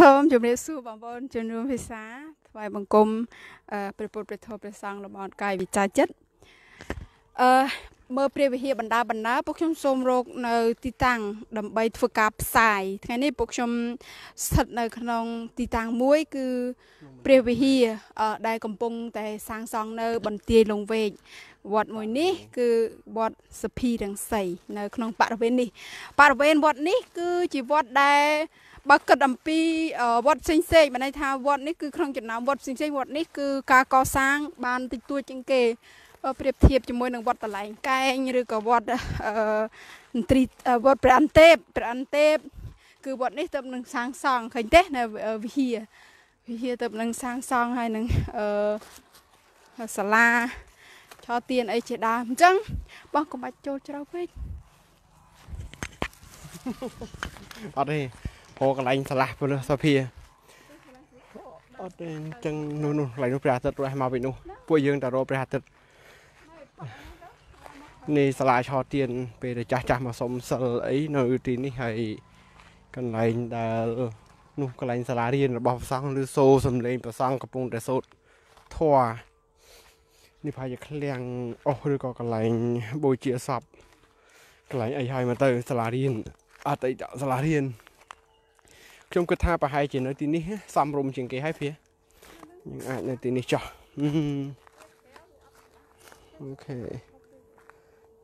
សូមជម្រាបសួរបងប្អូនជនរួមភាសាថ្វាយបង្គំ ព្រះពុទ្ធព្រះធម៌ព្រះសង្ឃលំអរកាយវិចាចិត្តអឺមើលព្រះវិហារបណ្ដាបណ្ដាពួកខ្ញុំសូមរក នៅទីតាំងដើម្បីធ្វើការផ្សាយថ្ងៃនេះពួកខ្ញុំស្ថិតនៅក្នុងទីតាំងមួយ គឺព្រះវិហារដែលកំពុងតែសាងសង់នៅ បន្ទាយលង្វែកវត្តមួយនេះ គឺវត្តសភីរង្សីនៅ ក្នុងបរិវេណនេះបរិវេណវត្តនេះគឺជាវត្តដែលបើគិតអំពីវត្តផ្សេងផ្សេងបានន័យថាវត្តនេះគឺក្នុងចំណោមវត្តផ្សេងផ្សេងវត្តនេះគឺការកសាងបានតិចតួចជាងគេប្រៀបធៀបជាមួយនឹងវត្តតឡែងកែងឬក៏វត្តអឺត្រីវត្តព្រះអន្ទេពព្រះអន្ទេពគឺវត្តនេះទៅនឹងសាងសង់ឃើញទេនៅវិហារវិហារទៅនឹងសាងសង់ហើយនឹងអឺសាលាឆោទៀនអីជាដើមអញ្ចឹង បងកុំបាច់ចូលជ្រៅពេកអត់ទេហោកន្លែងឆ្លាស់ពលសភាអត់ទេអញ្ចឹងនោះនោះកន្លែងនោះព្រះអាទិត្យរះមកពីនោះពួកយើងតរោព្រះអាទិត្យនេះសាលាឆោទៀនពេលដែលចាស់ចាស់មកសុំសិលអីនៅទីនេះហើយកន្លែងដែលនោះកន្លែងសាលារៀនរបស់ព្រះសង្ឃឬសូសំលេងព្រះសង្ឃកំពុងតែសូត្រធម៌នេះប្រហែលជាឃ្លាំងអស់ឬក៏កន្លែងបូជាសពកន្លែងអីហើយមកទៅសាលារៀនអត់អីដាក់សាលារៀនខ្ញុំគិតថាប្រហែលជានៅទីនេះសំរុំជាងគេហើយភាយើងអាចនៅទីនេះចុះអូខេ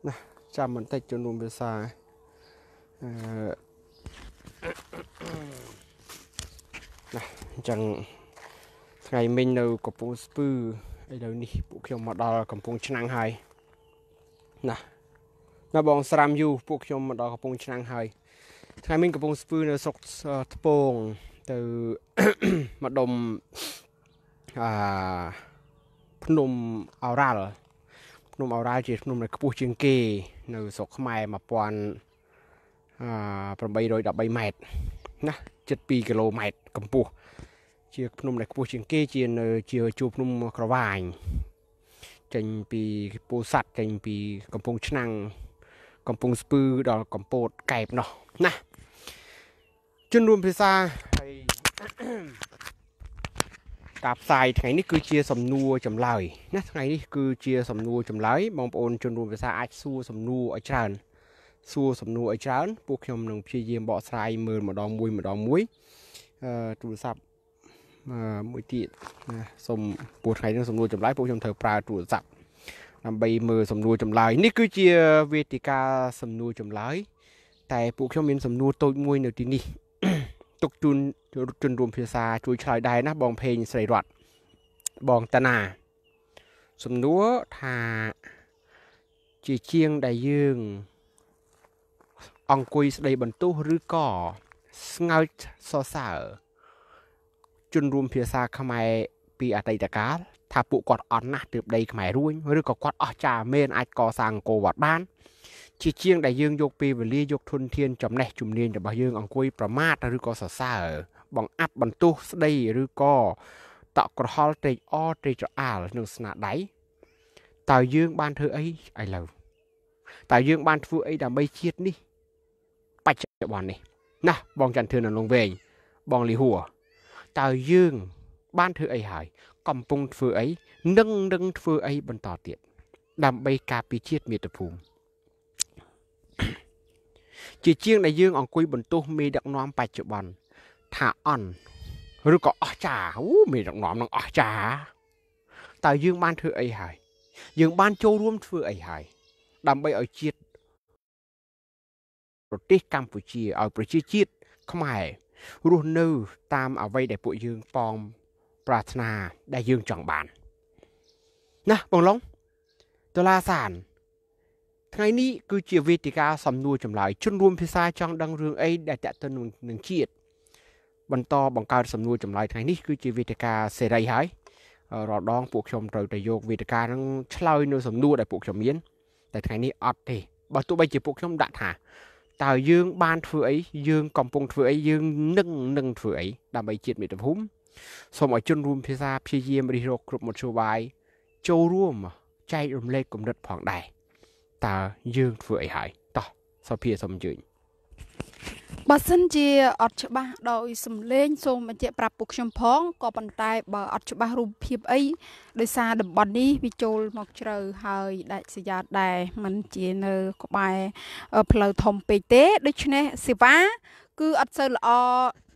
ណាចាំបន្តិចជំនុំវាសាអឺណាអញ្ចឹងថ្ងៃមិញនៅកំពង់ស្ពឺឥឡូវនេះ ពួកខ្ញុំមកដល់កំពង់ឆ្នាំងហើយណាណាបង ស្រាំយូពួកខ្ញុំមកដល់កំពង់ឆ្នាំងហើយថ្ងៃមិញកំពុងស្ពឺនៅស្រុកថ្ពងទៅម្ដុំអាភ្នំអូរ៉ាល់ភ្នំអូរ៉ាល់ជាភ្នំដែលខ្ពស់ជាងគេ នៅស្រុកខ្មែរ1813ម៉ែត្រណាជិត2គីឡូម៉ែត្រកម្ពស់ជាភ្នំដែលខ្ពស់ជាងគេ ជានៅជាជួរភ្នំក្រវាញចេញពីពោធិ៍សាត់ចេញពីកំពង់ឆ្នាំងកំពង់ស្ពឺដល់កំពតកែបនោះណាជនរួមភាសាហើយការផ្សាយថ្ងៃនេះគឺជា សំណួរចម្លើយណាថ្ងៃនេះគឺជាសំណួរចម្លើយបងប្អូនជនរួមភាសាអាចសួរសំណួរឲ្យច្រើនសួរសំណួរឲ្យច្រើនពួកខ្ញុំនឹងព្យាយាមបកស្រាយមើលម្ដងមួយម្ដងមួយអឺទូរស័ព្ទមួយទៀតណាសូមពួកថ្ងៃនេះសំណួរចម្លើយពួកខ្ញុំត្រូវប្រើទូរស័ព្ទដើម្បីមើលសំណួរចម្លើយនេះគឺជាវេទិកាសំណួរចម្លើយតែពួកខ្ញុំមានសំណួរតូចមួយ នៅទីនេះទុកជូនជនរួម ភាសា ជួយឆ្លើយដែរណាបងភេងស្រីរតបងតាណាសំណួរថាជាជាងដែលយើង អង្គុយស្ដីបន្ទោសឬក៏ស្ងើចសរសើរជនរួមភាសាខ្មែរពីអតីតកាលថាពួកគាត់អត់ណាស់ទើបដីខ្មែររួញឬក៏គាត់អស់ចាមែនអាចកសាងអង្គរវត្តបាន ជាជាងដែលយើងយកពេលវេលាយក ធនធានចំណេះជំនាញរបស់យើងអង្គុយប្រមាថឬក៏សរសើរបង្អាប់បន្ទោសស្ដីឬក៏តក់ក្រហល់ត្រេកអរត្រេកច្រអាលនឹងស្នាដៃតើយើងបានធ្វើអីឥឡូវតើយើងបានធ្វើអីដើម្បីជាតិនេះ បច្ចុប្បន្ននេះណាបងចន្ទធឿននៅលងវែងបងលីហួរតើយើងបានធ្វើអីហើយកំពុងធ្វើអីនឹងនឹងធ្វើអីបន្តទៀតដើម្បីការពារជាតិមាតុភូមិជាជាងដែលយើងអង្គុយបន្ទោសមេដឹកនាំបច្ចុប្បន្នថាអន់ឬក៏អស់ចាអូមេដឹកនាំនឹងអស់ចាតើយើងបានធ្វើអីហើយយើងបានចូលរួមធ្វើអីហើយដើម្បីឲ្យជាតិប្រទេសកម្ពុជាឲ្យប្រជាជាតិខ្មែររស់នៅ តាមអ្វីដែលពួកយើងប៉ោមប្រាថ្នាដែលយើងចង់បានណាបងឡុងដុល្លារសានថ្ងៃនេះគឺជាវេទិកាសំណួរចម្លើយជនរួមភាសាចង់ដឹងរឿងអីដែលតកតឹងនឹងជាតិបន្តបង្កើតសំណួរចម្លើយថ្ងៃនេះ គឺជាវេទិកាសេរីហើយរាល់ដងពួកខ្ញុំត្រូវតែយកវេទិកានឹងឆ្លើយនៅសំណួរដែលពួកខ្ញុំមានតែថ្ងៃនេះអត់ទេបើទោះបីជាពួកខ្ញុំដាក់ថាតើយើងបានធ្វើអីយើងកំពុងធ្វើអីយើងនឹងនឹងធ្វើអីដើម្បីជាតិមាតុភូមិសូមឲ្យជនរួមភាសាព្យាយាមរិះរកគ្រប់មធ្យោបាយចូលរួមចែករំលែកគំនិតផងដែរតើយើងធ្វើអីហើយតោះសុភាសូមអញ្ជើញបើសិនជាអត់ច្បាស់ដោយសំឡេងសូមបញ្ជាក់ប្រាប់ពួកខ្ញុំផងក៏ប៉ុន្តែបើអត់ច្បាស់រូបភាពអីដោយសារតំបន់នេះវាចូលមកជ្រៅហើយដាច់សញ្ញាដែរมันជានៅក្បែរផ្លូវធំពេកទេដូច្នេះសេវា គឺអត់សូវល្អ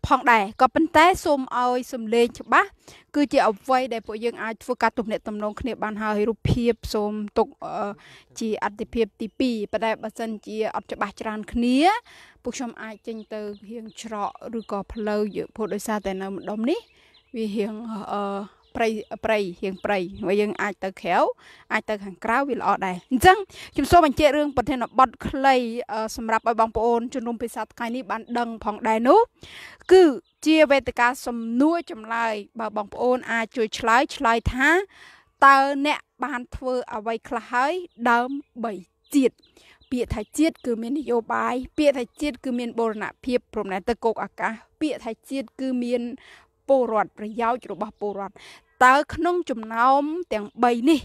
ផងដែរក៏ប៉ុន្តែសូមឲ្យសំលេងច្បាស់គឺជាអ្វីដែលពួកយើងអាចធ្វើការទំនាក់ទំនងគ្នាបានហើយរូបភាពសូមទុកជាអត្ថិភាពទី2ប៉ុន្តែបើសិនជាអត់ច្បាស់ច្រើន គ្នាពួកខ្ញុំអាចចេញទៅហៀងច្រកឬក៏ផ្លូវពលដោយសារតែនៅម្ដុំនេះវាហៀងអឺព្រៃព្រៃរៀងព្រៃហើយយើងអាចទៅក្រៅអាចទៅខាងក្រៅវាល្អដែរអញ្ចឹងខ្ញុំសូមបញ្ជាក់រឿងប្រធានបទខ្លី សម្រាប់ឲ្យបងប្អូនជំនុំភាសាថ្ងៃនេះបានដឹងផងដែរនោះគឺជាវេទិកាសំណួរចម្លើយ បើបងប្អូនអាចជួយឆ្លើយឆ្លើយថាតើអ្នកបានធ្វើអ្វីខ្លះហើយដើម3ទៀតពាក្យថាជាតិគឺមាននយោបាយពាក្យថាជាតិគឺមានបូរណភាពព្រមណែទៅគោកអាកាសពាក្យថាជាតិគឺមានពលរដ្ឋប្រយោជន៍របស់ពលរដ្ឋតើក្នុងចំណោមទាំង3នេះ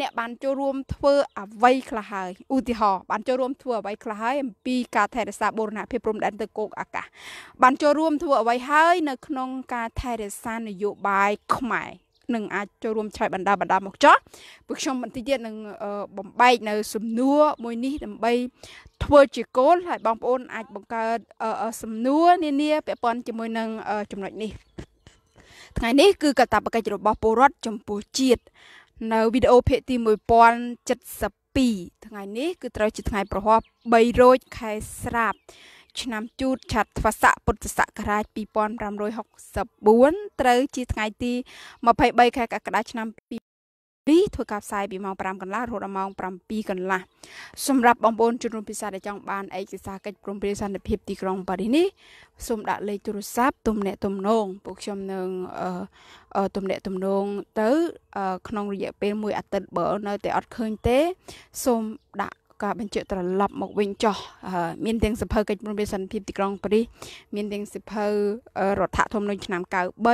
អ្នកបានចូលរួមធ្វើអ្វីខ្លះហើយឧទាហរណ៍បានចូលរួមធ្វើអ្វីខ្លះហើយអំពីការថែរក្សាបូរណភាពព្រំដែនទឹកគោកអាកាសបានចូលរួមធ្វើអ្វីហើយនៅក្នុងការថែរក្សានយោបាយខ្មែរនឹងអាចចូលរួមឆ្លើយបណ្ដាបណ្ដាមកចោះពួកខ្ញុំបន្តិចទៀតនឹងបំបែកនៅ សំណួរមួយនេះដើម្បីធ្វើជាគោលហើយបងប្អូនអាចបង្កើតសំណួរនានាពាក់ព័ន្ធជាមួយនឹងចំណុចនេះថ្ងៃនេះគឺកាតព្វកិច្ចរបស់ពលរដ្ឋចំពោះជាតិនៅវីដេអូភាគទី1072ថ្ងៃនេះគឺត្រូវជាថ្ងៃប្រហោះ3រោចខែស្រាប់ឆ្នាំជូតឆ័ត្រវស័កពុទ្ធសករាជ2564ត្រូវជាថ្ងៃទី23ខែកក្កដាឆ្នាំឌីធ្វើការផ្សាយពីម៉ោង5កន្លះរហូតដល់ម៉ោង7កន្លះសម្រាប់បងប្អូនជនរួមភាសាដែលចង់បានឯកសារកិច្ចព្រមព្រៀងសន្តិភាពទីក្រុងប៉ារីសនេះសូមដាក់លេខទូរស័ព្ទទំនាក់ទំនងពួកខ្ញុំនឹងទំនាក់ទំនងទៅក្នុងរយៈពេល1អាទិត្យបើ នៅតែអត់ឃើញទេសូមដាក់ក៏បញ្ជាក់ត្រឡប់មកវិញចោះមានទាំងសិភៅកិច្ចព្រមព្រៀងសន្តិភាពទីក្រុងប៉ារីសមានទាំងសិភៅរដ្ឋធម្មនុញ្ញឆ្នាំ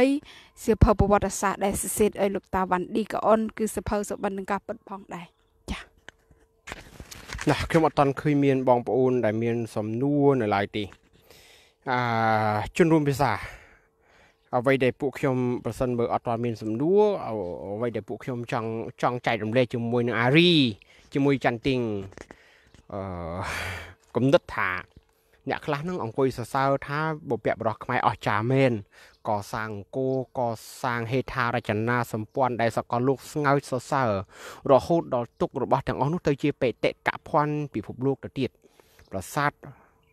93សិភៅប្រវត្តិសាស្ត្រដែលសរសេរឲ្យលោកតាវ៉ាន់ឌីកអុនគឺសិភៅសុបិននឹងការពិតផងដែរចា៎ណាស់ខ្ញុំអត់តន់ឃើញមានបងប្អូនដែលមានសំណួរនៅឡើយទេអឺជំនុំភាសាអ្វីដែលពួកខ្ញុំប្រសិនបើអត់ទាន់មានសំណួរអ្វីដែលពួកខ្ញុំចង់ចង់ចែករំលែកជាមួយនឹងអារីជាមួយច័ន្ទទីងអឺគំនិតថា អ្នកខ្លះនឹងអង្គុយសរសើរថាបុព្វបុរសខ្មែរអស្ចារ្យមែនកសាងគោកសាងហេដ្ឋារចនាសម្ព័ន្ធដែលសកលលោកស្ងើចសរសើររហូតដល់ទុករបស់ទាំងអស់នោះទៅជាបេតិកភណ្ឌពិភពលោកទៅទៀតប្រាសាទ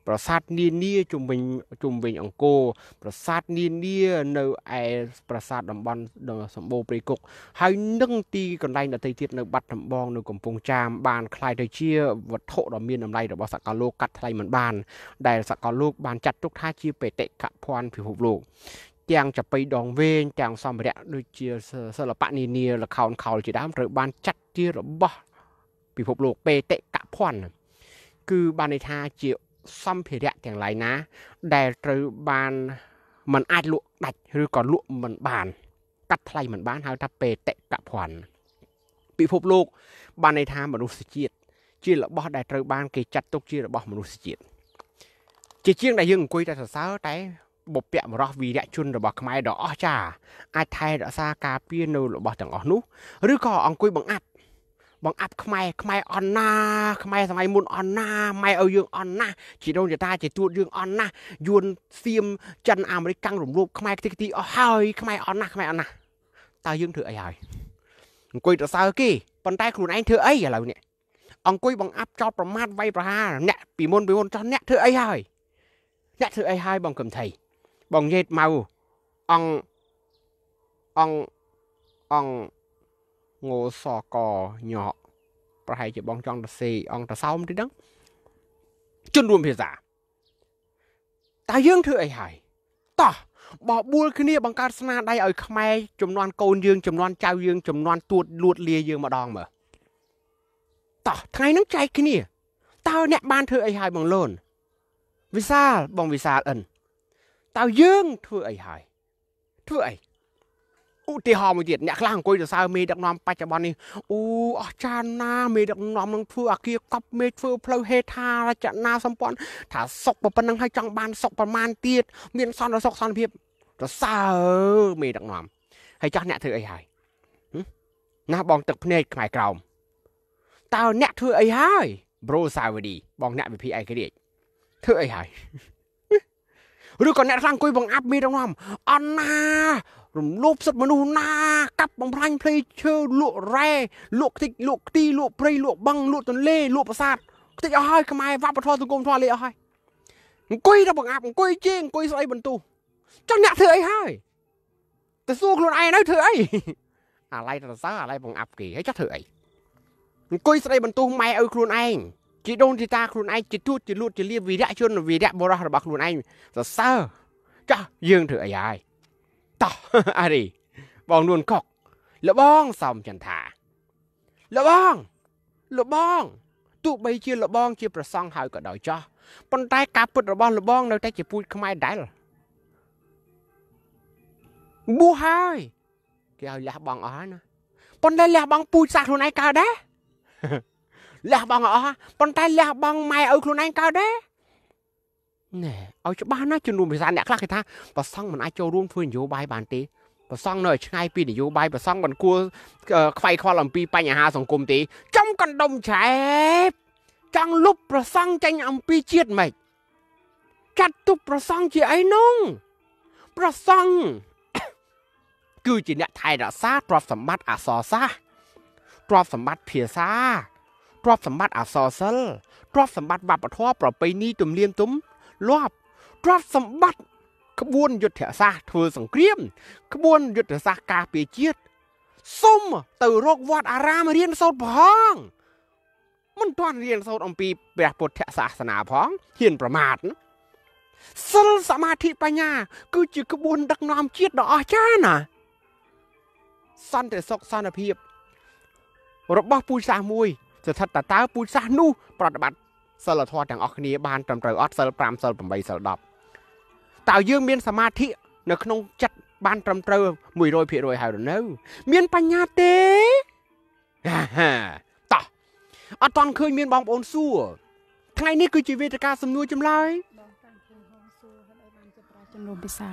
ប្រាសាទនានាជុំវិញជុំវិញអង្គរប្រាសាទនានានៅឯប្រាសាទតំបន់សម្បូរព្រៃគុកហើយនឹងទីកន្លែងដទៃទៀតនៅបាត់ដំបងនៅកំពង់ចាមបានคล้ายទៅជាវត្ថុដ៏មានតម្លៃរបស់សកលលោកកាត់ថ្លៃមិនបាន ដែលសកលលោកបានចាត់ទុកថាជាបេតិកភណ្ឌពិភពលោកទាំងចាប៉ីដងវែងទាំងសម្ភារៈដូចជាសិល្បៈនានា លខោនខោលជាដើមត្រូវបានចាត់ជារបស់ពិភពលោកបេតិកភណ្ឌគឺបានន័យថាជាសម្ភារៈទាំងឡាយណាដែលត្រូវបានมันអាចលក់ដាច់ឬក៏លក់មិនបានកាត់ថ្លៃមិនបានហៅថាបេតិកភណ្ឌពិភពលោកបានន័យថាមនុស្សជាតិជារបស់ ដែលត្រូវបានគេចាត់ទុកជារបស់មនុស្សជាតិជាជាងដែលយើងអង្គុយតែសរសើរតែបុព្វបរោះវីរៈជនរបស់ខ្មែរដ៏អស្ចារ្យអាចថែរក្សាការពារនៅរបស់ទាំងអស់នោះឬក៏អង្គុយបង្អាក់បងអាប់ខ្មែរខ្មែរអន់ណា ខ្មែរសម័យមុនអន់ណាម៉ែឲ្យយើងអន់ណាជីដូនចតាជាទួតយើងអន់ណាយួនសៀមចិនអាមេរិកកាំងរំលោភខ្មែរខ្ទេចខ្ទីអស់ហើយខ្មែរអន់ណាខ្មែរអន់ណាតើយើងធ្វើអីហើយអង្គុយទៅសើគេប៉ុន្តែខ្លួនឯងធ្វើអីឥឡូវនេះអង្គុយបងអាប់ចោតប្រមាថវាយប្រហារអ្នកពីមុនពីមុនចោះអ្នកធ្វើអីហើយអ្នកធ្វើអីហើយបងកំថៃបងយេតម៉ៅអង្គអង្គអង្គងោសកញោប្រហែលជាបងចង់ទៅសេអង្គទៅសោមទីហ្នឹងជនរួមភាសាតើយើងធ្វើអីហើយតោះបបួលគ្នាបង្កើតស្នាដៃឲ្យខ្មែរចំនួនកូនយើងចំនួនចៅយើងចំនួនទួតលួតលាយើងម្ដងមើលតោះថ្ងៃហ្នឹងចែកគ្នាតើអ្នកបានធ្វើអីហើយបងលូនវិសាលបងវិសាលអិនតើយើងធ្វើអីហើយធ្វើអីឧទាហរណ៍មួយទៀតអ្នកខ្លះអង្គុយសរសើរមេដឹកនាំបច្ចុប្បន្ននេះអូអស្ចារ្យណាមេដឹកនាំនឹងធ្វើអាគារកប់មេធ្វើផ្លូវហេដ្ឋារចនាសម្ព័ន្ធថាសុខប៉ុណ្ណឹងហើយចង់បានសុខប្រមាណទៀតមានសន្តិសុខសន្តិភាពសរសើរមេដឹកនាំហើយចាស់អ្នកធ្វើអីហើយណាបងទឹកភ្នែកខ្មែរក្រោមតើអ្នកធ្វើអីហើយ Bro Savadi បងអ្នកវិភាគឯករាជ្យធ្វើអីហើយឬក៏អ្នកខ្លាំងអង្គុយបង្អាប់មេដឹកនាំអនណារំលោភសិទ្ធិមនុស្សណាកាប់បំផ្លាញផ្ទៃឈើលក់រ៉ែលក់ខ្ទេចលក់ខ្ទីលក់ព្រៃលក់បឹងលក់ទន្លេលក់ប្រាសាទខ្ទេចអស់ហើយខ្មែរវប្បធម៌សង្គមធម៌លេអស់ហើយអង្គុយទៅបង្អាប់អង្គុយជេរអង្គុយស្អីបន្ទោសចុះអ្នកធ្វើអីហើយទៅសួរខ្លួនឯងនៅធ្វើអីអាឡៃរសាអាឡៃបង្អាប់គេហើយចុះធ្វើអីអង្គុយស្ដីបន្ទោសម៉ែឲ្យខ្លួនឯងជីដូនជីតាខ្លួនឯងជីទួតជីលួតជីលៀបវីរៈជនវីរៈបរោះរបស់ខ្លួនឯងសរសើរចាស់យើងធ្វើអីហើយតោះអារីបងនួនកុកលបងសោមចន្ទាលបងលបងទោះបីជាលបង ជាប្រសង់ហើយក៏ដោយចោះប៉ុន្តែការពុតរបស់លបងនៅតែជាពូជខ្មែរដែរបួហើយគេឲ្យលះបងអស់ហើយណាប៉ុន្តែលះបងពូជសាសខ្លួនឯងកើតដែរលះបងអស់ប៉ុន្តែលះបងម៉ែឪខ្លួនឯងកើតដែរណែឲ្យច្បាស់ណាជំនុំភាសាអ្នកខ្លះគេថាប្រសង់មិនអាចចូលរួមធ្វើនយោបាយបានទេប្រសង់នៅឆ្ងាយពីនយោបាយប្រសង់មិនគួរខ្វាយខ្វល់អំពីបញ្ហាសង្គមទេចំកណ្ដុំឆែបចង់លុបប្រសង់ចេញអំពីជាតិម៉េចចាត់ទុកប្រសង់ជាអីនងប្រសង់គឺជាអ្នកថែរក្សាទ្រព្យសម្បត្តិអសរសាស្ត្រទ្រព្យសម្បត្តិភាសាទ្រព្យសម្បត្តិអសរសិល្ប៍ទ្រព្យសម្បត្តិវប្បធម៌ប្រពៃណីទំនៀមទម្លាប់លាប់ទ្រព្យសម្បត្តិក្បួនយុទ្ធសាស្ត្រធ្វើសង្គ្រាម ក្បួនយុទ្ធសាស្ត្រការពារជាតិសុំទៅរកវត្តអារាមរៀនសូត្រផងមិនទាន់រៀនសូត្រអំពីព្រះពុទ្ធសាសនាផងហ៊ានប្រមាថសិលសមាធិបញ្ញា គឺជា ក្បួនដឹកនាំជាតិដ៏អស្ចារ្យណាសន្តិសុខសន្តិភាព របស់ពូជសាសមួយ ស្ថិតតើតើពូជសាសនោះប្រតិបត្តិសិលធម៌ទាំងអស់គ្នាបានត្រឹមត្រូវអត់សិល5សិល8សិល10តើយើងមានសមាធិនៅក្នុងចិត្តបាន ត្រឹមត្រូវ100%ហើយឬនៅ មានបញ្ញាទេហាតោះអត់តន់ឃើញមានបងប្អូនសួរថ្ងៃនេះគឺជាវេទិកាសំណួរចម្លើយជំនុំភាសា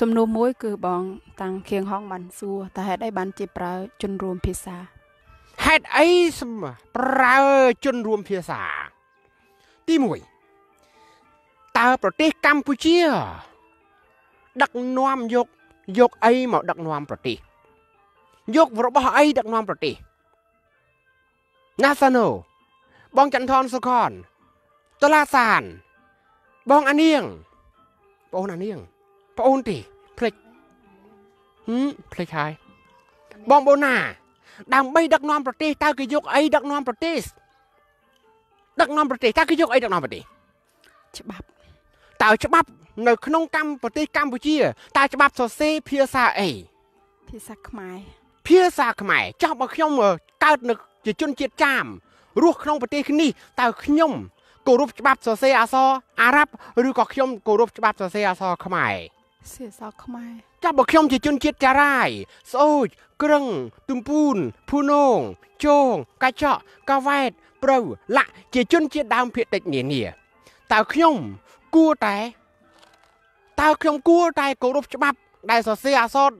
សំណួរមួយគឺបង តាំងខៀងហងបានសួរតើហេតុអីបានជាប្រើជំនុំភាសាហេតុអីប្រើជំនុំភាសាទី1តើប្រទេសកម្ពុជា ដឹកនាំយកយកអីមកដឹកនាំប្រទេស យករបស់អីដឹកនាំប្រទេសណាសាណូបងចន្ទថនសុខនតឡាសាន បងអានាងបងអានាងបងអូនទេភ្លេចហឹមភ្លេចហើយបងបូណាដើម្បីដឹកនាំប្រទេសតើគេយកអីដឹកនាំប្រទេសដឹកនាំប្រទេសតើគេយកអីដឹកនាំប្រទេសច្បាប់តើច្បាប់នៅ ក្នុងកម្មប្រទេសកម្ពុជាតើច្បាប់សរសេរភាសាអីភាសាខ្មែរភាសាខ្មែរចោះបើខ្ញុំកើតនៅជាជនជាតិចាម រស់ក្នុងប្រទេសនេះតើខ្ញុំគោរពច្បាប់សរសេរអក្សរអារ៉ាប់ឬក៏ខ្ញុំគោរពច្បាប់សរសេរអក្សរខ្មែរសៀសអខ្មែរចាប់បើខ្ញុំជាជនជាតិចារាយស្អូចក្រឹងទំពូនភូនងជោងកាច់កកវ៉ែតប្រៅលាក់ជាជនជាតិដើមភាគតិចនានាតើខ្ញុំគួរតែតើខ្ញុំគួរតែគោរពច្បាប់ ដែលសរសេរអក្សរ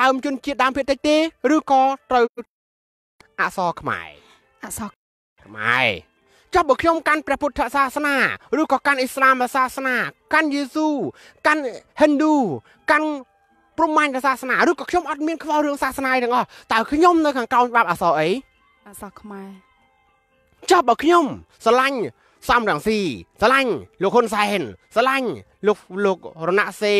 ដើមជនជាតិដើមភាគតិចទេឬក៏ត្រូវអក្សរខ្មែរអក្សរខ្មែរចុះបើខ្ញុំកាន់ព្រះពុទ្ធសាសនាឬក៏កាន់អ៊ីស្លាមសាសនាកាន់យេស៊ូកាន់ហិណ្ឌូកាន់ព្រហ្មញ្ញសាសនាឬក៏ខ្ញុំអត់មានខ្វល់រឿងសាសនាទាំងអស់តើខ្ញុំ នៅខាងក្រោមច្បាប់អក្សរអីអក្សរខ្មែរចុះបើខ្ញុំស្រឡាញ់សំរងស៊ីស្រឡាញ់លោកហ៊ុនសែនស្រឡាញ់លោកលោករណសេ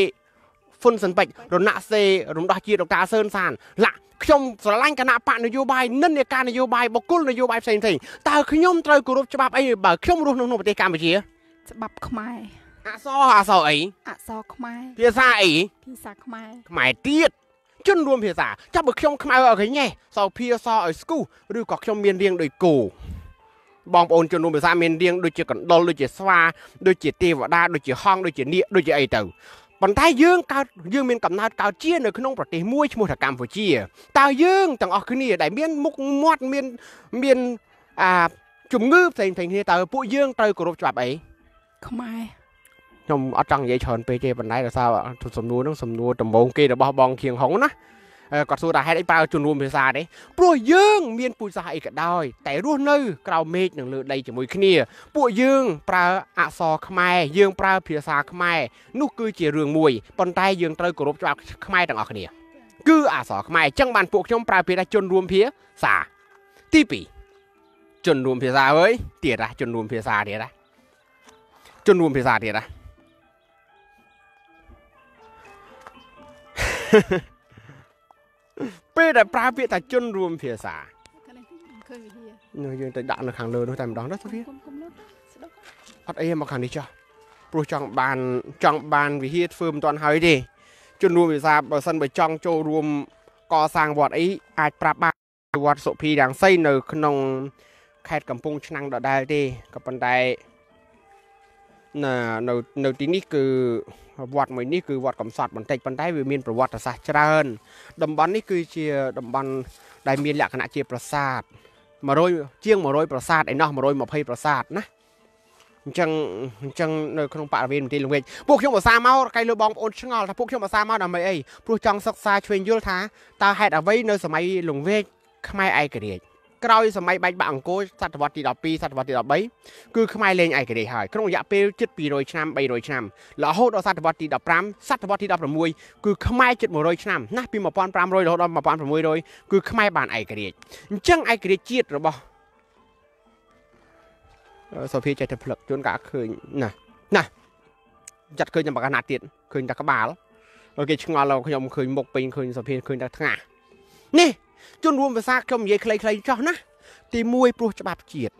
ហ៊ុនសិនពេជ្ររណសេរំដោះជាតិលោកតាសឿនសានឡាក់ខ្ញុំស្រឡាញ់គណៈបកនយោបាយនិន្នាការនយោបាយបុគ្គលនយោបាយផ្សេងផ្សេងតើខ្ញុំត្រូវគោរពច្បាប់អីបើខ្ញុំរស់នៅក្នុងប្រទេសកម្ពុជាច្បាប់ខ្មែរអក្សរអក្សរអីអក្សរខ្មែរភាសាអីភាសាខ្មែរខ្មែរទៀតជនរួមភាសាចាំបើខ្ញុំខ្មៅឲ្យកញ្ញេះសោភាសឲ្យស្គូសឬក៏ខ្ញុំមានរៀងដោយគោបងប្អូនជនរួមភាសាមានរាងដូចជាកណ្ដុលដូចជាស្វាដូចជាទេវតាដូចជាហង្សដូចជានាគដូចជាអីទៅប៉ុន្តែយើងកើតយើងមានកំណើតកើតជានៅក្នុងប្រទេសមួយឈ្មោះថាកម្ពុជាតើយើងទាំងអស់គ្នា ដែលមាន មុខមាត់មានមានអាជំងឺផ្សេងផ្សេងគ្នាតើពួកយើងត្រូវគោរពច្បាប់អីខ្មែរខ្ញុំអត់ចង់និយាយច្រើនពេកទេប៉ុន្តែដោយសារសំណួរហ្នឹងសំណួរដំបូងគេរបស់បងខៀងហុងណាគាត់សួរថាហេតុអីប្រើជំនួមភាសានេះព្រោះយើងមានពូជសាសអីក៏ដោយ តែរស់នៅ ក្រៅមេឃនិងលើដីជាមួយគ្នា ពួកយើងប្រើអក្សរខ្មែរយើងប្រើភាសា ខ្មែរនោះគឺជារឿងមួយប៉ុន្តែយើងត្រូវគោរពច្បាប់ខ្មែរទាំងអស់គ្នា គឺអក្សរខ្មែរអញ្ចឹងបានពួកខ្ញុំប្រើពាក្យថាជំនួមភាសាទី2ជំនួមភាសាអើយទៀតណាជំនួមភាសាទៀតណាជំនួមភាសាទៀតណា Ha ha. ពេលដែលប្រើពាក្យថាជនរួមភាសានោះយើងទៅដាក់នៅខាងលើនោះតែម្ដងទៅវាអត់អីមកខាងនេះចុះព្រោះចង់បានចង់បានវិហារធ្វើមិនទាន់ហើយ ទេ ជនរួមភាសាបើសិនបើចង់ចូលរួមកសាងវត្ត អីអាចប្រាប់បានវត្តសុភីរាំងសីនៅ ក្នុង ខេត្តកំពង់ឆ្នាំងដដែលទេក៏ប៉ុន្តែណានៅនៅទីនេះគឺវត្តមួយនេះគឺវត្តកំសត់បន្តិចប៉ុន្តែវាមានប្រវត្តិសាស្ត្រច្រើនតំបន់នេះគឺជាតំបន់ដែលមានលក្ខណៈជា ប្រាសាទ100ជាង100ប្រាសាទឯណោះ120ប្រាសាទណាអញ្ចឹងអញ្ចឹងនៅក្នុងបរិវេណមន្ទីរលង្វែកពួកខ្ញុំឧស្សាហ៍មកកៃលើបងប្អូនឆ្ងល់ថាពួកខ្ញុំឧស្សាហ៍មកដើម្បីអីព្រោះចង់សិក្សាឆ្វេងយល់ថាតើហេតុអ្វី នៅសម័យលង្វែកខ្មែរឯករាជ្យក្រោយសម័យបែកបាក់អង្គរសតវត្សទី12សតវត្សទី13គឺខ្មែរលែងឯករាជ្យហើយក្នុងរយៈពេលជិត200ឆ្នាំ300ឆ្នាំរហូតដល់សតវត្សទី15សតវត្សទី16គឺខ្មែរជិត100ឆ្នាំណាស់ពី1500រហូតដល់1600គឺខ្មែរបានឯករាជ្យអញ្ចឹងឯករាជ្យជាតិរបស់សភាចេះតែផ្លឹកជួនកាឃើញណាណាចាត់ឃើញតែបកណាទៀតឃើញតែក្បាលគេឆ្ងល់ខ្ញុំឃើញមុខពេញឃើញសភាឃើញតែថ្ងាសនេះជនរួមភាសាខ្ញុំនិយាយខ្លីៗចោះណាទី1ព្រោះច្បាប់ជាតិ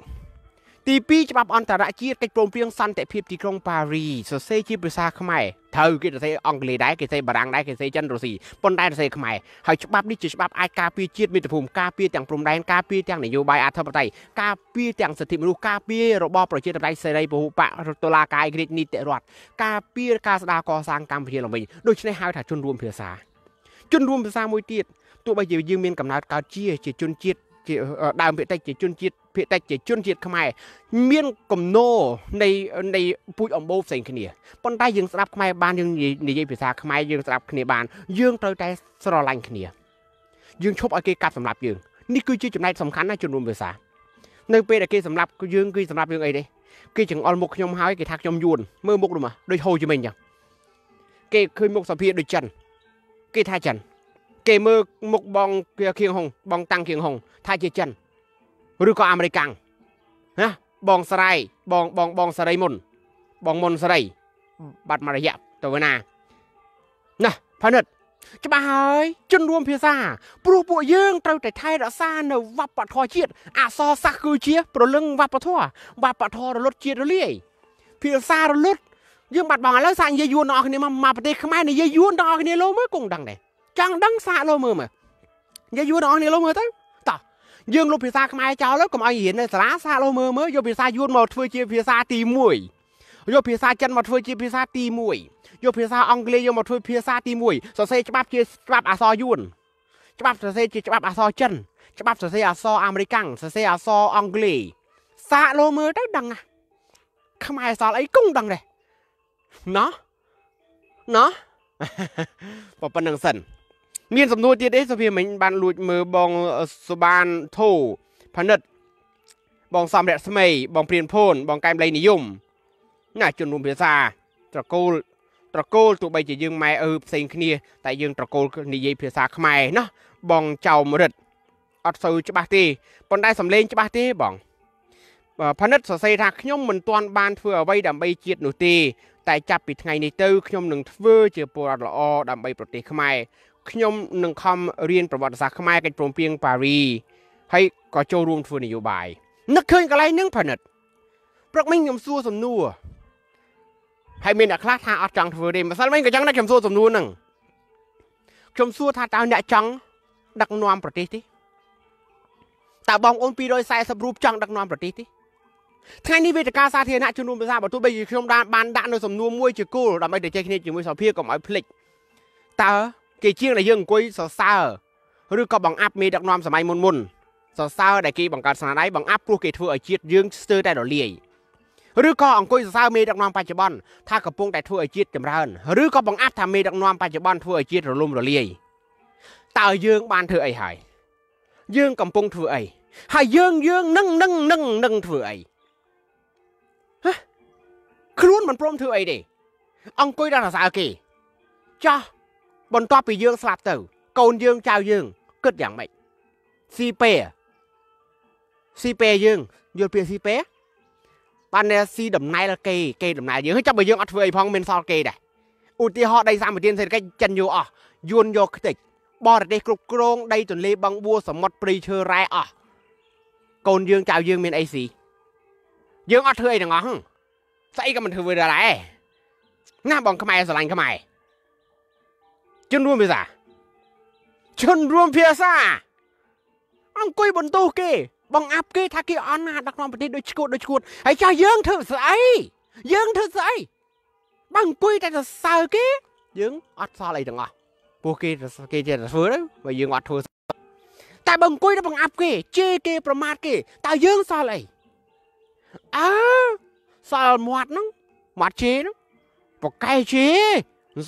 ទី2ច្បាប់អន្តរជាតិកិច្ចព្រមព្រៀងសន្តិភាពទីក្រុងប៉ារីសរសេរជាភាសាខ្មែរត្រូវគេសរសេរអង់គ្លេសដែរគេសរសេរបារាំងដែរគេសរសេរចិនរុស្ស៊ីប៉ុន្តែសរសេរខ្មែរហើយច្បាប់នេះជាច្បាប់អាចការពារជាតិមាតុភូមិការពារទាំងព្រំដែនការពារទាំងនយោបាយអធិបតេយ្យការពារទាំងសិទ្ធិមនុស្សការពាររបបប្រជាធិបតេយ្យសេរីពហុបកតុលាការឯករាជ្យនីតិរដ្ឋការពារការស្ដារកសាងកម្ពុជាឡើងវិញដូច្នេះហៅថាជនរួមភាសាជនរួមភាសាមួយទៀតទោះបីជាយើងមានកំណើតកើតជា ជាជនជាតិជាដើមភាគតិចជាជនជាតិភាគតិចជាជនជាតិខ្មែរមានកំណោនៃនៃពូជអម្បូផ្សេងគ្នាប៉ុន្តែយើងស្ដាប់ខ្មែរបានយើងនិយាយភាសាខ្មែរយើងស្ដាប់គ្នាបានយើងត្រូវតែស្រឡាញ់គ្នាយើងឈប់ឲ្យគេកាប់សម្លាប់យើងនេះគឺជាចំណែកសំខាន់ណាជនរួមភាសានៅពេលដែលគេសម្លាប់ យើងគឺសម្លាប់យើងអីទេគេចង្អុលមុខខ្ញុំហើយគេថាខ្ញុំយួនមើលមុខនោះមកដូចហូជីមិញចឹងគេឃើញមុខសភាដូចចិនគេថាចិនគេមើលមុខបងគៀងហុងបងតាំងគៀងហុងថាជាចិនឬក៏អាមេរិកាំងណាបងស្រ័យបងបងបងសរីមុន បងមុនសរីបាត់មករយៈទៅវិញណាណាផានិតច្បាស់ហើយជំនួមភាសាព្រោះពួកយើងត្រូវតែថែរក្សានៅវប្បធម៌ជាតិអសរសាស្ត្រគឺជាប្រលឹងវប្បធម៌វប្បធម៌រលត់ជាតិរលាយភាសារលត់យើងបាត់បង់ឥឡូវសាកនិយាយយួនបងប្អូនមកប្រទេសខ្មែរនិយាយយួនបងប្អូនលោមើលគង់ដឹងដែរចង់ដឹងសាកលោមើលមើលនិយាយយួនបងប្អូនលោមើលទៅតោះយើងលុបភាសាខ្មែរចោលទៅកុំឲ្យរៀននៅសាលាសាកលោមើលមើលយកភាសាយួនមកធ្វើជាភាសាទី1យកភាសាចិនមកធ្វើជាភាសាទី1យកភាសាអង់គ្លេសយកមកធ្វើភាសាទី1សរសេរច្បាប់ជាច្បាប់អក្សរយួនច្បាប់សរសេរជាច្បាប់អក្សរចិនច្បាប់សរសេរអក្សរអាមេរិកសរសេរអក្សរអង់គ្លេសសាកលោមើលទៅដឹងណាខ្មែរសល់អីគង់ដឹងដែរណោះណោះបើប៉ុណ្្នឹងសិន មាន សំណួរទៀតអីសុភាមិញបានលួចមើលបងសុបានធូផនិតបងសំរៈស្មីបង ព្រៀនភូនបងកែមលៃនិយមណាជនរួមភាសាត្រកូល ត្រកូលទោះបីជាយើងម៉ែឪផ្សេងគ្នា តែយើងត្រកូលនិយាយភាសាខ្មែរណោះបងចៅមរិទ្ធអត់សូវច្បាស់ទេប៉ុន្តែសំឡេងច្បាស់ទេបងផនិតសរសេរថាខ្ញុំមិនទាន់បានធ្វើអ្វីដើម្បីជាតិនោះទេតែចាប់ពីថ្ងៃនេះទៅខ្ញុំនឹងធ្វើជាពលរដ្ឋល្អដើម្បីប្រទេសខ្មែរខ្ញុំនឹងខំរៀនប្រវត្តិសាស្ត្រខ្មែរកិច្ចព្រមព្រៀងប៉ារីហើយក៏ចូលរួមធ្វើនយោបាយនឹកឃើញកន្លែងហ្នឹងផលិតព្រឹកមិញខ្ញុំសួរសំណួរហើយមានអ្នកខ្លះថាអត់ចង់ធ្វើទេម្សិលមិញក៏ចឹងដែរខ្ញុំសួរសំណួរហ្នឹងខ្ញុំសួរថាតើអ្នកចង់ដឹកនាំប្រទេសទេតើបងអូន240រូបចង់ដឹកនាំប្រទេសទេថ្ងៃនេះវេទិកាសាធារណៈជំនុំប្រសាបើទោះបីជាខ្ញុំបានដាក់នៅសំណួរមួយជាគោលដើម្បីតែចេះគ្នាជាមួយសភាកុំឲ្យភ្លេចតើគេជាងដែលយើងអង្គុយសរសើរឬក៏បង្អាប់មេដឹកនាំសម័យមុនមុនសរសើរដែលគេបង្កើតស្នាដៃបង្អាប់ព្រោះគេធ្វើឲ្យជាតិយើងស្ទើរតែរលាយឬក៏អង្គុយសរសើរមេដឹកនាំបច្ចុប្បន្នថាកំពុងតែធ្វើឲ្យជាតិចម្រើនឬក៏បង្អាប់ថាមេដឹកនាំបច្ចុប្បន្នធ្វើឲ្យជាតិរលំរលាយតើយើងបានធ្វើអីហើយយើងកំពុងធ្វើអីហើយយើងយើងនឹងនឹងនឹងនឹងធ្វើអីខ្លួនមិនព្រមធ្វើអីទេអង្គុយដល់សរសើរគេចាស់បន្ទាប់ពីយើង ស្លាប់ទៅកូនយើងចៅយើងគិតយ៉ាងម៉េចស៊ីពេស៊ីពេយើងយល់ពាក្យស៊ីពេបានស៊ីដំណែលគេគេដំណែលយើងហើយចាំបើយើងអត់ធ្វើអីផងមានសល់គេដែរឧទាហរណ៍ដីសម្បទាន សេដ្ឋកិច្ចចិនយកអស់យួនយកខ្ទេចបរទេសគ្រប់គ្រងដីទន្លេបឹងបួសមុទ្រព្រៃឈើរ៉ែអស់កូនយើងចៅយើងមានអីស៊ីយើងអត់ធ្វើអីទាំងអស់ហ្នឹងស្អីក៏មិនធ្វើដែរណាបងខ្មែរស្រឡាញ់ខ្មែរជនរួមភាសាជនរួមភាសាអង្គុយបន្ទោសគេ បងអាប់គេថាគេអន់ណាដឹកនាំប្រទេសដូចឈួតដូចឈួតហើយចាស់យើងធ្វើស្អីយើងធ្វើស្អីបើអង្គុយតែសរសើរគេយើងអត់សល់អីទាំងអស់ពួកគេគេចេះតែធ្វើទៅបើយើងអត់ធ្វើតែបើអង្គុយតែបងអាប់គេជេរគេប្រមាថគេតើយើងសល់អីអើសល់មាត់ហ្នឹងមាត់ជេរហ្នឹងប្រកែជេរ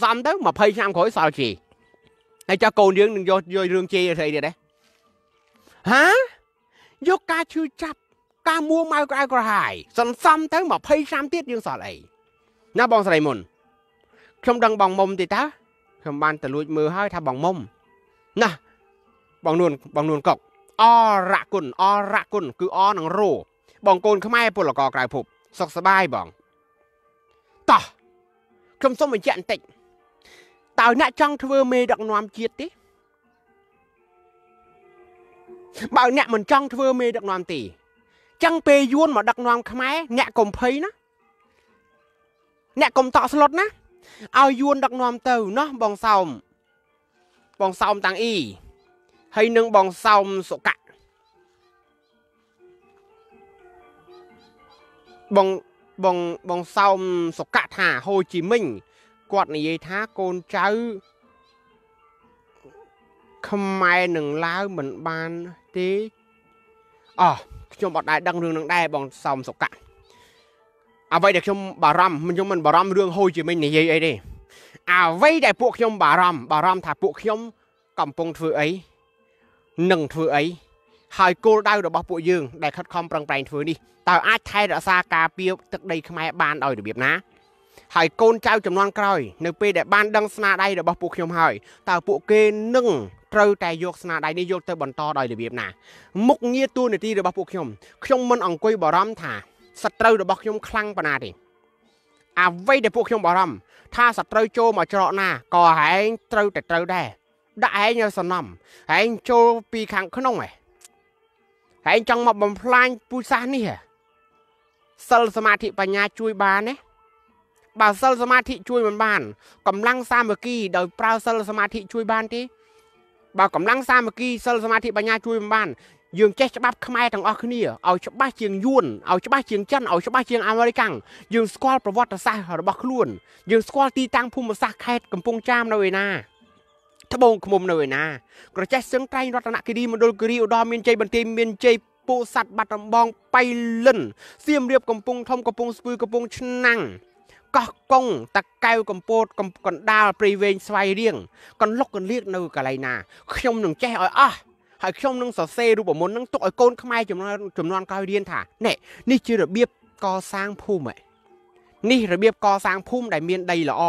សំទៅ20ឆ្នាំក្រោយសល់ជេរហើយចាស់កូនយើងនឹងយកយករឿងជេរស្អីទៀតដែរហា យកការឈឺចាប់ការមួម៉ៅក្តៅក្រហាយសន្សំទៅ20ឆ្នាំទៀតយើងសល់អីណាបងស្រីមុន ខ្ញុំដឹងបងមុំទេតើខ្ញុំបានទៅលួចមើលហើយថាបងមុំណាបងនួនបងនួនកុកអរគុណអរគុណគឺអនឹងរោបងកូនខ្មែរពលករក្រៅភពសុខសប្បាយបងតោះខ្ញុំសូមបញ្ជាក់បន្តិចតើអ្នកចង់ធ្វើមេដឹកនាំជាតិទេបើអ្នកមិនចង់ធ្វើមេដឹកនាំទេចឹងពេលយួនមកដឹកនាំខ្មែរអ្នកកុំភ័យណា អ្នកកុំតក់ស្លុតណាឲ្យយួនដឹកនាំទៅណោះបងសោមបងសោមតាំងអ៊ីហើយនឹងបងសោមសុកៈបងបងបងសោមសុកៈថាហូជីមិញគាត់និយាយថាកូនចៅខ្មែរនឹងឡាវមិនបានទេអោះខ្ញុំអត់ដែរដឹងរឿងនឹងដែរបងសោមសុកៈអ្វីដែលខ្ញុំបារម្ភខ្ញុំមិនបារម្ភរឿងហូជីមិញនិយាយអីទេអ្វីដែលពួកខ្ញុំបារម្ភបារម្ភថាពួកខ្ញុំកំពុងធ្វើអីនឹងធ្វើអីហើយគោលដៅរបស់ពួកយើងដែលខិតខំប្រឹងប្រែងធ្វើនេះតើអាចថែរក្សាការពារទឹកដីខ្មែរបានដោយរបៀបណាហើយកូនចៅចំនួនក្រោយនៅពេលដែលបានដឹងស្នាដៃរបស់ពួកខ្ញុំហើយតើពួកគេនឹងត្រូវតែយកស្នាដៃនេះយកទៅ បន្តដោយរបៀបណាមុខងារទួលនីតិរបស់ពួកខ្ញុំ ខ្ញុំមិនអង្គុយបារម្ភថាសត្រូវរបស់ខ្ញុំខ្លាំងប៉ុណ្ណាទេអ្វីដែលពួកខ្ញុំបារម្ភថាសត្រូវចូលមកច្រកណាក៏ហែងត្រូវតែត្រូវដែរដាក់ហែងឲ្យសំណំហែងចូលពីខាងក្នុងឯងហើយចង់មកបំផ្លាញពុះសាសនេះសិលសមាធិបញ្ញាជួយបានណាបើសិលសមាធិជួយមិនបានកម្លាំងសាមគ្គីដោយប្រើសិលសមាធិ ជួយ បានទេបើកម្លាំង សាមគ្គីសិលសមាធិបញ្ញាជួយមិនបានយើងចេះច្បាប់ខ្មែរទាំងអស់គ្នាឲ្យច្បាស់ជាងយួនឲ្យច្បាស់ជាងចិនឲ្យច្បាស់ជាងអាមេរិកាំងយើងស្គាល់ប្រវត្តិសាស្ត្ររបស់ខ្លួនយើងស្គាល់ទីតាំងភូមិសាស្ត្រខេត្តកំពង់ចាមនៅឯណាត្បូងឃុំនៅឯណាក្រចេះសឹងត្រែងរតនគិរីមណ្ឌលគិរីឧត្តរមានជ័យបន្ទាយមានជ័យពួកសัตว์បាត់ដំបងបៃលិនសៀមរាបកំពង់ធំកំពង់ស្ពឺកំពង់ឆ្នាំងកោះកុងតកែវកំពតកណ្ដាលព្រៃវែងស្វាយរៀងកន្លុកកលៀកនៅកន្លែងណាខ្ញុំនឹងចេះឲ្យអស់ហើយខ្ញុំនឹងសរសេររូបមន្តនឹងទុកឲ្យកូនខ្មែរចំនួនចំនួនក្រោយរៀនថានេះនេះជារបៀបកសាងភូមិឯងនេះរបៀបកសាងភូមិដែលមានដីល្អ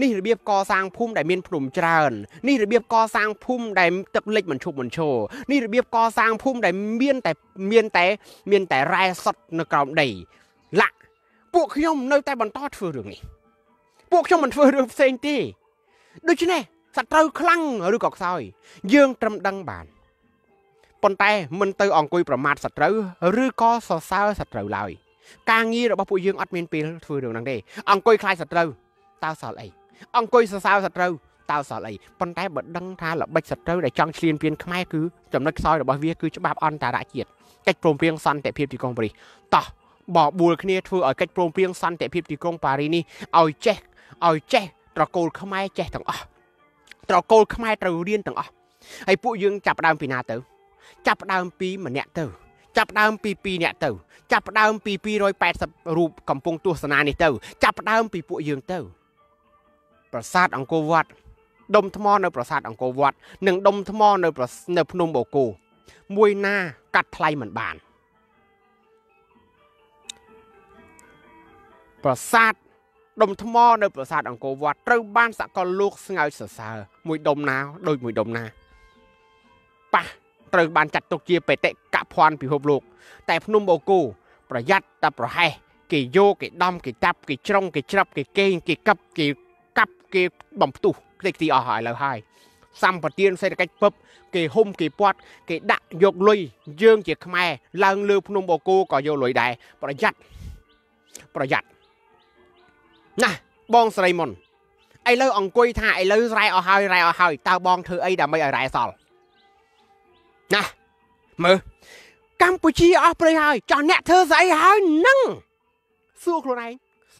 នេះរបៀបកសាងភូមិដែលមានភ្នំច្រើននេះរបៀបកសាងភូមិដែលទឹកលិចមិនឈប់មិនឈរនេះរបៀបកសាងភូមិដែលមានតែមានតែមានតែរ៉ែសុតនៅក្រោមដីឡាក់ពួកខ្ញុំនៅតែបន្តធ្វើរឿងនេះពួកខ្ញុំមិនធ្វើរឿងផ្សេងទេដូច្នេះសត្រូវខ្លាំងឬក៏ខ្សោយយើងត្រឹមដឹងបានប៉ុន្តែមិនទៅ អង្គុយប្រមាថសត្រូវ ឬក៏សរសើរសត្រូវឡើយ។ការងាររបស់ពួកយើងអត់មានពេលធ្វើរឿងហ្នឹងទេអង្គុយខ្លាចសត្រូវតើសល់អីអង្គុយសរសើរសត្រូវតើសល់អីប៉ុន្តែបើដឹងថាល្បិចសត្រូវដែលចង់ឈ្លានពានខ្មែរគឺចំណុចខ្សោយរបស់វាគឺច្បាប់អន្តរជាតិកិច្ចព្រមព្រៀងសន្តិភាពទីក្រុងប៉ារីសតោះបបួលគ្នាធ្វើឲ្យកិច្ចព្រមព្រៀងសន្តិភាពទីក្រុងប៉ារីសនេះឲ្យចេះឲ្យចេះត្រកូលខ្មែរចេះទាំងអស់ត្រកូលខ្មែរត្រូវរៀនទាំងអស់ហើយពួកយើងចាប់ដើមពីណាទៅចាប់ដើមពីម្នាក់ទៅចាប់ដើម ពី2នាក់ទៅ ចាប់ដើមពី280រូបកំពុងទស្សនានេះទៅចាប់ដើមពីពួកយើងទៅ ប្រាសាទអង្គរវត្តដុំថ្មនៅប្រាសាទអង្គរវត្តនិងដុំថ្មនៅនៅភ្នំបូកូមួយណាកាត់ថ្លៃមិនបានប្រាសាទដុំថ្មនៅប្រាសាទអង្គរវត្តត្រូវបានសកលលោក ស្ងើចសរសើរមួយដុំណាដូចមួយដុំណាប៉ះត្រូវបានចាត់ទុកជាបេតិកភណ្ឌពិភពលោកតែភ្នំបូកូប្រយ័ត្នតែប្រហែសគេយកគេដំគេតាប់គេច្រងគេច្រាប់គេកេងគេកັບគេកាប់គេបំផ្ទុះខ្ទេចខ្ទីអស់ហើយឥឡូវហើយសម្បទានសេដ្ឋកិច្ចពឹបគេហុំគេពាត់គេដាក់យកលុយយើង ជា ខ្មែរឡើង លើភ្នំបូកូក៏យកលុយដែរប្រយ័ត្នប្រយ័ត្នណាបងស្រីមុនឥឡូវអង្គុយថាឥឡូវរ៉ែអស់ហើយរ៉ែអស់ហើយតើបងធ្វើអីដើម្បីឲ្យរ៉ែសល់ណាមើលកម្ពុជាអស់ព្រៃហើយចោះអ្នកធ្វើស្អីហើយនឹងសួរខ្លួនឯង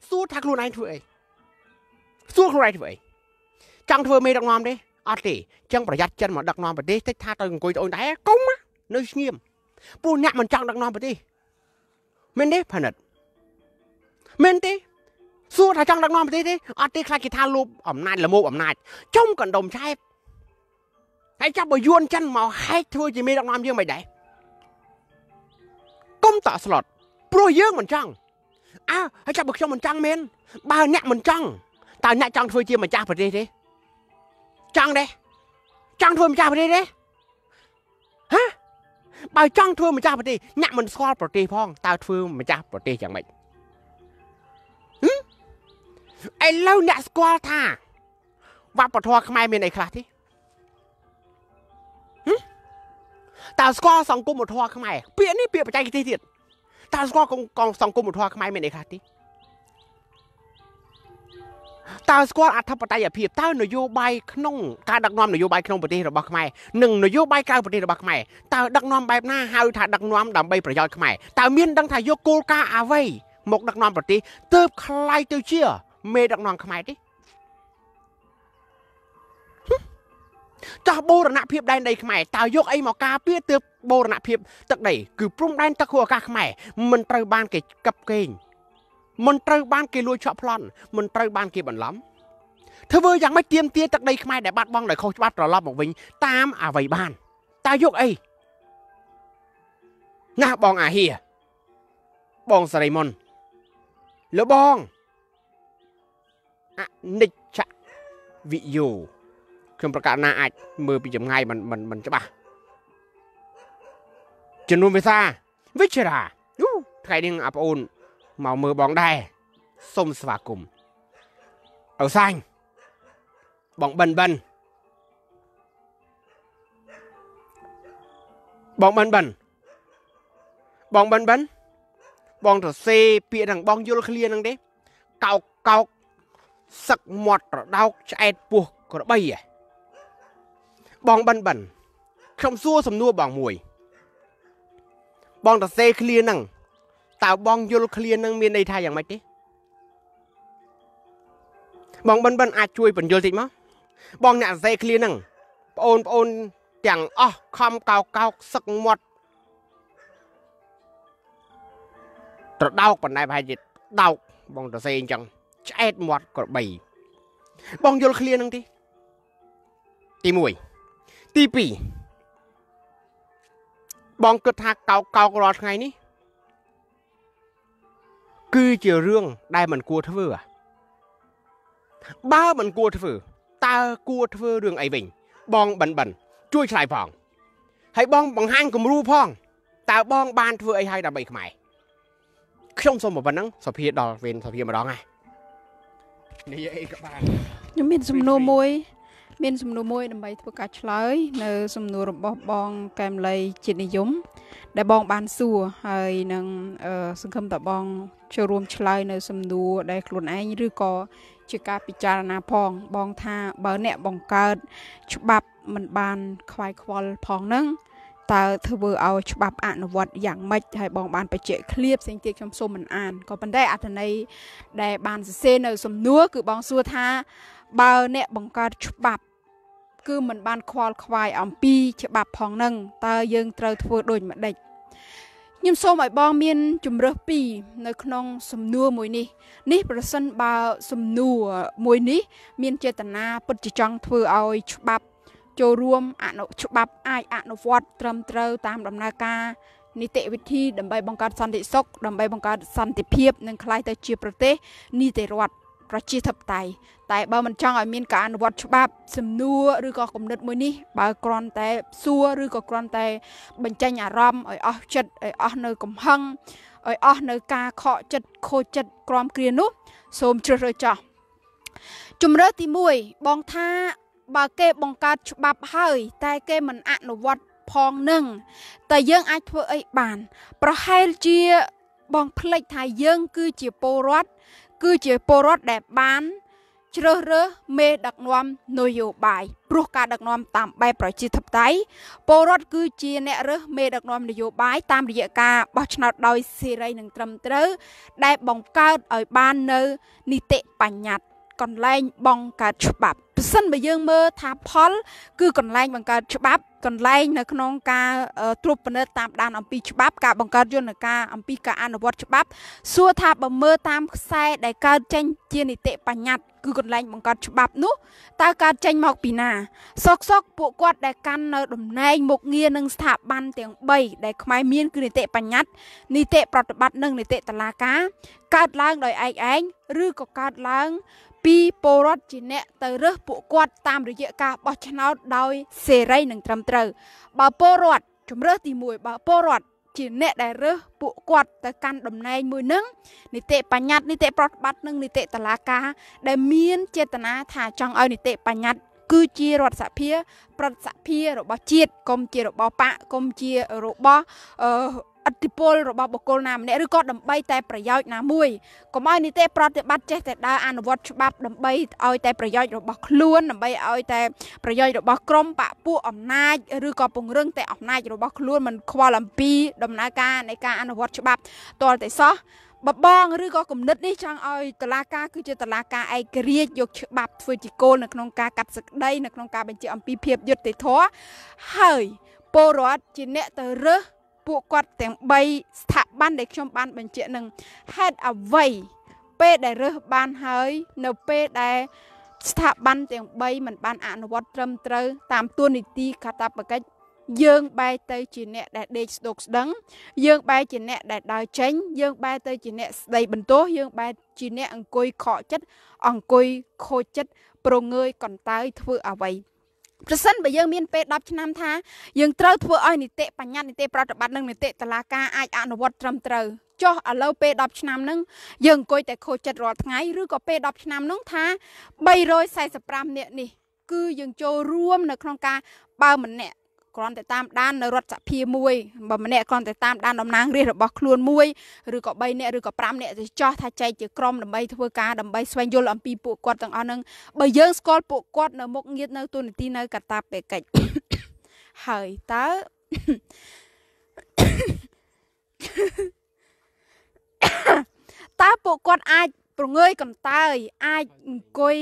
សួរថាខ្លួនឯងធ្វើអីសួរខ្លួនឯងធ្វើអីចង់ធ្វើមេដឹកនាំទេអត់ទេចឹងប្រយ័ត្នចិនមកដឹកនាំប្រទេសតិចថាទៅអង្គុយត្អូនដែរកុំនៅស្ងៀមព្រោះអ្នកមិនចង់ដឹកនាំប្រទេសមែនទេផនិតមែនទេសួរថាចង់ដឹកនាំប្រទេសទេអត់ទេខ្លាចគេថាលោបអំណាចលមោបអំណាចចំកណ្ដុំឆែបហើយចាប់បើយួនចិនមកហែកធ្វើជាមេដឹកនាំយើងមិនដែរកុំតក់ស្លុតព្រោះយើងមិនចង់អើហើយចាប់បើខ្ញុំមិនចង់មែនបើអ្នកមិនចង់តើអ្នកចង់ធ្វើជាម្ចាស់ប្រទេសទេចង់ទេចង់ធ្វើម្ចាស់ប្រទេសទេហ៎បើចង់ធ្វើម្ចាស់ប្រទេសអ្នកមិនស្គាល់ប្រទេសផងតើធ្វើម្ចាស់ប្រទេសយ៉ាងម៉េចឥឡូវអ្នកស្គាល់ថាវប្បធម៌ខ្មែរមានអីខ្លះទេតើស្គាល់សង្គមវប្បធម៌ខ្មែរពាក្យនេះពាក្យបច្ចេកទេសទៀតតើស្គាល់កងសង្គមវប្បធម៌ខ្មែរមានអីខ្លះទីតើស្គាល់អធិបតេយ្យភាពតើនយោបាយក្នុងការដឹកនាំនយោបាយក្នុងប្រទេសរបស់ខ្មែរនិងនយោបាយក្រៅប្រទេសរបស់ខ្មែរតើដឹកនាំបែបណាហៅថាដឹកនាំដើម្បីប្រយោជន៍ខ្មែរតើមានដឹងថាយកគោលការណ៍អ្វីមកដឹកនាំប្រទេសទើបคล้ายទៅជាមេដឹកនាំខ្មែរទេចោះបូរណភាពដែនដីខ្មែរតើយកអីមកការពារទើបបូរណភាពទឹកដីគឺព្រំដែនទឹកហួរអាកាសខ្មែរមិនត្រូវបាន គេកັບកេងមិនត្រូវបានគេលួចឆក់ប្លន់មិនត្រូវ បានគេបន្លំធ្វើយ៉ាងម៉េចទៀមទាទឹកដីខ្មែរដែលបាត់បង់ដោយខុសច្បាប់ត្រឡប់មកវិញ តាមអ្វីបានតើយកអីណាបងអាហៀបងសរីមុនលបងអនិច្ចវិយោខ្ញុំប្រកាសណាអាចមើលពីចម្ងាយមិនមិនមិនច្បាស់ចំនួនវាសាវិជ្រាយូថ្ងៃនេះអាប្អូនមកមើលបងដែរសូមស្វាគមន៍អោសាញ់បងបិនបិនបងបិនបិនបងបិនបិនបងទៅសេពាក្យនឹងបងយល់ឃ្លានឹងទេកោកកោកសឹកមាត់ប្រដោកឆ្អែតពោះក្របីហ៎បងបិនបិនខ្ញុំសួរសំណួរបងមួយ បងតសេឃ្លៀនឹងតើបងយល់ឃ្លៀនឹងមានន័យថាយ៉ាងម៉េចទេបងបិនបិនអាចជួយ បញ្យល់តិចមកបងអ្នកសេឃ្លៀនឹងប្អូនប្អូនទាំងអស់ខំកោកកោកសឹកមាត់ត្រដោកប៉ុណ្ណែប្រហែលជាដោកបងតសេអញ្ចឹងឆ្អែតមាត់ក្របី បងយល់ឃ្លៀនឹងទេទី1ទី2បងគិតថាកោកកោករាល់ថ្ងៃនេះ គឺជារឿងដែលមិនគួរធ្វើបើមិនគួរធ្វើ តើគួរធ្វើរឿងអីវិញ បងបិនបិនជួយឆ្លើយផងហើយបងបង្ហាញគំរូផង តើបងបានធ្វើអីហើយដើម្បីខ្មែរខ្ញុំសូមប៉ុណ្ណឹងសុភាដល់វេនសុភាម្ដងណានិយាយអីក៏បានខ្ញុំមានសំណួរមួយមានសំណួរមួយដើម្បីធ្វើការឆ្លើយ នៅសំណួររបស់បងកែមលីជាតិនិយមដែលបងបានសួរហើយនឹងសង្ឃឹមតបងចូលរួមឆ្លើយនៅសំណួរ ដែលខ្លួនឯងឬក៏ជាការពិចារណាផងបងថាបើអ្នកបង្កើតច្បាប់មិនបានខ្វាយខ្វល់ផងនឹងតើធ្វើឲ្យច្បាប់អនុវត្តយ៉ាងម៉េចហើយបងបានបញ្ជាក់ឃ្លាផ្សេងទៀតខ្ញុំសូមមិនអានក៏ប៉ុន្តែអត្ថន័យដែលបានសរសេរនៅ សំណួរគឺបងសួរថាបើអ្នកបង្កើតច្បាប់គឺมันបានខ្វល់ខ្វាយអំពីច្បាប់ផងនឹងតើយើងត្រូវធ្វើដូចម្ដេចខ្ញុំសូមឲ្យបងមានជំរើសពីរនៅក្នុងសំណួរមួយនេះ នេះប្រសិនបើសំណួរមួយនេះ មានចេតនាពិតជាចង់ធ្វើឲ្យច្បាប់ចូលរួមអនុច្បាប់អាចអនុវត្តត្រឹមត្រូវតាមដំណើរការនីតិវិធីដើម្បីបង្កើតសន្តិសុខដើម្បីបង្កើតសន្តិភាពនិងคล้ายទៅជាប្រទេសនីតិរដ្ឋប្រជាធិបតេយ្យតែបើមិនចង់ឲ្យមានការអនុវត្តច្បាប់សំណួរឬក៏គំនិតមួយនេះបើគ្រាន់តែសួរឬក៏គ្រាន់តែ បញ្ចេញអារម្មណ៍ឲ្យអស់ចិត្តឲ្យអស់នៅកំហឹងឲ្យអស់នៅការខកចិត្តខូចចិត្តក្រំគ្រានោះ សូមជ្រើសរើសចោះជំរឿទី1បងថាបើគេបង្កើតច្បាប់ហើយ តែគេមិនអនុវត្តផងនឹងតែយើងអាចធ្វើអីបាន ប្រហែលជាបងភ្លេចថាយើងគឺជាពលរដ្ឋគឺជាពលរដ្ឋដែលបានជ្រើសរើសមេដឹកនាំ នយោបាយព្រោះការដឹកនាំតាមបែបប្រជាធិបតេយ្យពលរដ្ឋគឺជា អ្នករើសមេដឹកនាំនយោបាយតាមរយៈការបោះឆ្នោតដោយសេរីនិងត្រឹមត្រូវដែលបង្កើតឲ្យបាននៅនីតិបញ្ញត្តិកន្លែងបង្កើតច្បាប់ប្រសិនបើយើងមើលថាផល គឺកន្លែងបង្កើតច្បាប់កន្លែងនៅក្នុងការត្រួតពិនិត្យតាមដានអំពីច្បាប់ការបង្កើតយន្តការអំពីការអនុវត្តច្បាប់សួរថាបើមើលតាម ខ្សែដែលកើតចេញ ជានីតិបញ្ញត្តិគឺកន្លែងបង្កើតច្បាប់នោះតើកើតចេញមក ពីណាសោកសោកពួកគាត់ដែលកាន់នៅតំណែងមុខងារនឹងស្ថាប័នទាំង3ដែលខ្មែរមានគឺនីតិបញ្ញត្តិនីតិប្រតិបត្តិនិងនីតិតឡាការកើតឡើងដោយឯកឯងឬក៏កើតឡើងពីពលរដ្ឋជាអ្នកទៅរើសពួកគាត់តាមរយៈការបោះឆ្នោតដោយ សេរីនិងត្រឹមត្រូវ បើពលរដ្ឋជំរើសទី1បើពលរដ្ឋជាអ្នកដែលរើសពួកគាត់ទៅកាន់តំណែងមួយនឹងនីតិបញ្ញត្តិនីតិប្រតិបត្តិនិងនីតិតឡាការដែលមានចេតនាថាចង់ឲ្យនីតិបញ្ញត្តិគឺជារដ្ឋសភាប្រតិសភារបស់ជាតិកុំជារបស់បកកុំជារបស់អឺឥទ្ធិពលរបស់បុគ្គលណាម្នាក់ឬក៏ដើម្បីតែប្រយោជន៍ណាមួយកុំឲ្យនីតិប្រតិបត្តិចេះតែដើរអនុវត្តច្បាប់ដើម្បីឲ្យ តែប្រយោជន៍របស់ខ្លួនដើម្បីឲ្យតែប្រយោជន៍របស់ក្រុមបពពួកអំណាចឬក៏ពង្រឹងតែអំណាចរបស់ខ្លួនមិនខ្វល់អំពី ដំណើរការនៃការអនុវត្តច្បាប់តរតែសោះបបងឬក៏គំនិតនេះចង់ឲ្យតឡាការគឺជាតឡាការឯករាជ្យយកច្បាប់ធ្វើជាគោលនៅក្នុងការកាត់សក្តីនៅក្នុងការបញ្ជាអំពីភាពយុត្តិធម៌ហើយពលរដ្ឋជាអ្នកទៅរើសពួកគាត់ទាំង3ស្ថាប័នដែលខ្ញុំបានបញ្ជាក់នឹងហេតុអ្វីពេលដែលរើសបានហើយនៅពេលដែលស្ថាប័នទាំង3មិនបានអនុវត្តត្រឹមត្រូវ តាមទួនាទីកាតព្វកិច្ចយើងបែរទៅជាអ្នកដែលដេកស្ដុកស្ដឹង យើងបែរជាអ្នកដែលដើរចេញ យើង បែរទៅជាអ្នកស្ដីបន្ទោសយើងបែរជាអ្នកអង្គុយខកចិត្តអង្គុយខូចចិត្តប្រងើយកន្តើយធ្វើអ្វីប្រសិនបើយើងមានពេល10ឆ្នាំថាយើងត្រូវធ្វើឲ្យនីតិបញ្ញត្តិនីតិប្រតិបត្តិនិងនីតិតឡាការអាចអនុវត្តត្រឹមត្រូវចុះឥឡូវពេល10ឆ្នាំហ្នឹងយើងអង្គុយតែខូចចិត្តរាល់ថ្ងៃឬក៏ពេល10ឆ្នាំហ្នឹងថា345នាក់នេះគឺយើងចូលរួមនៅក្នុងការបើម្នាក់គ្រាន់តែតាមដាននៅរដ្ឋសភាមួយបើម្នាក់គ្រាន់តែតាមដានតំណាងរាស្ត្ររបស់ខ្លួនមួយឬក៏3នាក់ឬក៏5នាក់ទៅចោះថាចែកជាក្រុមដើម្បីធ្វើការដើម្បីស្វែងយល់អំពីពួកគាត់ទាំងអស់ហ្នឹងបើយើងស្គាល់ពួកគាត់នៅមុខងារនៅទូនីតិនៅកតាបេកិច្ចហើយតើតើពួកគាត់អាចប្រងើយកន្តើយអាចអង្គុយ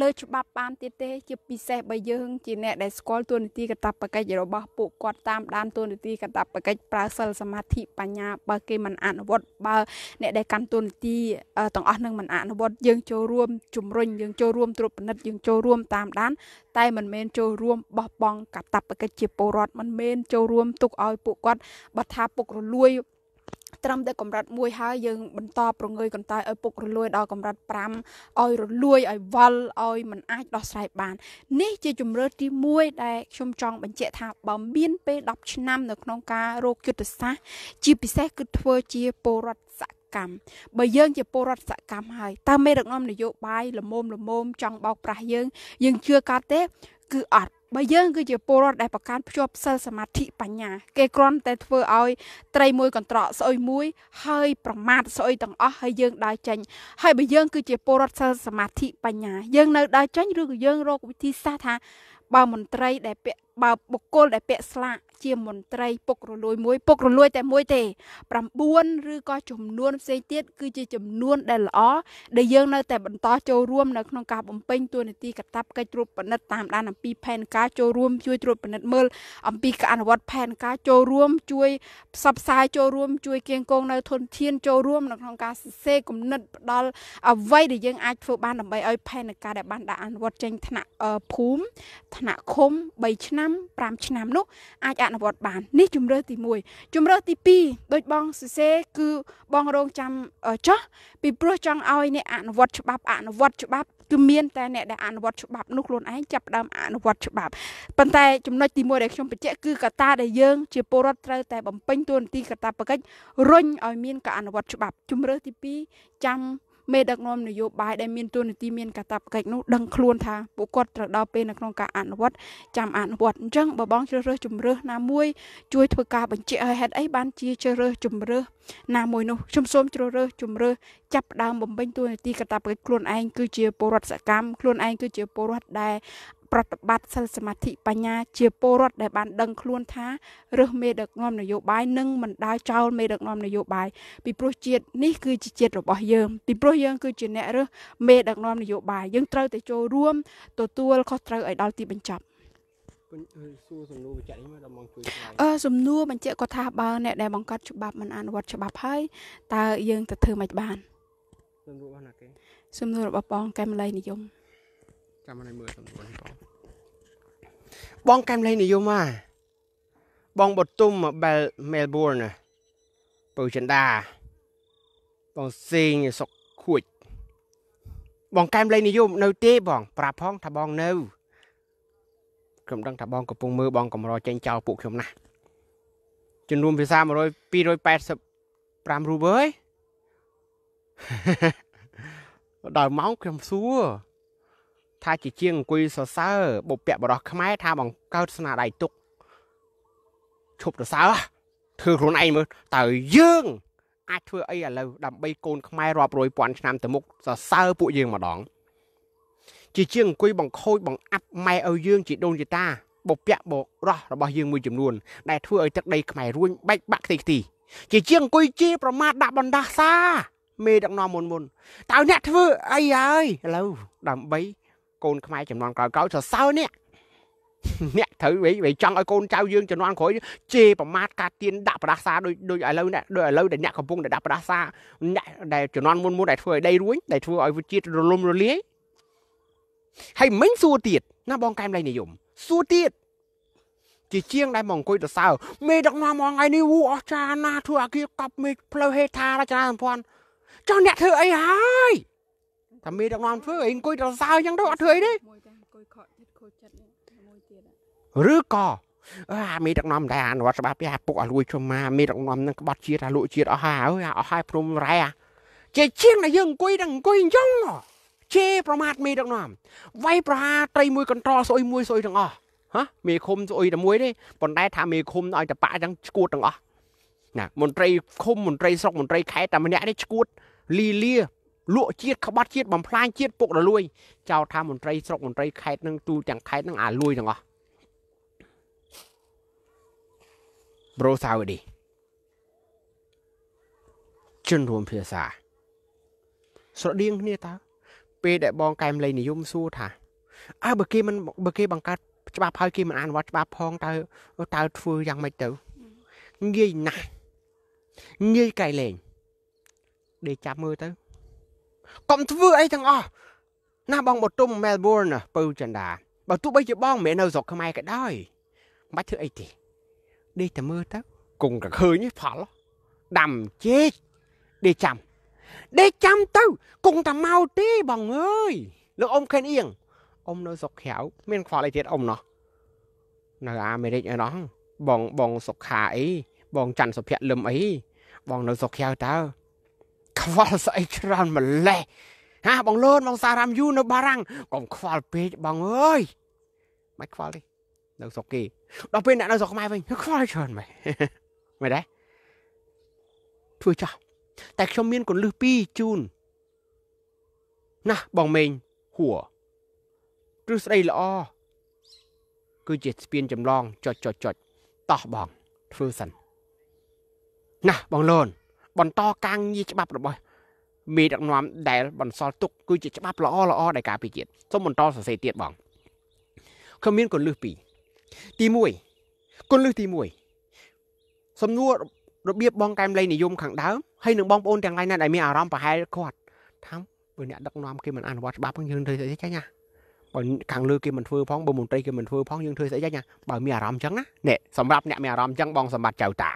លើច្បាប់បានទៀតទេ ជាពិសេសបើយើងជាអ្នកដែលស្គាល់ទូនីតិកតបកិច្ចរបស់ពួកគាត់តាមដានទូនីតិកតបកិច្ចប្រើសិលសមាធិបញ្ញាបើគេមិនអនុវត្ត បើ អ្នកដែលកាន់ទូនីតិទាំងអស់នឹងមិនអនុវត្តយើង ចូលរួមជំរុញយើងចូលរួមត្រួតពិនិត្យយើងចូលរួមតាមដានតែមិនមែនចូលរួមបោះបង់កតបកិច្ចជាពលរដ្ឋមិនមែនចូលរួមទុកឲ្យពួកគាត់បើថាពុករលួយត្រឹមតែកម្រិត1ហើយយើងបន្តប្រងើយកន្តើយឲ្យពុករលួយដល់កម្រិត5ឲ្យរលួយឲ្យវល់ឲ្យมันអាចដោះស្រាយបាន នេះ ជាជំរឿទី1ដែលខ្ញុំចង់បញ្ជាក់ថាបើមានពេល10ឆ្នាំនៅក្នុងការរកយុទ្ធសាស្ត្រជាពិសេសគឺធ្វើជាពលរដ្ឋសកម្មបើយើងជាពលរដ្ឋសកម្មហើយតើមេដឹកនាំនយោបាយលមមលមមចង់បោកប្រាស់យើងយើងជឿកើតទេគឺអត់បើយើងគឺជាពលរដ្ឋដែលប្រកាន់ភ្ជាប់សិលសមាធិបញ្ញា គេគ្រាន់តែធ្វើឲ្យត្រីមួយកន្ត្រកស្អុយមួយ ហើយប្រមាថស្អុយទាំងអស់ហើយយើងដើរចេញហើយបើយើង គឺជាពលរដ្ឋសិលសមាធិបញ្ញា យើងនៅដើរចេញឬក៏យើង រកវិធីសាស្ត្រថាបើមន្ត្រីដែលពាក់បើបុគ្គលដែលពាក់ស្លាកជាមន្ត្រីពុករលួយមួយពុករលួយ តែមួយទេ9ឬក៏ចំនួនផ្សេងទៀតគឺជាចំនួនដែលល្អដែលយើងនៅតែបន្តចូលរួមនៅក្នុងការបំពេញទួនាទីកាតព្វកិច្ចត្រួតពិនិត្យតាមដានអំពីផែនការចូលរួម ជួយត្រួតពិនិត្យមើលអំពីការអនុវត្តផែនការចូលរួមជួយផ្សព្វផ្សាយចូលរួមជួយគៀងគងនៅធនធាន ចូលរួមនៅក្នុងការសរសេរគំនិតផ្ដល់អ្វីដែលយើងអាចធ្វើបានដើម្បីឲ្យផែនការដែលបានដាក់អនុវត្តចេញថ្នាក់ភូមិថ្នាក់ឃុំ3ឆ្នាំ5ឆ្នាំនោះអាចអនុវត្តបាននេះជំរើសទី1ជំរើសទី2ដូចបងសរសេរគឺបងរងចាំចោះពីព្រោះចង់ឲ្យអ្នកអនុវត្តច្បាប់អនុវត្តច្បាប់គឺមានតែអ្នកដែលអនុវត្តច្បាប់នោះខ្លួនឯងចាប់ផ្ដើមអនុវត្តច្បាប់ប៉ុន្តែចំណុចទី1ដែលខ្ញុំបញ្ជាក់គឺកត្តាដែលយើងជាពលរដ្ឋត្រូវតែបំពេញតួនាទីកាតព្វកិច្ចរុញឲ្យមានការអនុវត្តច្បាប់ ជំរើសទី2ចាំមេដឹកនាំនយោបាយដែលមានទួនាទីមានកាតព្វកិច្ចនោះដឹងខ្លួនថាពួកគាត់ត្រូវដល់ពេលនៅក្នុងការអនុវត្តចាំអនុវត្តអញ្ចឹងបើបងជ្រើសរើសជំរឿសណាមួយជួយធ្វើការបញ្ជាឲ្យហេតុអីបានជាជ្រើសរើសជំរឿសណាមួយនោះខ្ញុំសូមជ្រើសរើសជំរឿសចាប់ផ្ដើមបំពេញទួនាទីកាតព្វកិច្ចខ្លួនឯងគឺជាពលរដ្ឋសកម្មខ្លួនឯងគឺជាពលរដ្ឋដែលប្រតិបត្តិសិលសមាធិបញ្ញាជាពលរដ្ឋដែលបានដឹងខ្លួនថារើសមេដឹកនាំនយោបាយនិងមិនដើរចោលមេដឹកនាំនយោបាយពីព្រោះជាតិនេះគឺជាជាតិរបស់យើងពីព្រោះយើងគឺជាអ្នករើសមេដឹកនាំនយោបាយយើងត្រូវតែចូលរួមទទួលខុសត្រូវឲ្យដល់ទីបញ្ចប់សួរសំណួរបញ្ជាក់នេះមកដល់មកជួយឆ្លើយអឺសំណួរបញ្ជាក់គាត់ថាបើអ្នកដែលបង្កើតច្បាប់មិនអនុវត្តច្បាប់ហើយតើយើងទៅធ្វើមិនបានសំណួររបស់ណាគេសំណួររបស់បងកែមលីនិយមអឺចាំឲ្យមើលសំនួរបងបងកែមលេងនិយមហ่าបងបតុមមកបែលមែលប៊នពៅចិនដាបងសេងសុកខួចបងកែមលេងនិយម នៅទេបង ប្រាប់ផងថាបងនៅខ្ញុំដឹងថាបង កំពុងមើលបងកម្រចេញចោលពួកខ្ញុំណាស់ចំនួនភាសា100 285រូបអើយដល់ម៉ោងខ្ញុំសួរថាជាជាងអង្គុយសរសើរបុព្វបរោះខ្មែរថាបង្កើតស្នាដៃទុកឈប់សរសើរធ្វើខ្លួនឯងមើលតើយើងអាចធ្វើអីឥឡូវដើម្បីកូនខ្មែររាប់រយពាន់ឆ្នាំទៅមុខសរសើរពួកយើងម្ដងជាជាងអង្គុយបង្ខូចបង្អាប់ម៉ែឲ្យយើងជាដូនជាតាបុព្វបរោះរបស់យើងមួយចំនួនដែលធ្វើឲ្យទឹកដីខ្មែររួញបែកបាក់ខ្ទេចខ្ទីជាជាងអង្គុយជាប្រមាថដាក់បណ្ដាសាមេដឹកនាំមុនមុនតើអ្នកធ្វើអីហើយឥឡូវដើម្បីកូនខ្មែរចំនួនក្រោយក្រោយសរសើរអ្នកអ្នកត្រូវវិញវិញចង់ឲ្យកូនចៅយើងចំនួនក្រោយជេរប្រមាថការទៀនដាក់ប្រដាសាដោយដោយឥឡូវនេះដោយឥឡូវដែលអ្នកកំពុងដាក់ប្រដាសាអ្នកដែលចំនួនមុនមុនដែលធ្វើឲ្យដីរួញដែលធ្វើឲ្យវិជាតិរលំរលាយហើយមិញសួរទៀតណាបងកែមលៃនិយមសួរទៀតជាជាងដែលមកអង្គុយទៅសើមេដឹកនាំមកថ្ងៃនេះវូអស្ចារណាធ្វើអាគារកប់មេផ្លូវហេដ្ឋារចនាសម្ព័ន្ធចុះអ្នកធ្វើអីហើយតែមេដឹកនាំធ្វើឯងអង្គុយរសើរអញ្ចឹងទៅអត់ធ្វើអីទេមួយតែអង្គុយខកចិត្តខូចចិត្តមួយទៀតឬក៏អាមេដឹកនាំដែរអនុវត្តច្បាប់ពីអាពុកអាលួយជុំមកមេដឹកនាំនឹងក្បត់ជាតិអាលក់ជាតិអស់ហើយអើយអស់ហើយព្រមរ៉ែជាជាងដែលយើងអង្គុយដល់អង្គុយអញ្ចឹងជេរប្រមាថមេដឹកនាំវាយប្រហារត្រីមួយកន្ត្រស្អុយមួយស្អុយទាំងអស់ហ៎មេឃុំស្អុយតែមួយទេប៉ុន្តែថាមេឃុំឲ្យតបាក់អញ្ចឹងឈួតទាំងអស់ណាមន្ត្រីឃុំមន្ត្រីស្រុកមន្ត្រីខេត្តតែម្នាក់នេះឈួតលីលាលក់ជាតិក្បត់ជាតិបំផ្លាញជាតិពុករលួយចោទថាមន្ត្រី ស្រុកមន្ត្រីខេត្តនឹងទូទាំងខេត្តនឹងអាលួយទាំងអស់ប្រូសាវឌីជនរួមភាសា ស្រដៀងគ្នាតើពេលដែលបង កែមលេងនិយមសួរថាអើបើគេមិនបើគេបង្កើតច្បាប់ហើយគេមិនអនុវត្តច្បាប់ផងតើតើធ្វើយ៉ាងម៉េចទៅងាយណាស់ងាយកែលែងដេកចាប់មើលទៅកុំធ្វើអីទាំងអស់ណាបងបតុមមែលប៊នពៅចន្ទាបើទោះបីជាបងមិននៅស្រុកខ្មែរក៏ដោយមិនបាច់ធ្វើអីទេដេកតែមើលទៅគង់ក៏ឃើញផលដាំជែកដេកចាំដេកចាំទៅគង់តែមកទេបងអើយលោកអ៊ំខេនអៀងអ៊ំនៅស្រុកក្រៅមានខ្វល់អីទៀតអ៊ំណោះនៅអាមេរិកអីណោះបងបងសុខាអីបងច័ន្ទសុភ័ក្រលឹមអីបងនៅស្រុកក្រៅតើខ្វល់ស្អីច្រើនម្លេះហាបងលូនបងសារ៉ាមយូនៅបារាំងកុំខ្វល់ពេកបងអើយមិនខ្វល់ទេនៅស្រុកគេដល់ពេលអ្នកនៅស្រុកខ្មែរវិញខ្វល់ច្រើនមែនមែនទេធ្វើចោះតែខ្ញុំមានកលឹះ2ជូនណាបងមេងហួរទ្រឹស្ដីល្អគឺជាស្ពានចម្លងចុចចុចចុចតោះបងធ្វើសិនណាបងលូនបន្តការងារច្បាប់របស់មេដឹកនាំដែលបន្សល់ទុកគឺជាច្បាប់ល្អល្អដែលការពារជាតិសូមបន្តសរសេរទៀតបងខ្ញុំមានកលឹះពីរទី1កលឹះទី1សំណួររបៀបបងកែមលៃនិយមខាងដើមហើយនឹងបងប្អូនទាំងឡាយណាដែលមានអារម្មណ៍ប្រហែលគាត់ថាបើអ្នកដឹកនាំគេមិនអនុវត្តច្បាប់ហ្នឹងយើងធ្វើស្អីចាញ់ណាបើខាងលើគេមិនធ្វើផងបើមន្ត្រីគេមិនធ្វើផងយើងធ្វើស្អីចាញ់ណាបើមានអារម្មណ៍អញ្ចឹងណានេះសម្រាប់អ្នកមានអារម្មណ៍អញ្ចឹងបងសម្បត្តិចៅតា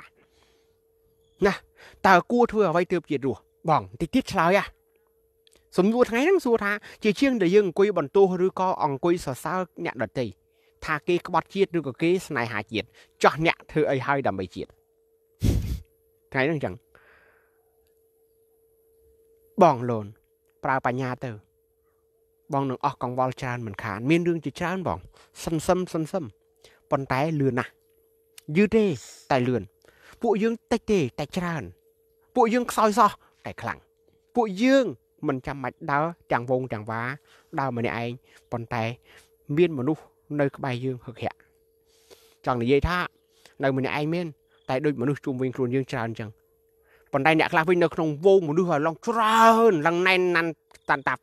ណាតើគួរធ្វើអ្វីទើបជារស់បងតិចទៀតឆ្លើយអាសំណួរថ្ងៃហ្នឹងសួរថាជាជាងដែលយើងអង្គុយបន្ទោសឬក៏អង្គុយសរសើរអ្នកដតីថាគេក្បត់ជាតិឬក៏គេស្នេហាជាតិចោះអ្នកធ្វើអីហើយដើម្បីជាតិថ្ងៃហ្នឹងចឹងបងលូនប្រើបញ្ញាទៅ បងនឹងអស់កង្វល់ច្រើនមិនខាន មានរឿងជាច្រើនបងសន្សឹមសន្សឹមប៉ុន្តែលឿនណាស់យឺទេតែលឿនពួកយើងតិចទេតែច្រើន ពួកយើងខ្សោយសោះតែខ្លាំងពួកយើងមិនចាំបាច់ដើរទាំងវងទាំងវ៉ាដើរម្នាក់ឯងប៉ុន្តែមានមនុស្សនៅក្បែរយើងហឹកហាក់ចង់និយាយថា នៅ ម្នាក់ឯងមានតែដូចមនុស្សជុំវិញខ្លួនយើងច្រើនអញ្ចឹងប៉ុន្តែអ្នកខ្លះវិញនៅក្នុងវងមនុស្សឡើងច្រើនឡើងណែនណាន់តាន់តាប់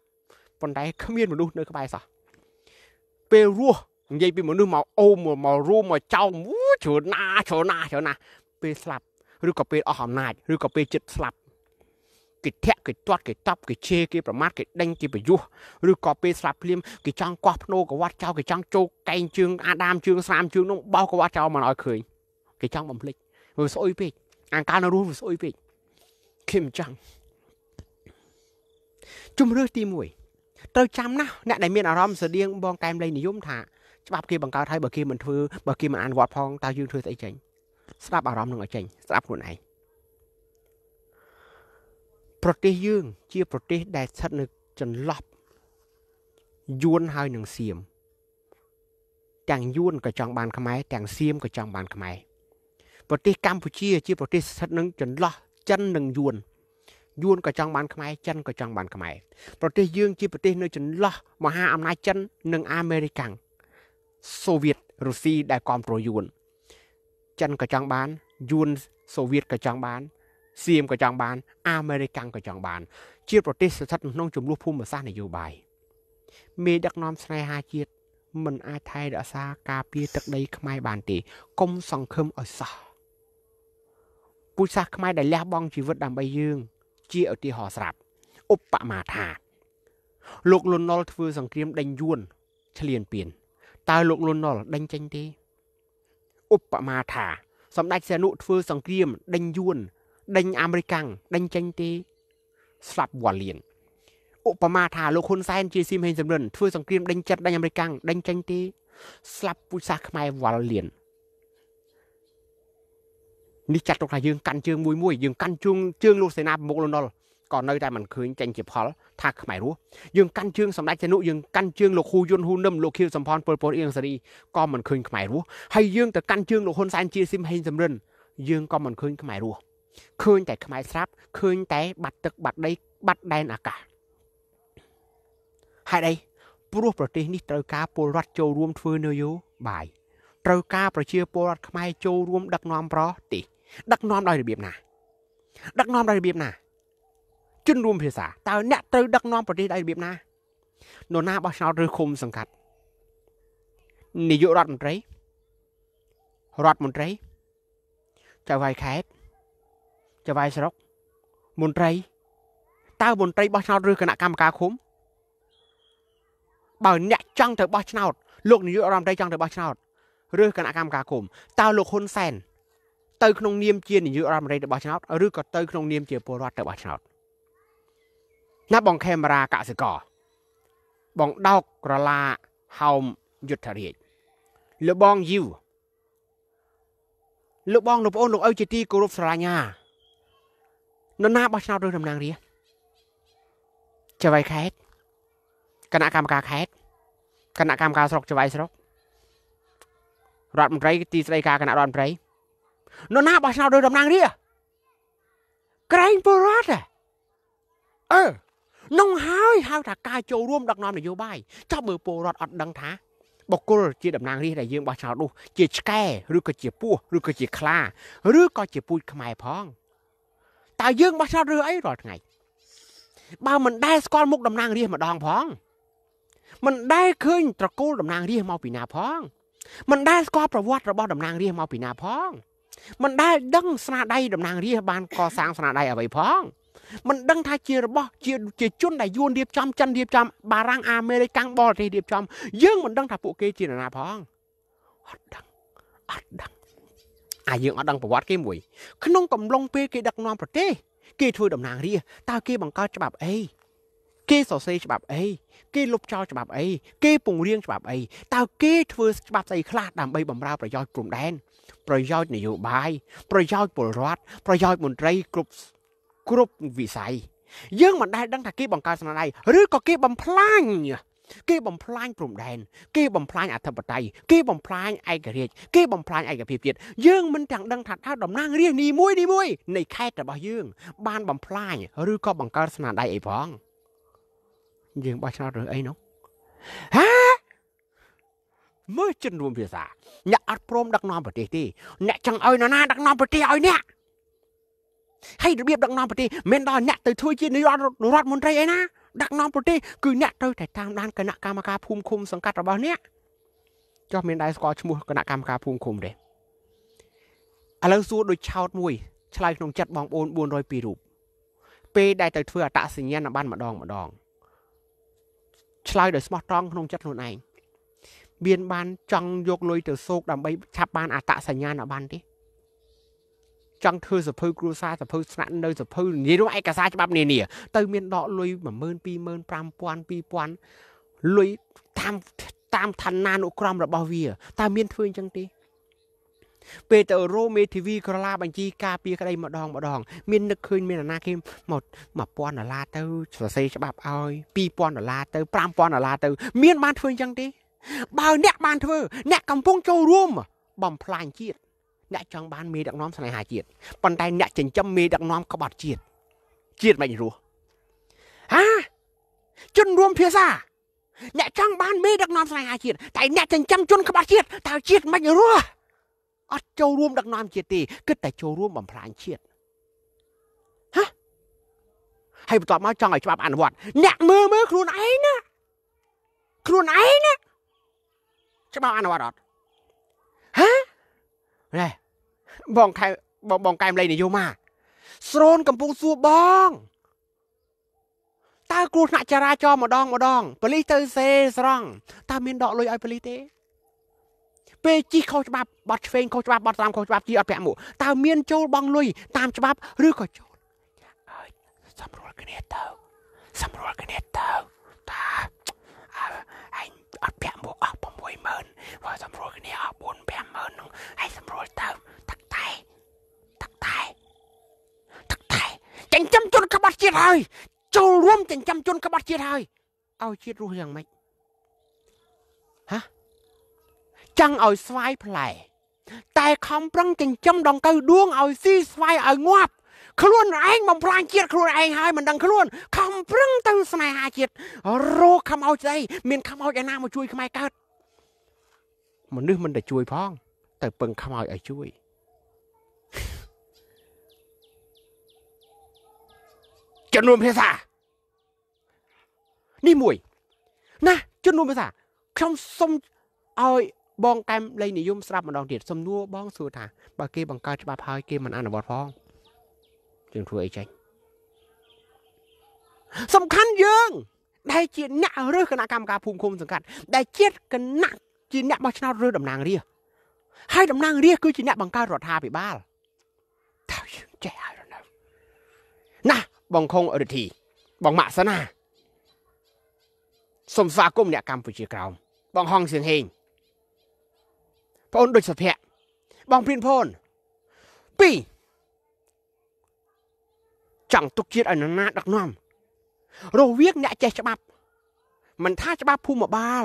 ប៉ុន្តែគ្មានមនុស្សនៅក្បែរសោះពេលរស់និយាយពីមនុស្សមកអូមមករួមមកចោមច្រើនណាច្រើនណាច្រើនណាពេលស្លាប់ឬក៏ពេលអស់អំណាចឬក៏ពេលចិត្តស្លាប់គេធាក់គេទាត់គេតប់គេជេរគេប្រមាថគេដេញគេប្រយុះឬក៏ពេលស្លាប់ភ្លាមគេចង់កោះភ្នោកវាត់ចោលគេចង់ជោកកែងជើងអាដាមជើងស្រាមជើងនោះបោសកវាត់ចោលមិនឲ្យឃើញគេចង់បំភ្លេចវាស្អុយពេកអង្ការនៅរស់វាស្អុយពេកឃឹមចង់ជំរឿសទី1ត្រូវចាំណាស់អ្នកដែលមានអារម្មណ៍ស្តៀងបងកែមលេងនិយមថាច្បាប់គេបង្កើតឲ្យបើគេមិនធ្វើបើគេមិនអនុវត្តផងតើយើងធ្វើស្អីចេញស្ដាប់អារម្មណ៍នឹងឲ្យចេញស្ដាប់ខ្លួនឯងប្រទេសយើងជាប្រទេសដែលស្ថិតនៅចន្លោះយួនហើយនឹងសៀមទាំងយួនក៏ចង់បាន ខ្មែរទាំងសៀមក៏ចង់បាន ខ្មែរប្រទេសកម្ពុជាជាប្រទេសស្ថិតនឹងចន្លោះចិននិងយួនយួនក៏ចង់បានខ្មែរចិនក៏ចង់បានខ្មែរប្រទេសយើងជាប្រទេស នៅចន្លោះមហាអំណាចចិននិងអាមេរិកកាំងសូវៀតរុស្ស៊ីដែលគ្រប់គ្រងយួនចិនក៏ចង់បានយួនសូវៀតក៏ចង់បានសៀមក៏ចង់បានអាមេរិកក៏ចង់បាន ជា ប្រទេសស្ថិតក្នុងចំនួនភូមិសាស្ត្រនយោបាយមេដឹកនាំស្នេហាជាតិមិនអាចថែរក្សាការពារទឹកដី ខ្មែរបានទេកុំសង្ឃឹមឲ្យសោះពូជសាសន៍ខ្មែរដែលលះបង់ជីវិតដើម្បីយើង ជាឧទាហរណ៍ស្រាប់ឧបមាថាលោកលន់នល់ធ្វើសង្គ្រាមដេញយួនឆ្លៀនពៀនតើលោកលន់នល់ដេញចេញទេឧបមាថាសម្ដេចសៀនុធ្វើសង្គ្រាមដេញយួនដេញអាមេរិកាំងដេញចេញទេស្លាប់វ៉ាលៀនឧបមាថាលោកហ៊ុនសែនជាស៊ីមហេងសំរិនធ្វើសង្គ្រាមដេញចិត្តដេញអាមេរិកាំងដេញចេញទេស្លាប់ពុជសាសខ្មែរវ៉ាលៀននេះចាត់ទុកថាយើងកាន់ជើងមួយមួយយើងកាន់ជើងជើងលោកសេនាប្រមុខលន់ដល់ក៏នៅតែមិនឃើញចេញជាផលថាខ្មែររស់យើងកាន់ជើងសម្ដេចចនុយើងកាន់ជើងលោកហ៊ូយុនហ៊ូនឹមលោកខៀវសំផនពលពតអៀងសេរីក៏មិនឃើញខ្មែររស់ហើយយើងទៅកាន់ជើងលោកហ៊ុនសែនជាស៊ីមហេងសំរិនយើងក៏មិនឃើញខ្មែររស់ឃើញតែខ្មែរស្រាប់ឃើញតែបាត់ទឹកបាត់ដីបាត់ដែនអាកាសហេតុអីព្រោះប្រទេសនេះត្រូវការពលរដ្ឋចូលរួមធ្វើនយោបាយត្រូវការប្រជាពលរដ្ឋខ្មែរចូលរួម ដឹកនាំប្រទេសដឹកនាំដោយរបៀបណាដឹកនាំដោយរបៀបណាជនរួមភាសាតើអ្នកត្រូវដឹកនាំប្រទេសដោយរបៀបណានរណាបោះឆ្នោតឬឃុំសង្កាត់នាយករដ្ឋមន្ត្រីរដ្ឋមន្ត្រីចៅហ្វាយខេត្តចៅហ្វាយស្រុកមន្ត្រីតើមន្ត្រីបោះឆ្នោតឬគណៈកម្មការឃុំបើអ្នកចង់ទៅបោះឆ្នោតលោកនាយករដ្ឋមន្ត្រីចង់ទៅបោះឆ្នោតឬគណៈកម្មការគុំតើលោកហ៊ុនសែនទៅ ក្នុងនាមជានាយករដ្ឋមន្ត្រីទៅបោះឆ្នោតឬក៏ទៅ ក្នុងនាមជាពលរដ្ឋទៅបោះឆ្នោតណាបងខេមរាកសិករបងដោកក្រឡាហោមយុទ្ធរាជលោកបងយូលោកបងលោកប្អូនលោកអ៊ូជាទីគោរពស្រឡាញ់ណានរណាបោះឆ្នោតរើសតំណាងរាស្ត្រចៅវៃខេតគណៈកម្មការខេតគណៈកម្មការស្រុកចៅវៃស្រុករដ្ឋមន្ត្រីទីស្តីការគណៈរដ្ឋមន្ត្រីនរណាបោះឆ្នោតរើសតំណាងរាស្ត្រក្រែងពលរដ្ឋអឺនោះហើយហៅថាការចូលរួមដឹកនាំនយោបាយចុះមើលពលរដ្ឋអត់ដឹងថាបកគលជាតំណាងរាស្ត្រដែលយើងបោះឆ្នោតនោះជាឆ្កែឬក៏ជាពស់ឬក៏ជាខ្លាឬក៏ជាពូជខ្មែរផងតើយើងបោះឆ្នោតឬអីរាល់ថ្ងៃបើមិនដែលស្គាល់មុខតំណាងរាស្ត្រម្ដងផងមិនដែលឃើញត្រកូលតំណាងរាស្ត្រមកពីណាផងមិនដែលស្គាល់ប្រវត្តិរបស់តំណាងរាស្ត្រមកពីណាផងមិនដែលដឹងស្នាដៃតំណាងរាស្ត្របានកសាងស្នាដៃអ្វីផងមិនដឹងថាជារបស់ជាជាជនដែលយួនរៀបចំ ចិនរៀបចំ បារាំងអាមេរិកកាំងបរទេសរៀបចំយើងមិនដឹងថាពួកគេជានរណាផងអត់ដឹងអត់ដឹងអាយើងអត់ដឹងប្រវត្តិគេមួយ ក្នុងកំឡុងពេលគេដឹកនាំប្រទេសគេធ្វើតំណាងរាតើគេបង្កើតច្បាប់អីគេសរសេរច្បាប់អីគេលុបចោលច្បាប់អីគេពង្រៀងច្បាប់អីតើគេធ្វើច្បាប់ស្អីខ្លះដើម្បីបម្រើប្រយោជន៍ព្រំដែនប្រយោជន៍នយោបាយប្រយោជន៍ពលរដ្ឋប្រយោជន៍មន្ត្រីគ្រប់គ្រប់វិស័យយើងមិនដែលដឹងថាគេបង្កើតស្នាដៃឬក៏គេបំផ្លាញគេ បំផ្លាញព្រំដែនគេបំផ្លាញអធិបតេយ្យគេបំផ្លាញឯករាជ្យគេបំផ្លាញឯកភាពជាតិយើងមិនទាំងដឹងថាតើតំណាងរាស្ត្រនីមួយនីមួយនៃខេត្តរបស់យើង បានបំផ្លាញឬក៏បង្កើតស្នាដៃអីផងយើងបោះឆ្នោតឬអីនោះហាមើលជនរួមភាសា អ្នកអត់ព្រមដឹកនាំប្រទេសទេអ្នកចង់ឲ្យនរណាដឹកនាំប្រទេសឲ្យអ្នកហើយរបៀបដឹកនាំប្រទេសមិនដល់អ្នកទៅធ្វើជានាយករដ្ឋមន្ត្រីអីណាដឹកនាំប្រទេសគឺអ្នកត្រូវតែតាមដានគណៈកម្មការភូមិឃុំសង្កាត់របស់អ្នកចុះមានដែរស្គាល់ឈ្មោះគណៈកម្មការភូមិឃុំទេឥឡូវសួរដូចឆោតមួយ ឆ្លើយក្នុងចិត្តបងប្អូន402រូបពេលដែលទៅធ្វើអត្តសញ្ញាណប័ណ្ណម្ដងម្ដងឆ្លើយដោយស្មោះត្រង់ក្នុងចិត្តខ្លួនឯងមានបានចង់យកលុយទៅសោកដើម្បីឆាប់បានអត្តសញ្ញាណប័ណ្ណទេចង់ធ្វើសភៅគ្រួសារសភៅស្នាក់នៅសភៅនិយាយរួមឯកសារច្បាប់នានាទៅមានដកលុយ10000 25000 2000លុយតាមតាមឋានានុក្រមរបស់វាតើមានធ្វើអញ្ចឹងទេពេលទៅរោមេធាវីក្រឡាបញ្ជីការពារក្តីម្ដងម្ដង មាននឹកឃើញមានអាណាគេមក1000ដុល្លារទៅសរសេរច្បាប់ឲ្យ2000ដុល្លារទៅ5000ដុល្លារទៅ មានបានធ្វើអញ្ចឹងទេ បើអ្នកបានធ្វើអ្នកកំពុងចូលរួម បំផ្លាញជាតិអ្នកចង់បានមេដឹកនាំស្នេហាជាតិប៉ុន្តែអ្នកចិញ្ចឹមមេដឹកនាំក្បត់ជាតិជាតិមិនរស់ហាជនរួមភាសាអ្នកចង់បានមេដឹកនាំស្នេហាជាតិតែ អ្នកចិញ្ចឹមជនក្បត់ជាតិតើជាតិមិនរស់អត់ចូលរួម ដឹកនាំជាតិទេគិតតែចូលរួមបំផ្លាញជាតិហាហើយបន្ទាប់មកចង់ឲ្យច្បាប់អនុវត្តអ្នកមើលមើលខ្លួនឯងណាខ្លួនឯងណាច្បាប់អនុវត្តអត់ណែបងខែបងបងកែមលេងនយោមកស្រូនកំពុងសួរបងតើគ្រោះថ្នាក់ចរាចរណ៍ម្ដងម្ដងប៉ូលីសទៅសេស្រង់តើមានដកលុយឲ្យប៉ូលីសទេ ពេលជិះខុសច្បាប់បាត់ឆ្វេងខុសច្បាប់បាត់ត្រាំខុសច្បាប់ជិះអត់ពាក់មួកតើមានចូលបងលុយតាមច្បាប់ឬក៏ចូលអើយសម្រួលគ្នាទៅសម្រួលគ្នាទៅតាអើអញអត់ពាក់មួកអស់60000បើសម្រួលគ្នាអស់50000នឹងឲ្យសម្រួលទៅទឹកតែទឹកតែទឹកតែចិញ្ចឹមជន ក្បត់ជាតិហើយចូលរួមចិញ្ចឹមជនក្បត់ជាតិហើយឲ្យជាតិរស់យ៉ាងម៉េចហ៎ចង់ឲ្យស្វាយផ្លែ តែខំប្រឹងចិញ្ចឹមដង្កូវដួងឲ្យស៊ីស្វាយឲ្យងាប់ខ្លួនឯងបំផ្លាញជាតិខ្លួនឯងហើយមិនដឹងខ្លួនខំប្រឹងទៅស្នេហាជាតិរោខំឲ្យស្អីមានខំឲ្យឯណាមកជួយខ្មែរកើតមនុស្សមិនទៅជួយផង ទៅពឹងខ្មោចឲ្យជួយចំនួនភាសានេះមួយណាចំនួនភាសាខ្ញុំសុំឲ្យបងកែមលេងនិយមស្រាប់ម្ដងទៀតសំនួរបងសួរថាបើគេបង្កើតច្បាប់ហើយគេមិនអនុវត្តផងយើងធ្វើអីចេញសំខាន់យើង ដែលជាអ្នករើសគណៈកម្មការភូមិឃុំសង្កាត់ដែលជាគណៈជាអ្នកបោះឆ្នោតឬតំណាងរាស្ត្រហើយតំណាងរាស្ត្រគឺជាអ្នកបង្កើតរដ្ឋាភិបាលតើយើងចេះហើយឬនៅណាបងខុងរិទ្ធី បងម៉ាក់សណាសូមស្វាគមន៍អ្នកកម្ពុជាក្រោមបងហងសៀងហេងបងដូចសុភ័ក្របងព្រៀនផន2ចង់ទុកជាតិឲ្យនរណាដឹកនាំរវាងអ្នកចេះច្បាប់ មិនថាច្បាប់ភូមិបាល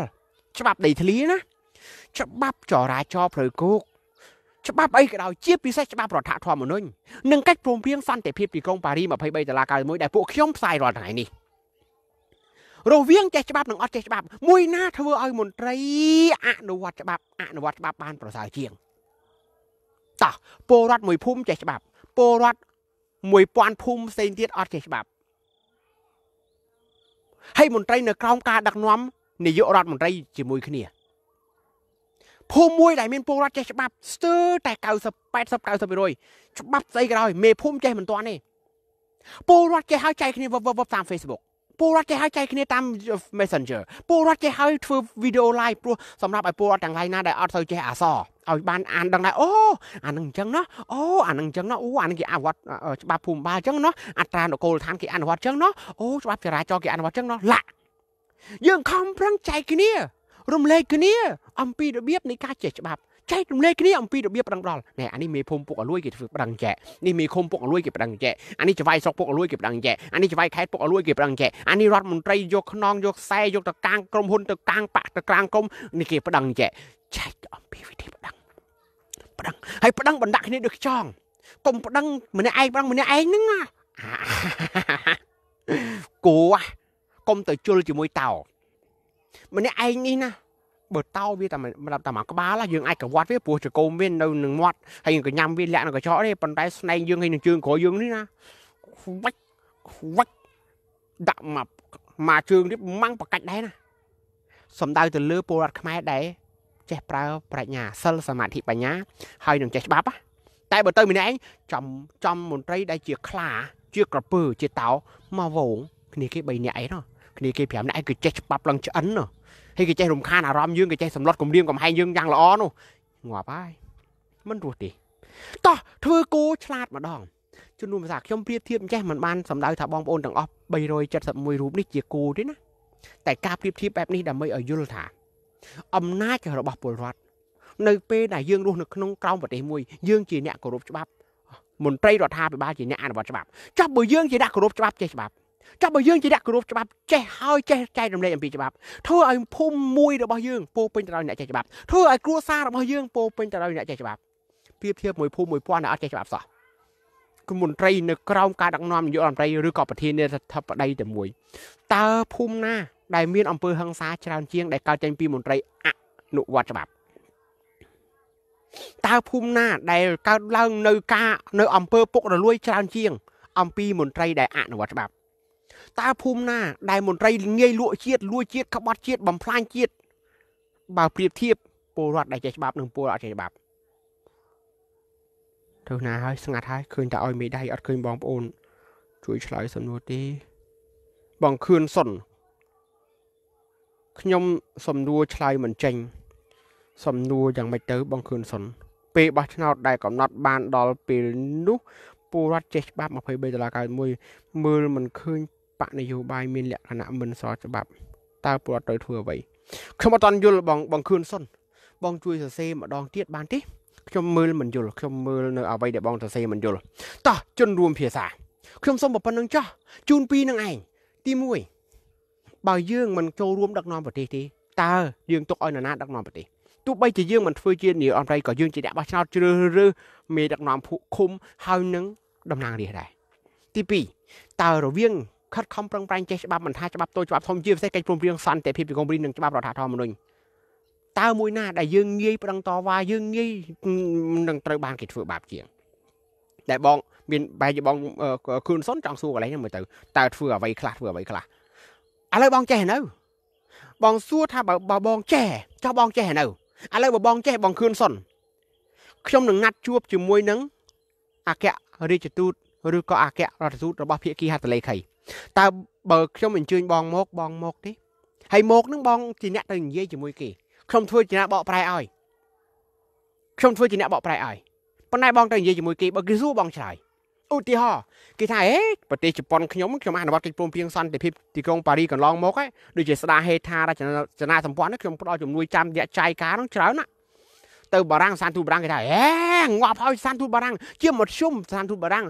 ច្បាប់ដីធ្លីណាច្បាប់ចរាចរណ៍ផ្លូវគោកច្បាប់អីក៏ដោយជាពិសេសច្បាប់រដ្ឋធម្មនុញ្ញនិងកិច្ចព្រមព្រៀងសន្តិភាពទីក្រុងប៉ារី23ដុល្លារ91ដែលពួកខ្ញុំផ្សាយរាល់ថ្ងៃនេះរវាងចេះច្បាប់និងអត់ចេះច្បាប់មួយណាធ្វើឲ្យមន្ត្រីអនុវត្តច្បាប់អនុវត្តច្បាប់បានប្រសើរជាងតោះពលរដ្ឋមួយភូមិចេះច្បាប់ពលរដ្ឋ1000ភូមិផ្សេងទៀតអត់ចេះច្បាប់ហើយមន្ត្រីនៅក្រោមការដឹកនាំនាយករដ្ឋមន្ត្រី ជាមួយគ្នាភូមិមួយដែលមានពលរដ្ឋចេះច្បាប់ស្ទើរតែ90 80 90%ច្បាប់ស្អីក៏ដោយមេភូមិចេះមិនទាន់ទេពលរដ្ឋចេះហើយចែកគ្នាវឹបវឹបតាម Facebook ពលរដ្ឋចេះហើយចែកគ្នាតាម Messenger ពលរដ្ឋចេះហើយធ្វើវីដេអូ live ព្រោះសម្រាប់ឲ្យពលរដ្ឋទាំងឡាយណាដែលអត់សូវចេះអក្សរឲ្យបានអានដឹងដែរអូអានឹងអញ្ចឹងណោះអូអានឹងអញ្ចឹងណោះអូអានឹងគេអនុវត្តច្បាប់ភូមិបាលអញ្ចឹងណោះអត្រានគរឋានគេអនុវត្តអញ្ចឹងណោះអូច្បាប់ចរាចរណ៍គេអនុវត្តអញ្ចឹងណោះឡាក់យើងខំប្រឹងចែកគ្នារំលែកគ្នាអំពីរបៀបនៃការចេះច្បាប់ចែករំលែកគ្នាអំពីរបៀបប្រដឹងដល់នេះអានេះមេភូមិពុកអលួយគេធ្វើប្រដឹងចែកនេះមេឃុំពុកអលួយគេប្រដឹងចែកអានេះចវាយស្រុកពុកអលួយគេប្រដឹងចែកអានេះចវាយខេត្តពុកអលួយគេប្រដឹងចែកអានេះរដ្ឋមន្ត្រីយកខ្នងយកខ្សែយកទៅកាងក្រុមហ៊ុនទៅកាងបាក់ទៅកាងក្រុមនេះគេប្រដឹងចែកចែកអំពីវិធីប្រដឹងប្រដឹងហើយប្រដឹងបណ្ដាក់គ្នាដូចខ្ចង់កុំប្រដឹងម្នាក់ឯងប្រដឹងម្នាក់ឯងហ្នឹងគោកុំទៅជុលជាមួយតោម្នាក់ឯងនេះណា បើតោវាតែតែមួយក្បាលយើងអាចកវាត់វាព្រោះចកុំវានៅនឹងមាត់ហើយនឹងកញ្ញាំវាលាក់នៅកញ្ចក់ទេប៉ុន្តែស្នែងយើងហើយនឹងជើងក្រោយយើងនេះណាខ្វាច់ខ្វាច់ដាក់មកមកជើងនេះម៉ាំងប្រកាច់ដែរណាសំដៅទៅលើពលរដ្ឋខ្មែរដែរចេះប្រើប្រាជ្ញាសិលសមាធិបញ្ញាហើយនឹងចេះច្បាប់តែបើទៅម្នាក់ឯងចំចំមន្ត្រីដែលជាខ្លាជាក្រពើជាតោមកវងគ្នាគេ3នាក់អីនោះគ្នាគេ5នាក់ឯងគឺចេះច្បាប់ឡើងឆ្អិនណាហើយគេចេះរំខានអារម្មណ៍យើងគេចេះសម្លុតគំរាមកំហែងយើងយ៉ាងល្អនោះងាប់ហើយមិនរស់ទេតោះធ្វើគោឆ្លាតម្ដងជំនួសភាសាខ្ញុំប្រៀបធៀបចេះមិនបានសម្ដៅថាបងប្អូនទាំងអស់371រូបនេះជាគោទេណាតែការប្រៀបធៀបបែបនេះដើម្បីឲ្យយល់ថា អំណាចរបស់ពលរដ្ឋនៅពេលដែលយើងរស់នៅក្នុងក្រោមប្រទេសមួយយើងជាអ្នកគោរពច្បាប់មន្ត្រីរដ្ឋាភិបាលជាអ្នកអនុវត្តច្បាប់ចុះបើយើងជាអ្នកគោរពច្បាប់ចេះច្បាប់ចុះបើយើងជាអ្នកគោរពច្បាប់ចេះហើយចេះចែករំលែកអំពីច្បាប់ធ្វើឲ្យភូមិមួយរបស់យើងពោពេញទៅដោយអ្នកចេះច្បាប់ធ្វើឲ្យគ្រួសាររបស់យើងពោពេញទៅដោយអ្នកចេះច្បាប់ប្រៀបធៀបមួយភូមិមួយពាន់ដែលអត់ចេះច្បាប់សោះគឺមន្ត្រីនៅក្រោមការដឹកនាំនយោបាយរដ្ឋមន្ត្រីឬក៏ប្រធានាធិបតីតែមួយតើភូមិណា ដែលមានអំពើហិង្សាច្រើន ជាង ដែលកើតចេញពីមន្ត្រីអនុវត្តច្បាប់តើភូមិណាដែលកើតឡើងនៅការនៅអំពើពុករលួយ ច្រើនជាង អំពីមន្ត្រីដែលអនុវត្តច្បាប់តើភូមិណាដែលមន្ត្រីងាយលក់ជាតិលួចជាតិក្បត់ជាតិបំផ្លាញជាតិបើប្រៀបធៀបពលរដ្ឋដែលចេះច្បាប់និងពលរដ្ឋអត់ចេះច្បាប់ទៅណាហើយស្ងាត់ហើយឃើញតែឲ្យមេដៃអត់ឃើញបងប្អូន ជួយឆ្លើយសំណួរទេបងខឿនសុនខ្ញុំសំណួរឆ្លើយមិនចេញសំណួរយ៉ាងម៉េចទៅបងខឿនសុនពេលបោះឆ្នោតដែលកំណត់បានដល់ពេលនោះពលរដ្ឋចេះច្បាប់23ដុល្លារ91មើលមិនឃើញបកនយោបាយមានលក្ខណៈមិនស្របច្បាប់តើពលរដ្ឋត្រូវធ្វើអ្វីខ្ញុំអត់តន់យល់បងបងខឿនសុនបងជួយសរសេរម្ដងទៀតបានទេខ្ញុំមើលមិនយល់ខ្ញុំមើលនៅអ្វីដែលបងសរសេរមិនយល់តោះជន់រួមភាសា ខ្ញុំសូមប៉ុណ្្នឹងចោះជូនពីរនឹងឯងទី1បើយើងមិនចូលរួមដឹកនាំប្រទេសទេតើយើងទុកឲ្យនរណាដឹកនាំប្រទេសទោះបី ជាយើងមិនធ្វើជានាយកអន្តរជាតិក៏យើងជាអ្នកបោះឆ្នោតជ្រើសរើសមេដឹកនាំភូឃុំហើយនឹងតំណាងរាស្ត្រដែរទី2តើរវាងខិតខំប្រឹងប្រែងចេះច្បាប់មិនថាច្បាប់តូចច្បាប់ធំជាពិសេសកិច្ចព្រមព្រៀងសន្តិភាពពីកុំព្រៀងនិងច្បាប់រដ្ឋធម្មនុញ្ញតើមួយណា ដែលយើងងាយ ប្រឹងតវ៉ាយើងងាយនឹងត្រូវបានគេធ្វើបាបជាងតែបងមានបែរជាបងខឿនសុនចង់សួរកន្លែងហ្នឹងមើលទៅតើធ្វើអ្វីខ្លះធ្វើអ្វីខ្លះឥឡូវបងចេះនៅ បងសួរថាបើបងចេះចុះបងចេះនៅឥឡូវបើបងចេះបងខឿនសុនខ្ញុំនឹងណាត់ជួបជាមួយនឹងអគ្គរាជទូតឬក៏អគ្គរដ្ឋទូតរបស់ភៀកគីហត្ថលេខីតើបើខ្ញុំអញ្ជើញបងមកបងមកទេហើយមកនឹងបងជាអ្នកទៅនិយាយជាមួយគេខ្ញុំធ្វើជាអ្នកបកប្រែឲ្យខ្ញុំធ្វើជាអ្នកបកប្រែឲ្យប៉ុន្តែបងទៅនិយាយជាមួយគេបើគេសួរបងឆ្លើយឧទាហរណ៍គេថាហេប្រទេសជប៉ុនខ្ញុំខ្ញុំអនុវត្តកិច្ចព្រមព្រៀងសន្តិភាពទីក្រុងប៉ារីកន្លងមកហ្នឹងដូចជាស្ដារហេដ្ឋារចនាសម្ព័ន្ធខ្ញុំផ្ដល់ជំនួយចាំរយៈចាយការហ្នឹងច្រើនណាស់ទៅបារាំងសានទូបារាំងគេថាអេងាប់ហើយសានទូបារាំងជាមធ្យមសានទូបារាំង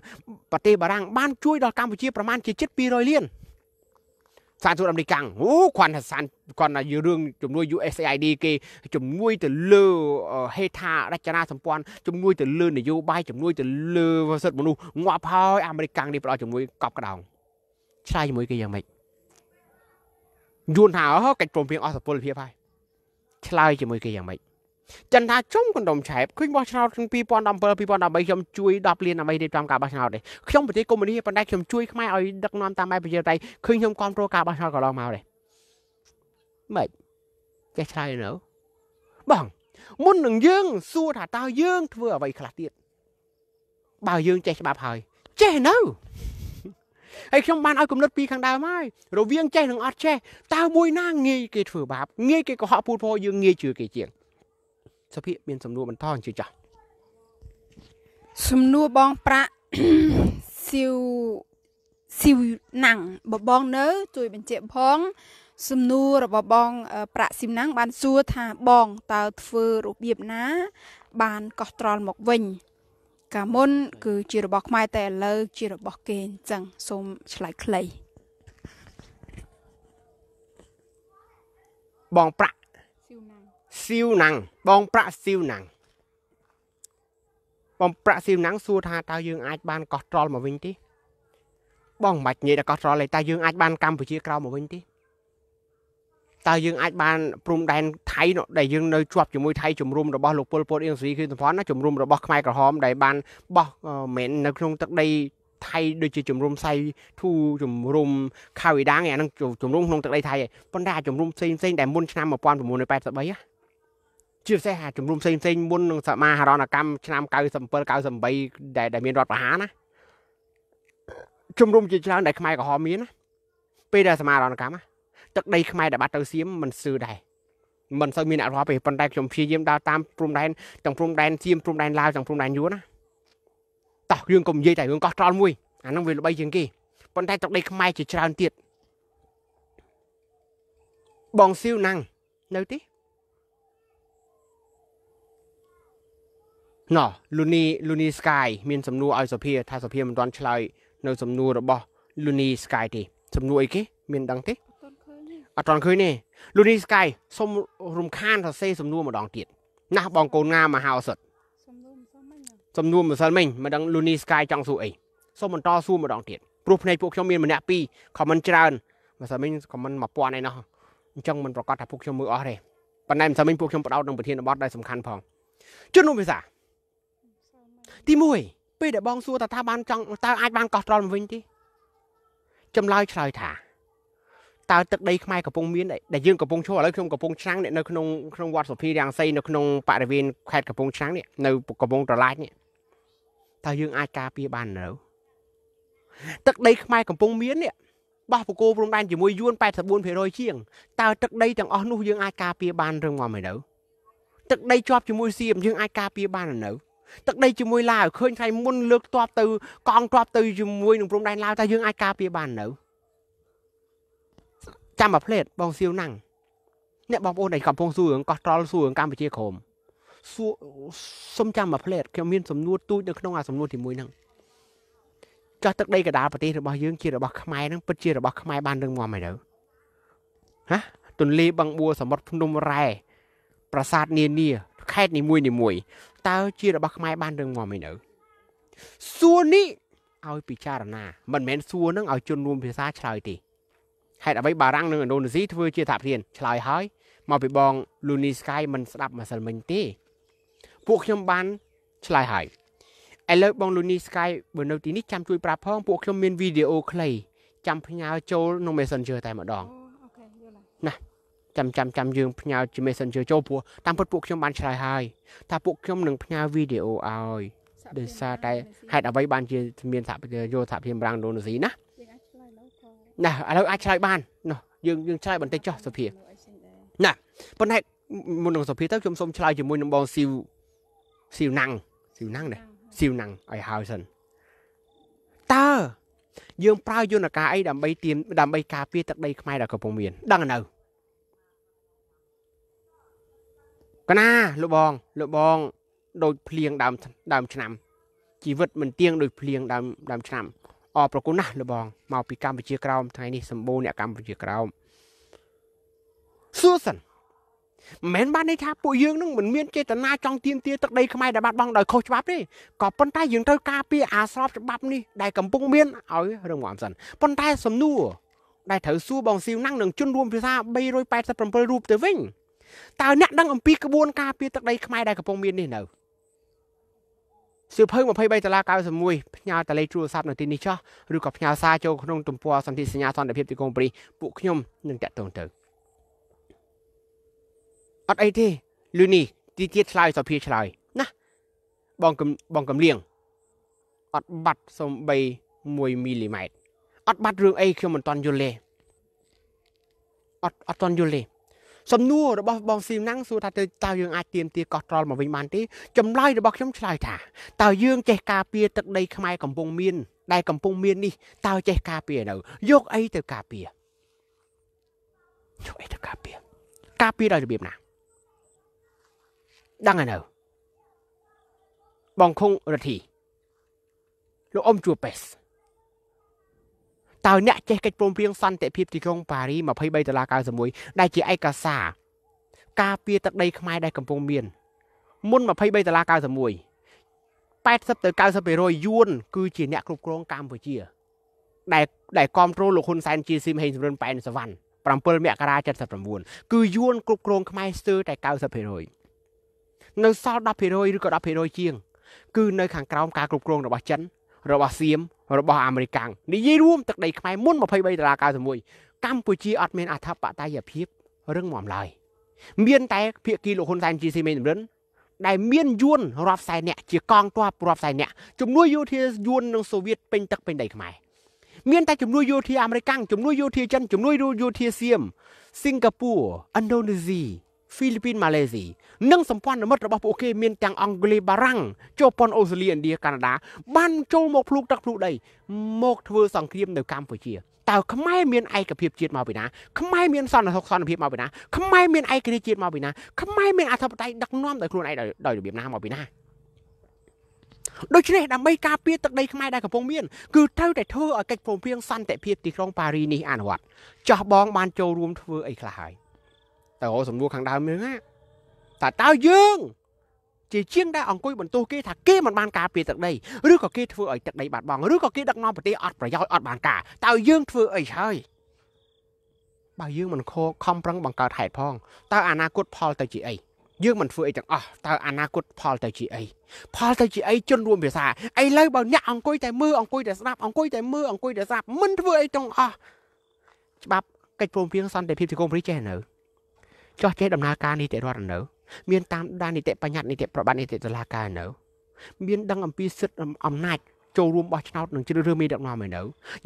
ប្រទេសបារាំងបានជួយដល់កម្ពុជាប្រមាណជាជិត200លានសានទូអាមេរិកអូគាត់ថាសានគាត់ថារឿងជំនួយ USAID គេជំនួយទៅលើហេដ្ឋារចនាសម្ព័ន្ធជំនួយទៅលើនយោបាយជំនួយទៅលើសិទ្ធិមនុស្សងាប់ហើយអាមេរិកនេះផ្ដល់ជំនួយកប់ក្តោងឆ្លើយជាមួយគេយ៉ាងម៉េចយួនថាអូកិច្ចព្រមព្រៀងអស់សពលភាពហើយឆ្លើយជាមួយគេយ៉ាងម៉េចចន្ទាជុំកណ្ដុំឆែបឃើញបោះឆ្នោតក្នុង2017 2018ខ្ញុំជួយ10លានដើម្បីរៀបចំការបោះឆ្នោតទេខ្ញុំប្រទេសកុម្មុយនីប៉ុន្តែខ្ញុំជួយខ្មែរឲ្យដឹកនាំតាមបែបប្រជាធិបតេយ្យឃើញខ្ញុំគ្រប់គ្រងការបោះឆ្នោតកន្លងមកទេម៉េចចេះឆ្លើយនៅបងមុននឹងយើងសួរថាតើយើងធ្វើអ្វីខ្លះទៀតបើយើងចេះច្បាប់ហើយចេះនៅហើយខ្ញុំបានឲ្យកំណត់ពីខាងដើមហើយរវាងចេះនិងអត់ចេះតើមួយណាងាយគេធ្វើបាបងាយគេកុហកពូតពោយើងងាយជឿគេជាងសុភិមានសំណួរបន្តអញ្ជើញចាស់សំណួរបងប្រាក់សៀវសៀវណាំងបបងនៅជួយបញ្ជាក់ផង សំណួររបស់បងប្រាក់សៀវណាំងបានសួរថាបងតើធ្វើរបៀបណា បានកោះត្រល់មកវិញ កាមុន គឺ ជារបស់ខ្មែរតែឥឡូវជារបស់ គេអញ្ចឹងសូមឆ្លើយខ្លីបងប្រាក់សៀវណាំងបងប្រាក់សៀវណាំងបងប្រាក់សៀវណាំងសួរថាតើយើងអាចបានកោះត្រល់មកវិញទេបងមិនបាច់និយាយដល់កោះត្រល់ទេតើយើងអាចបានកម្ពុជាក្រៅមកវិញទេតើយើង អាចបាន ព្រំដែនថៃដែលយើងនៅជាប់ជាមួយថៃជំរុំរបស់លោកពលពតអៀងស្រីគឺសំផនណាជំរុំរបស់ខ្មែរក្រហមដែលបានបោះមិននៅក្នុងទឹកដី ថៃដូចជាជំរុំសៃធូជំរុំខាវីដាងអានឹងជំរុំក្នុងទឹកដីថៃឯងប៉ុន្តែអាជំរុំផ្សេងផ្សេងដែលមុនឆ្នាំ1983ជាពិសេសអាជំរុំផ្សេងផ្សេងមុននឹងសមាហរណកម្មឆ្នាំ97 98ដែលដែលមានរដ្ឋប្រហារណាជំរុំជាច្រើនដែលខ្មែរក្រហមមានណាពេលដែលសមាហរណកម្មទឹកដី ខ្មែរដែលបាត់ទៅសៀមមិនស៊ឺដែរមិនសូវមានអ្នករាប់ទេប៉ុន្តែខ្ញុំព្យាយាមដើរតាមព្រំដែនទាំងព្រំដែនសៀមព្រំដែនឡាវទាំងព្រំដែនយួនណាតោះយើងកុំនិយាយតែរឿងកោះត្រល់មួយអាហ្នឹងវាល្បីជាងគេប៉ុន្តែទឹកដីខ្មែរជាច្រើនទៀតបងស៊ីវណាំងនៅទីណោះ Luni Luni Sky មាន សំណួរឲ្យសុភា ថាសុភាមិនទាន់ឆ្លើយនៅសំណួររបស់ Luni Sky ទេសំណួរអីគេ មានដឹងទេអត់ទាន់ឃើញទេ Luni Sky សូមរំខានសរសេរសំណួរម្ដងទៀតណាស់បងកូនងាមហោសិតសំណួរម្សិលមិញមិនដឹង Luni Sky ចង់សួរអីសូមបន្តសួរម្ដងទៀតព្រោះភ្នែកពួកខ្ញុំមានម្នាក់ពីរ comment ច្រើនម្សិលមិញ comment 1000ឯណោះអញ្ចឹងមិនប្រកាសថាពួកខ្ញុំមើលអស់ទេប៉ុន្តែម្សិលមិញពួកខ្ញុំបដោតនឹងប្រធានបទដែលសំខាន់ផងជំនុំភាសាទី1ពេលដែលបងសួរតើថាបានចង់តើអាចបានកោះត្រល់មកវិញទេចម្លើយឆ្លើយថាតើទឹកដីខ្មែរកំពុងមានដែលយើងកំពុងឈរឥឡូវខ្ញុំកំពុងឆ្នាំងនៅក្នុងក្នុងវត្តសុភីរាំងសីនៅក្នុងបរិវេណខេត្តកំពង់ឆ្នាំងនេះនៅកំពង់ត្រឡាចនេះតើយើងអាចការពារបាននៅទឹកដីខ្មែរកំពុងមាននេះបោះបកគោព្រំដែនជាមួយយួន84%ជាងតើទឹកដីទាំងអស់នោះយើងអាចការពារបានឬមិនមែននៅ ទឹកដីជាប់ជាមួយសៀមយើងអាចការពារបាននៅទឹកដីជាមួយឡាវឃើញថ្ងៃមុនលើកតបទៅកងតបទៅជាមួយនឹងព្រំដែនឡាវតើយើងអាចការពារបាននៅចាំមកផ្លេតបងសៀវណាំងអ្នកបងប្អូនដែលកំពុងសួររឿងកោះត្រល់សួររឿងកម្ពុជាក្រមសួរសុំចាំមកផ្លេតខ្ញុំមាន សំណួរទូចនៅក្នុងអាសំណួរទី1ហ្នឹងចាស់ទឹកដីកដាលប្រទេសរបស់យើងជារបស់ខ្មែរហ្នឹងពិតជារបស់ខ្មែរបានរឹងមាំហើយទៅហ៎ទន្លេបឹងបួសមុទ្រភ្នំរ៉ែប្រាសាទនានាខេត្តនីមួយនីមួយតើជារបស់ខ្មែរបានរឿងមកមិននៅសួរនេះឲ្យពិចារណាមិនមែនសួរនឹងឲ្យជនរួមភាសាឆ្លើយទេហេតុអ្វីបារាំងនិងឥណ្ឌូនេស៊ីធ្វើជាថាធានឆ្លើយហើយមកពីបងលូនីស្កាយមិនស្ដាប់ម្សិលមិញទេពួកខ្ញុំបានឆ្លើយហើយឥឡូវបងលូនីស្កាយបើនៅទីនេះចាំជួយប្រាប់ផងពួកខ្ញុំមានវីដេអូខ្លីចាំផ្ញើចូលក្នុង Messenger តែម្ដងណាចាំចាំចាំយើងផ្ញើជា Messenger ចូលព្រោះតាមពិតពួកខ្ញុំបានឆ្លើយហើយ ថាពួកខ្ញុំនឹងផ្ញើវីដេអូឲ្យដោយសារតែហេតុអ្វីបានជា មានសហយោសហភាពរាំងឥណ្ឌូនេស៊ីណាណាឥឡូវអាចឆ្លើយបាននោះយើងយើងឆ្លើយបន្តិចចុះសុភាណាប៉ុន្តែមុននឹងសុភាទៅខ្ញុំសូមឆ្លើយជាមួយនឹងបងស៊ីវស៊ីវណាំងស៊ីវណាំងណាស៊ីវណាំងឲ្យហើយសិនតើយើងប្រើយន្តការអីដើម្បីទៀមដើម្បីការពារទឹកដីខ្មែរដែលកំពុងមានដឹងនៅកណាលោកបងលោកបងដូចភ្លៀងដើមដើម ឆ្នាំជីវិតមិនទៀងដូចភ្លៀងដើមដើមឆ្នាំអរប្រគុណណាស់លោកបងមកពីកម្ពុជាក្រោមថ្ងៃនេះសម្បូរអ្នកកម្ពុជាក្រោមសួរសិនមិនមែនបានន័យថាពួកយើងនឹងមិនមានចេតនាចង់ទាមទារទឹកដីខ្មែរដែលបាត់បង់ដោយខុសច្បាប់ទេក៏ប៉ុន្តែយើងត្រូវការពារអាស្របច្បាប់នេះដែលកំពុងមានឲ្យរងងាប់សិនប៉ុន្តែសំណួរដែលត្រូវសួរបងស៊ីវណាំងនឹងជនរួមភាសា387រូបទៅវិញតើអ្នកដឹងអំពីក្បួន ការពារទឹកដីខ្មែរដែលកំពុងមាននេះនៅសៀវភៅ23ដុល្លារ91ផ្ញើតលេខទូរស័ព្ទនៅទីនេះចោះឬក៏ផ្ញើសារចូលក្នុង ទំព័រសន្តិសញ្ញាសន្តិភាពទីក្រុងព្រីពួកខ្ញុំនឹងតាក់ទងទៅអត់អីទេលុនេះទីទៀតឆ្លើយសុភាឆ្លើយណាបងបងកំលៀងអត់បាត់សំបី1មីលីម៉ែត្រអត់បាត់រឿងអីខ្ញុំមិនតន់យល់ទេអត់អត់តន់យល់ទេសំណួររបស់បងស៊ីមណាំងសួរថាតើយើងអាចទៀមទាកោះត្រល់មកវិញបានទេចម្លើយរបស់ខ្ញុំឆ្លើយថាតើយើងចេះការពារទឹកដីខ្មែរកំពុងមាន ដែលកំពុងមាននេះតើចេះការពារនៅ យកអីទៅការពារយកអីទៅការពារការពារដោយរបៀបណាដឹងហើយនៅបងខុងរទ្ធីលោកអ៊ំជួបេសតើអ្នកចេះកិច្ចព្រមព្រៀងសន្តិភាពទីក្រុងប៉ារី23ដុល្លារ91ដែលជាឯកសារការពារទឹកដីខ្មែរដែលកំពុងមាន មុន23ដុល្លារ91 80ទៅ90%យួនគឺជាអ្នកគ្រប់គ្រងកម្ពុជា ដែលដែលគ្រប់គ្រងលោកហ៊ុនសែនជាស៊ីមហេងសំរិនប៉ែនសវណ្ណ7មករា79គឺយួនគ្រប់គ្រងខ្មែរស្ទើរតែ90%នៅសល់10%ឬក៏10%ជាងគឺនៅខាងក្រោមការគ្រប់គ្រងរបស់ចិនរបស់សៀមរបស់អាមេរិកាំងនិយាយរួមទឹកដីខ្មែរមុន23ដុល្លារ91កម្ពុជាអត់មានអធិបតេយ្យភាពរឹងមាំឡើយមាន តែភាគីលោកហ៊ុនសែនជាស៊ីមេនដំរិនដែលមានយួនរាប់សែនអ្នកជាកងទ័ពរាប់សែនអ្នកជំនួយយោធាយួននិងសូវៀតពេញទឹកពេញដីខ្មែរមានតែជំនួយយោធាអាមេរិកាំងជំនួយយោធាចិនជំនួយយោធាសៀមសិង្ហបុរីឥណ្ឌូនេស៊ីហ្វីលីពីនម៉ាឡេស៊ីនិងសម្ព័ន្ធមិត្តរបស់ពួកគេមានទាំងអង់គ្លេសបារាំងជប៉ុនអូស្ត្រាលីឥណ្ឌាកាណាដាបានចូលមកភ្លូកទឹកភ្លូកដីមកធ្វើសង្គ្រាមនៅកម្ពុជាតើខ្មែរមានឯកភាពជាតិមកពីណាខ្មែរមានសន្តិសុខសន្តិភាពមកពីណាខ្មែរមានឯករាជ្យជាតិមកពីណាខ្មែរមានអធិបតេយ្យដឹកនាំដោយខ្លួនឯងដោយរបៀបណាមកពីណាដូច្នេះដើម្បីការពារទឹកដីខ្មែរដែលកំពុងមាន គឺត្រូវតែធ្វើឲ្យកិច្ចព្រមព្រៀងសន្តិភាពទីក្រុងប៉ារីនេះអនុវត្តចោះបងបានចូលរួមធ្វើអីខ្លះហើយទៅរកសំណួរខាងដើមហ្នឹងតើតើយើងជាជាងដែលអង្គុយបន្ទោសគេថាគេមិនបាន ការពារទឹកដីឬក៏គេធ្វើឲ្យទឹកដីបាត់បង់ឬក៏គេដឹកនាំប្រទេសអត់ប្រយោជន៍អត់បានការតើយើងធ្វើអីហើយបើយើងមិនខខំប្រឹងបង្កើតហេតុផងតើអនាគតផលទៅជាអីយើងមិនធ្វើអីទាំងអស់តើអនាគតផលទៅជាអីផលទៅជាអីជនរួមភាសាឥឡូវបើអ្នកអង្គុយតែមើលអង្គុយតែស្ដាប់អង្គុយតែមើលអង្គុយតែស្ដាប់មិនធ្វើអីទាំងអស់ច្បាប់កិច្ចព្រមព្រៀងសន្តិភាពទីក្រុងព្រីចេះនៅចោះចេះដំណើរការនីតិរដ្ឋនៅ មានតាមដាននីតិបញ្ញត្តិនីតិប្របាទនីតិតុលាការនៅមានដឹងអំពីសិទ្ធិអំណាចចូលរួមបោះឆ្នោតនិងជ្រើសរើសមេដឹកនាំឲ្យនៅ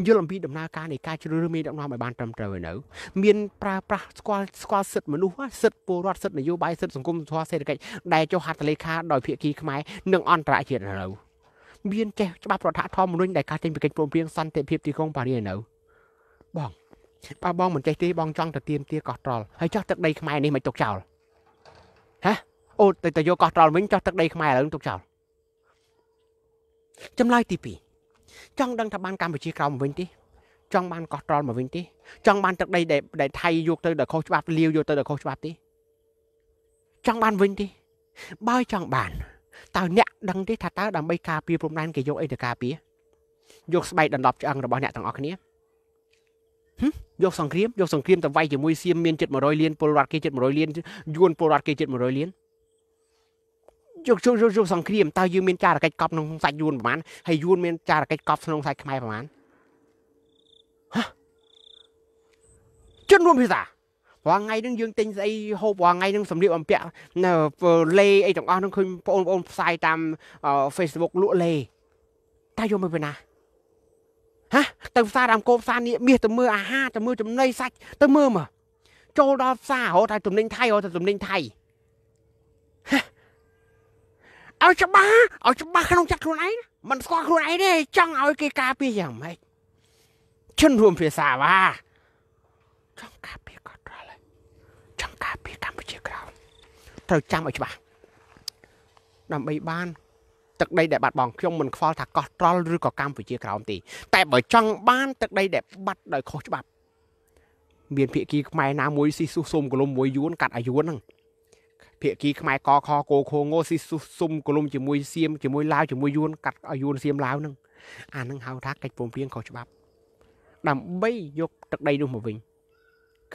យល់អំពីដំណើរការនៃការជ្រើសរើសមេដឹកនាំឲ្យបានត្រឹមត្រូវឲ្យនៅមានប្រើប្រាស់ស្គាល់ស្គាល់សិទ្ធិមនុស្សសិទ្ធិពលរដ្ឋសិទ្ធិនយោបាយសិទ្ធិសង្គមធម៌សេដ្ឋកិច្ចដែលចុះហត្ថលេខាដោយភាគីខ្មែរនិងអន្តរជាតិនៅមានចេះច្បាប់រដ្ឋធម្មនុញ្ញដែលការចេញពីកិច្ចព្រមព្រៀងសន្តិភាពទីក្រុងប៉ារីសនៅបងបើបងមិនចេះទេបងចង់ទៅទៀមទាកោះត្រល់ហើយចោះទឹកដីខ្មែរនេះមិនទុកចោលហ៎អូទៅទៅយកកោះត្រល់វិញចោះទឹកដីខ្មែរឡើងទុកចោលចម្លើយទី2ចង់ដឹងថាបានកម្ពុជាក្រោមវិញទេចង់បានកោះត្រល់មកវិញទេចង់បាន ទឹកដីដែលដែលថៃយកទៅដល់ខុសច្បាប់លាវយកទៅដល់ខុសច្បាប់ទេចង់បានវិញទេបើចង់បានតើអ្នកដឹងទេថាតើដើម្បីការពារព្រំដែនគេយកអីទៅការពារយកស្បែកដណ្ដប់ឆ្អឹងរបស់អ្នកទាំងអស់គ្នាយកសង្គ្រាមយកសង្គ្រាមទៅវាយជាមួយសៀមមានចិត្ត100លានពលរដ្ឋគេចិត្ត100លានយួនពលរដ្ឋគេចិត្ត100លានយកយកយកសង្គ្រាមតើយើងមាន ចារកិច្ចកប់ក្នុងសាច់យួនប្រហែលហើយយួនមាន ចារកិច្ចកប់ក្នុងសាច់ខ្មែរប្រហែលហ៎ជនរួមភាសារាល់ថ្ងៃហ្នឹងយើងទិញស្អីហូបរាល់ថ្ងៃហ្នឹងសម្លៀកបំពាក់នៅលេអីទាំងអស់ហ្នឹងឃើញបងប្អូនផ្សាយតាម Facebook លក់លេតែយកមកពីណាហាទៅផ្សារតាមគោផ្សារនៀកមាសទៅមើលអាហារទៅមើលចំណីសាច់ទៅមើលមកចូលដល់ផ្សារហៅថាទំនិញថៃហៅថាទំនិញថៃឲ្យច្បាស់ឲ្យច្បាស់ក្នុងចិត្តខ្លួនឯងមិនស្គាល់ខ្លួនឯងទេចង់ឲ្យគេការពារយ៉ាងម៉េចជនរួមភាសាវ៉ាចង់ការពារគាត់ត្រឡៃចង់ការពារកម្ពុជាក្រោយត្រូវចាំឲ្យច្បាស់ដើម្បីបានទឹកដីដែលបាត់បង់ខ្ញុំមិនខ្វល់ថាកោះត្រល់ឬក៏កម្ពុជាក្រោមទេតែបើចង់បានទឹកដីដែលបាត់ដោយខុសច្បាប់ មានភៀកគីខ្មែរណាមួយស៊ីស៊ូសុំគលុំមួយយួនកាត់អាយួនហ្នឹងភៀកគីខ្មែរកខកោខងោស៊ីស៊ូសុំគលុំជាមួយសៀមជាមួយឡាវជាមួយយួនកាត់អាយួនសៀមឡាវហ្នឹងអាហ្នឹងហៅថាកិច្ចព្រមព្រៀងខុសច្បាប់ដើម្បីយកទឹកដីនោះមកវិញ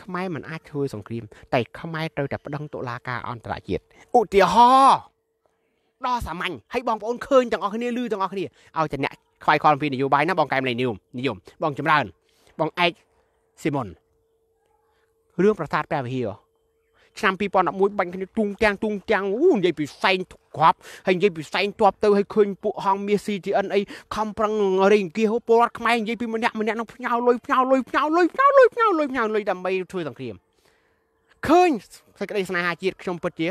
ខ្មែរមិនអាចធ្វើសង្គ្រាមតែខ្មែរត្រូវតែប្តឹងតុលាការអន្តរជាតិឧទាហរណ៍ដ៏សាមញ្ញហើយបងប្អូនឃើញទាំងអស់គ្នាឮទាំងអស់គ្នាឲ្យតែអ្នកខ្វាយខំពីនយោបាយណាបងកែមលេងនិយមនិយមបងចម្រើនបងឯកស៊ីមុនរឿងប្រាសាទព្រះវិហារឆ្នាំ2011បាញ់គ្នាទូងទាំងទូងទាំងអូនិយាយពីសែងក្របហើយនិយាយពីសែងទ័ពទៅហើយឃើញពួកហងមាស CTN អីខំប្រឹងរេងគៀសពលរដ្ឋខ្មែរនិយាយពីម្នាក់ម្នាក់នឹងផ្ញើលុយផ្ញើលុយផ្ញើលុយផ្ញើលុយផ្ញើលុយផ្ញើលុយដើម្បីធ្វើសង្គ្រាមឃើញសេចក្តីស្នេហាជាតិខ្ញុំពិតជា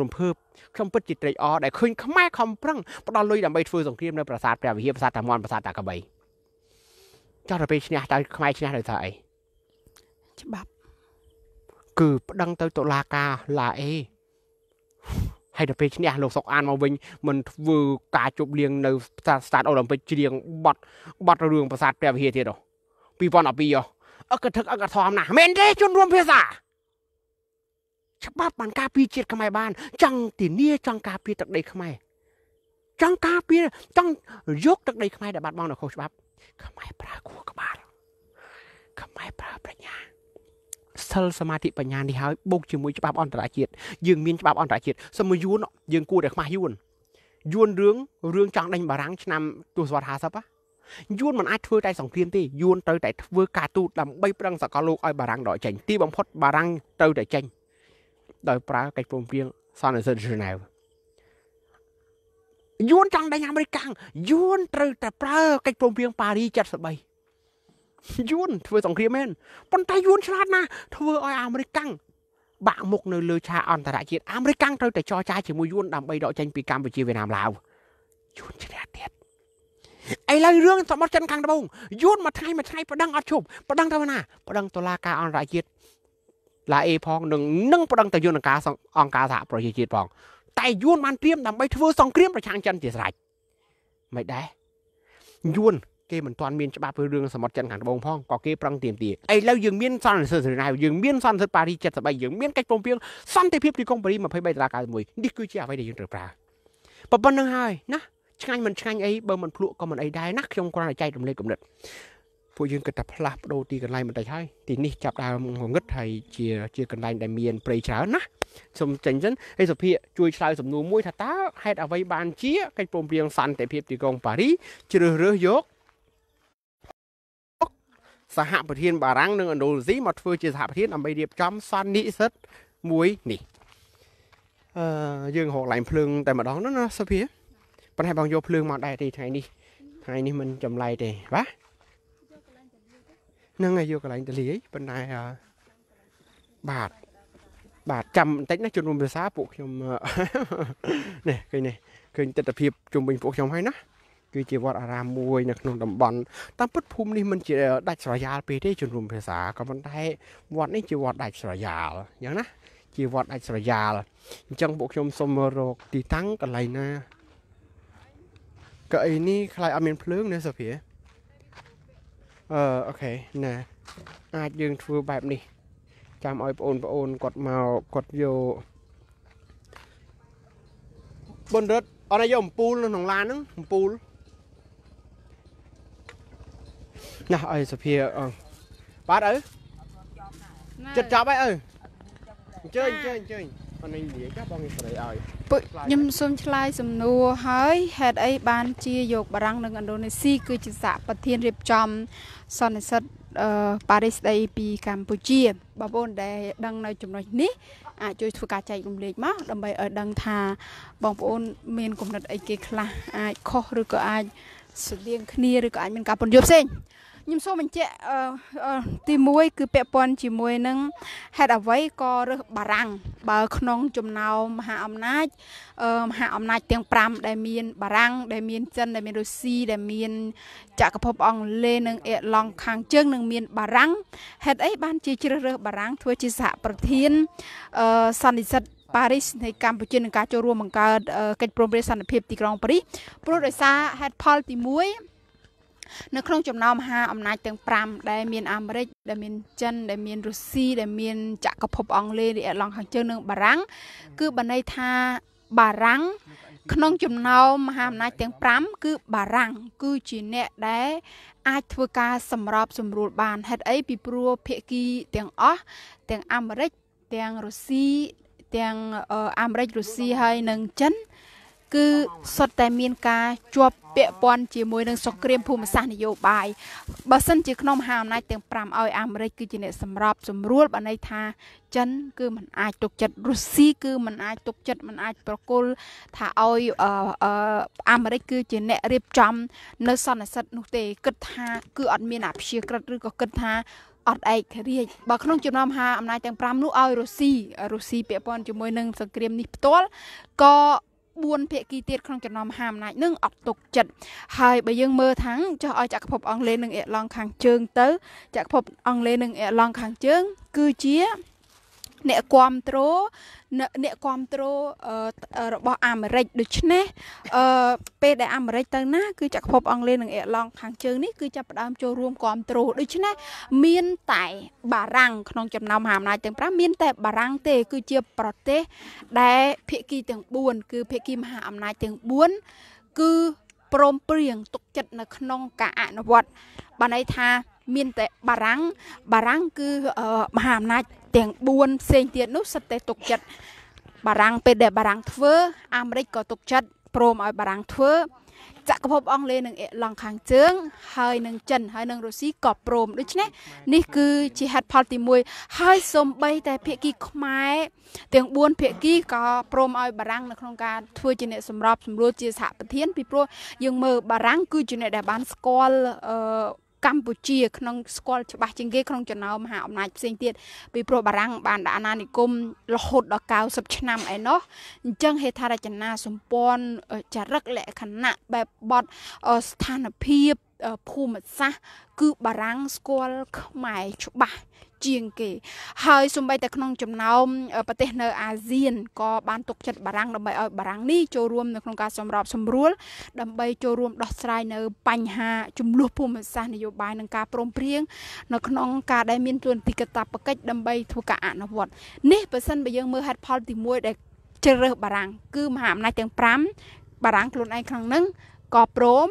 រំភើបខ្ញុំពិតជាត្រេកអរដែលឃើញខ្មែរខំប្រឹងផ្ដល់លុយដើម្បីធ្វើសង្គ្រាមនៅប្រាសាទព្រះវិហារប្រាសាទតាមាន់ប្រាសាទតាកបីចោះទៅពេលឈ្នះតើខ្មែរឈ្នះដោយសារអីច្បាប់គឺប្តឹងទៅតុលាការឡាអេហើយទៅពេលឈ្នះលោកសុកអានមកវិញ មិនធ្វើ ការជប់លៀងនៅស្តាតអូឡ িম্প ិកជ្រៀងបាត់បាត់រឿងប្រាសាទព្រះវិហារទៀតហ៎2012ហ៎អកកធឹកអកកធំណាស់មែនទេជនរួមភាសាច្បាប់បានការពារជាតិខ្មែរបានចង់ធានាចង់ការពារទឹកដីខ្មែរចង់ការពារចង់យកទឹកដីខ្មែរដែលបាត់បង់នៅខុសច្បាប់ ខ្មែរប្រើខួរក្បាលខ្មែរប្រើប្រាជ្ញាសិលសមាធិបញ្ញានេះហើយបូកជាមួយច្បាប់អន្តរជាតិយើងមានច្បាប់អន្តរជាតិសមយួនយើងគួរតែខ្មាស់យួនយួនរឿងរឿងចង់ដេញបារាំងឆ្នាំទសវត្ស50ហ៎យួនមិនអាចធ្វើតែសង្គ្រាមទេយួនត្រូវតែធ្វើការទូតដើម្បីប្រឹងសកលលោកឲ្យបារាំងដកចេញទីបំផុតបារាំងត្រូវតែចេញដោយប្រើកិច្ចព្រមព្រៀងសន្និសីទហ្សឺណែវយួនចង់ដេញអាមេរិកកាំងយួនត្រូវតែប្រើកិច្ចព្រមព្រៀងប៉ារី73យួនធ្វើសង្គ្រាមមែនប៉ុន្តែយួនឆ្លាតណាស់ធ្វើឲ្យអាមេរិកកាំងបាក់មុខនៅលើឆាកអន្តរជាតិអាមេរិកកាំងត្រូវតែចរចាជាមួយយួនដើម្បីដកចេញពីកម្ពុជាវៀតណាមឡាវយួនជ្រះទៀតឥឡូវរឿងសមុទ្រចិនខាងត្បូងយួនមួយថ្ងៃមួយថ្ងៃប៉ណ្ដឹងអត់ឈប់ប៉ណ្ដឹងទៅណាប៉ណ្ដឹងតុលាការអន្តរជាតិឡាអេផងនឹងនឹងប្តឹងទៅយន្តការអង្គការសហប្រជាជាតិផងតែយួនបានត្រៀមដើម្បីធ្វើសង្គ្រាមប្រឆាំងចិនជាស្រេចមិនដែរយួនគេមិនទាន់មានច្បាប់ពីរឿងសមុទ្រចិនខាងត្បូងផងក៏គេប្រឹងទៀមទាឥឡូវយើងមានសន្និសីទសេរីណៃយើងមានសន្និសីទប៉ារី73យើងមានកិច្ចព្រមព្រៀងសន្តិភាពទីក្រុងប៉ារី23ដុល្លារ91នេះគឺជាអ្វីដែលយើងត្រូវប្រើប៉ុណ្្នឹងហើយណាឆ្ងាញ់មិនឆ្ងាញ់អីបើមិនភ្លក់ក៏មិនអីដែរណាខ្ញុំគ្រាន់តែចែករំលែកគំនិតពួកយើងគិតថាផ្លាស់ប្ដូរទីកន្លែងបន្តិចហើយទីនេះចាប់ដើមងងឹតហើយជាជាកន្លែងដែលមានព្រៃច្រើនណាសូមចេញសិនហើយសុភា ជួយឆ្លើយសំណួរមួយថាតើហេតុអ្វី បានជាកិច្ចព្រមព្រៀងសន្តិភាពទីក្រុងប៉ារីជ្រើសរើសយកសហប្រធានបារាំងនិងឥណ្ឌូនេស៊ីមកធ្វើជាសហប្រធានដើម្បីរៀបចំសន្និសិទ្ធមួយនេះអឺយើងរកឡើងភ្លើងតែម្ដងនោះណាសុភាប៉ុន្តែបងយកភ្លើងមកដែរទេថ្ងៃនេះថ្ងៃនេះមិនចម្លែកទេបាទហ្នឹងហើយយកកន្លែងតលាយប៉ុន្តែបាទបាទចាំបន្តិចណាជំនុំភាសាពួកខ្ញុំនេះឃើញនេះឃើញទស្សនភាពជុំវិញពួកខ្ញុំហើយណាគឺជាវត្តអារាមមួយនៅក្នុងតំបន់តាមពិតភូមិនេះមិនជាដាច់ស្រយាលពេកទេជំនុំភាសាក៏ប៉ុន្តែវត្តនេះជាវត្តដាច់ស្រយាលយ៉ាងណាជាវត្តដាច់ស្រយាលអញ្ចឹងពួកខ្ញុំសូមរកទីតាំងកន្លែងណាកៅអីនេះខ្លាចអត់មាន ភ្លើងនៅសភាអឺអូខេណាអាចយើងធ្វើបែបនេះ ចាំឲ្យបងប្អូនគាត់មកគាត់យកបុនរត់អត់ឲ្យយកអំពូលនៅក្នុងឡានហ្នឹងអំពូលណាស់ឲ្យសុភាអងបាទអើចិត្តចាប់ហើយអើអញ្ជើញអញ្ជើញអញ្ជើញអននេះនិយាយចាស់បងគេស្រីឲ្យពួកខ្ញុំសូមឆ្លើយសំណួរហើយហេតុអីបានជាយកបារាំងនិងឥណ្ឌូនេស៊ីគឺជាសហប្រធានរៀបចំសន្និសីទប៉ារីសស្ដីពីកម្ពុជាបងប្អូនដែលដឹង នៅចំណុចនេះអាចជួយធ្វើការចែករំលែកមកដើម្បីឲ្យដឹងថាបងប្អូន មានគំនិតអីគេខ្លះអាចខុសឬក៏អាចស្រដៀងគ្នាឬក៏អាចមានការពន្យល់ផ្សេងខ្ញុំសូមបញ្ជាក់ទី1គឺពាក់ព័ន្ធជាមួយនឹងហេតុអ្វីក៏រើសបារាំង បើក្នុងចំណោមមហាអំណាច មហាអំណាចទាំង5ដែលមាន បារាំងដែលមានចិន ដែលមានរុស្ស៊ីដែលមានចក្រភព អង់គ្លេសនិងអ៊ីឡង់ខាងជើង និងមានបារាំងហេតុអីបានជាជ្រើសរើសបារាំងធ្វើជាសហប្រធានសន្និសិទប៉ារីសនៃកម្ពុជានឹងការចូលរួមបង្កើតកិច្ចព្រមព្រៀងសន្តិភាពទីក្រុងប៉ារីសព្រោះដោយសារហេតុផលទី1នៅក្នុងចំណោមមហាអំណាចទាំង5ដែលមានអាមេរិកដែលមានចិន ដែលមានរុស្ស៊ីដែលមានចក្រភពអង់គ្លេសរីឯឡង់ខាងជើងនិងបារាំងគឺបន័យថាបារាំងក្នុងចំណោមមហាអំណាចទាំង5គឺបារាំងគឺជាអ្នកដែល អាចធ្វើការសម្របសម្រួលបានហេតុអីពីព្រោះភាគីទាំងអស់ទាំងអាមេរិកទាំងរុស្ស៊ីទាំងអាមេរិករុស្ស៊ីហើយនិងចិនគឺសុទ្ធតែមានការជាប់ពាក់ព័ន្ធជាមួយនឹងសង្គ្រាមភូមិសាស្ត្រនយោបាយបើសិនជាក្នុងមហាអំណាចទាំង5ឲ្យអាមេរិកគឺជាអ្នកសម្របសម្រួលបានន័យថា ចិន គឺมันអាចទុកចិត្តរុស្ស៊ីគឺมันអាចទុកចិត្តมันអាចប្រគល់ថាឲ្យអាមេរិកគឺ ជាអ្នករៀបចំ នៅសន្និសិទនោះទេគិតថា គឺអត់មានអាព្យាក្រឹតឬក៏គិតថាអត់ឯករាជ្យបើក្នុងចំណោមហាអំណាចទាំង5នោះឲ្យរុស្ស៊ីរុស្ស៊ីពាក់ព័ន្ធជាមួយនឹងសង្គ្រាមនេះផ្ទាល់ក៏4ភាគីទៀតក្នុងចំណោមហាអំណាចនឹងអត់ទុកចិត្តហើយបើយើងមើលថាចុះឲ្យចក្រភព អង់គ្លេសនិងអ៊ីរឡង់ខាងជើងទៅចក្រភព អង់គ្លេសនិងអ៊ីរឡង់ខាងជើងគឺជាអ្នកគ្រប់គ្រងអ្នកគ្រប់គ្រងរបស់អាមេរិកដូច្នេះពេលដែលអាមេរិកទៅណាគឺចក្រភពអង់គ្លេសនិងអ៊ីរឡង់ខាងជើងនេះ គឺចាប់ផ្ដើមចូលរួមគ្រប់គ្រងដូច្នេះមានតែបារាំងក្នុងចំណោមមហាអំណាចទាំង5មានតែបារាំងទេគឺជាប្រទេសដែលភាគីទាំង4គឺភាគីមហាអំណាចទាំង4គឺព្រមព្រៀងទុកចិត្តនៅក្នុង ការអនុវត្តបានន័យថា មានតែបារាំងបារាំងគឺមហាអំណាចទាំង4ផ្សេងទៀតនោះសិតតែទុកចិត្តបារាំងពេលដែល បារាំងធ្វើអាមេរិកក៏ទុកចិត្តព្រមឲ្យបារាំងធ្វើចក្រភពអង់គ្លេសនិងអ៊ីឡង់ខាងជើង ហើយនឹងចិនហើយនឹងរុស្ស៊ីក៏ព្រមដូច្នេះនេះគឺជាហេតុផលទី1ហើយសំបីតែភាគីខ្មែរទាំង4ភាគីក៏ព្រមឲ្យបារាំងនៅក្នុងការធ្វើជាអ្នកសម្របសម្រួលជាសហប្រធានពីព្រោះយើងមើលបារាំងគឺជាអ្នកដែលបានស្គាល់អឺកម្ពុជាក្នុងស្គាល់ច្បាស់ជាងគេក្នុងចំណោមមហាអំណាចផ្សេងទៀតពីព្រោះបារាំងបាន ដាក់អាណានិគមរហូតដល់90ឆ្នាំឯណោះអញ្ចឹងហេដ្ឋារចនាសម្ព័ន្ធចរិតលក្ខណៈបែបបត់ស្ថានភាពភូមិសាស្ត្រគឺបារាំងស្គាល់ខ្មែរច្បាស់ជាងគេ ហើយសូម្បីតែក្នុងចំណោមប្រទេសនៅ អាស៊ានក៏បានទុកចិត្តបារាំងដើម្បីឲ្យបារាំងនេះចូលរួមនៅក្នុងការសម្របសម្រួលដើម្បីចូលរួមដោះស្រាយនៅបញ្ហាចំនួនភូមិសាស្ត្រនយោបាយនិងការព្រមព្រៀងនៅក្នុងការដែលមានទួនាទីកាតព្វកិច្ចដើម្បីធ្វើការអនុវត្តនេះបើសិនបើយើងមើលហេតុផលទី1ដែលជ្រើសរើសបារាំងគឺមហាអំណាចទាំង5បារាំងខ្លួនឯងខាងនឹងក៏ព្រម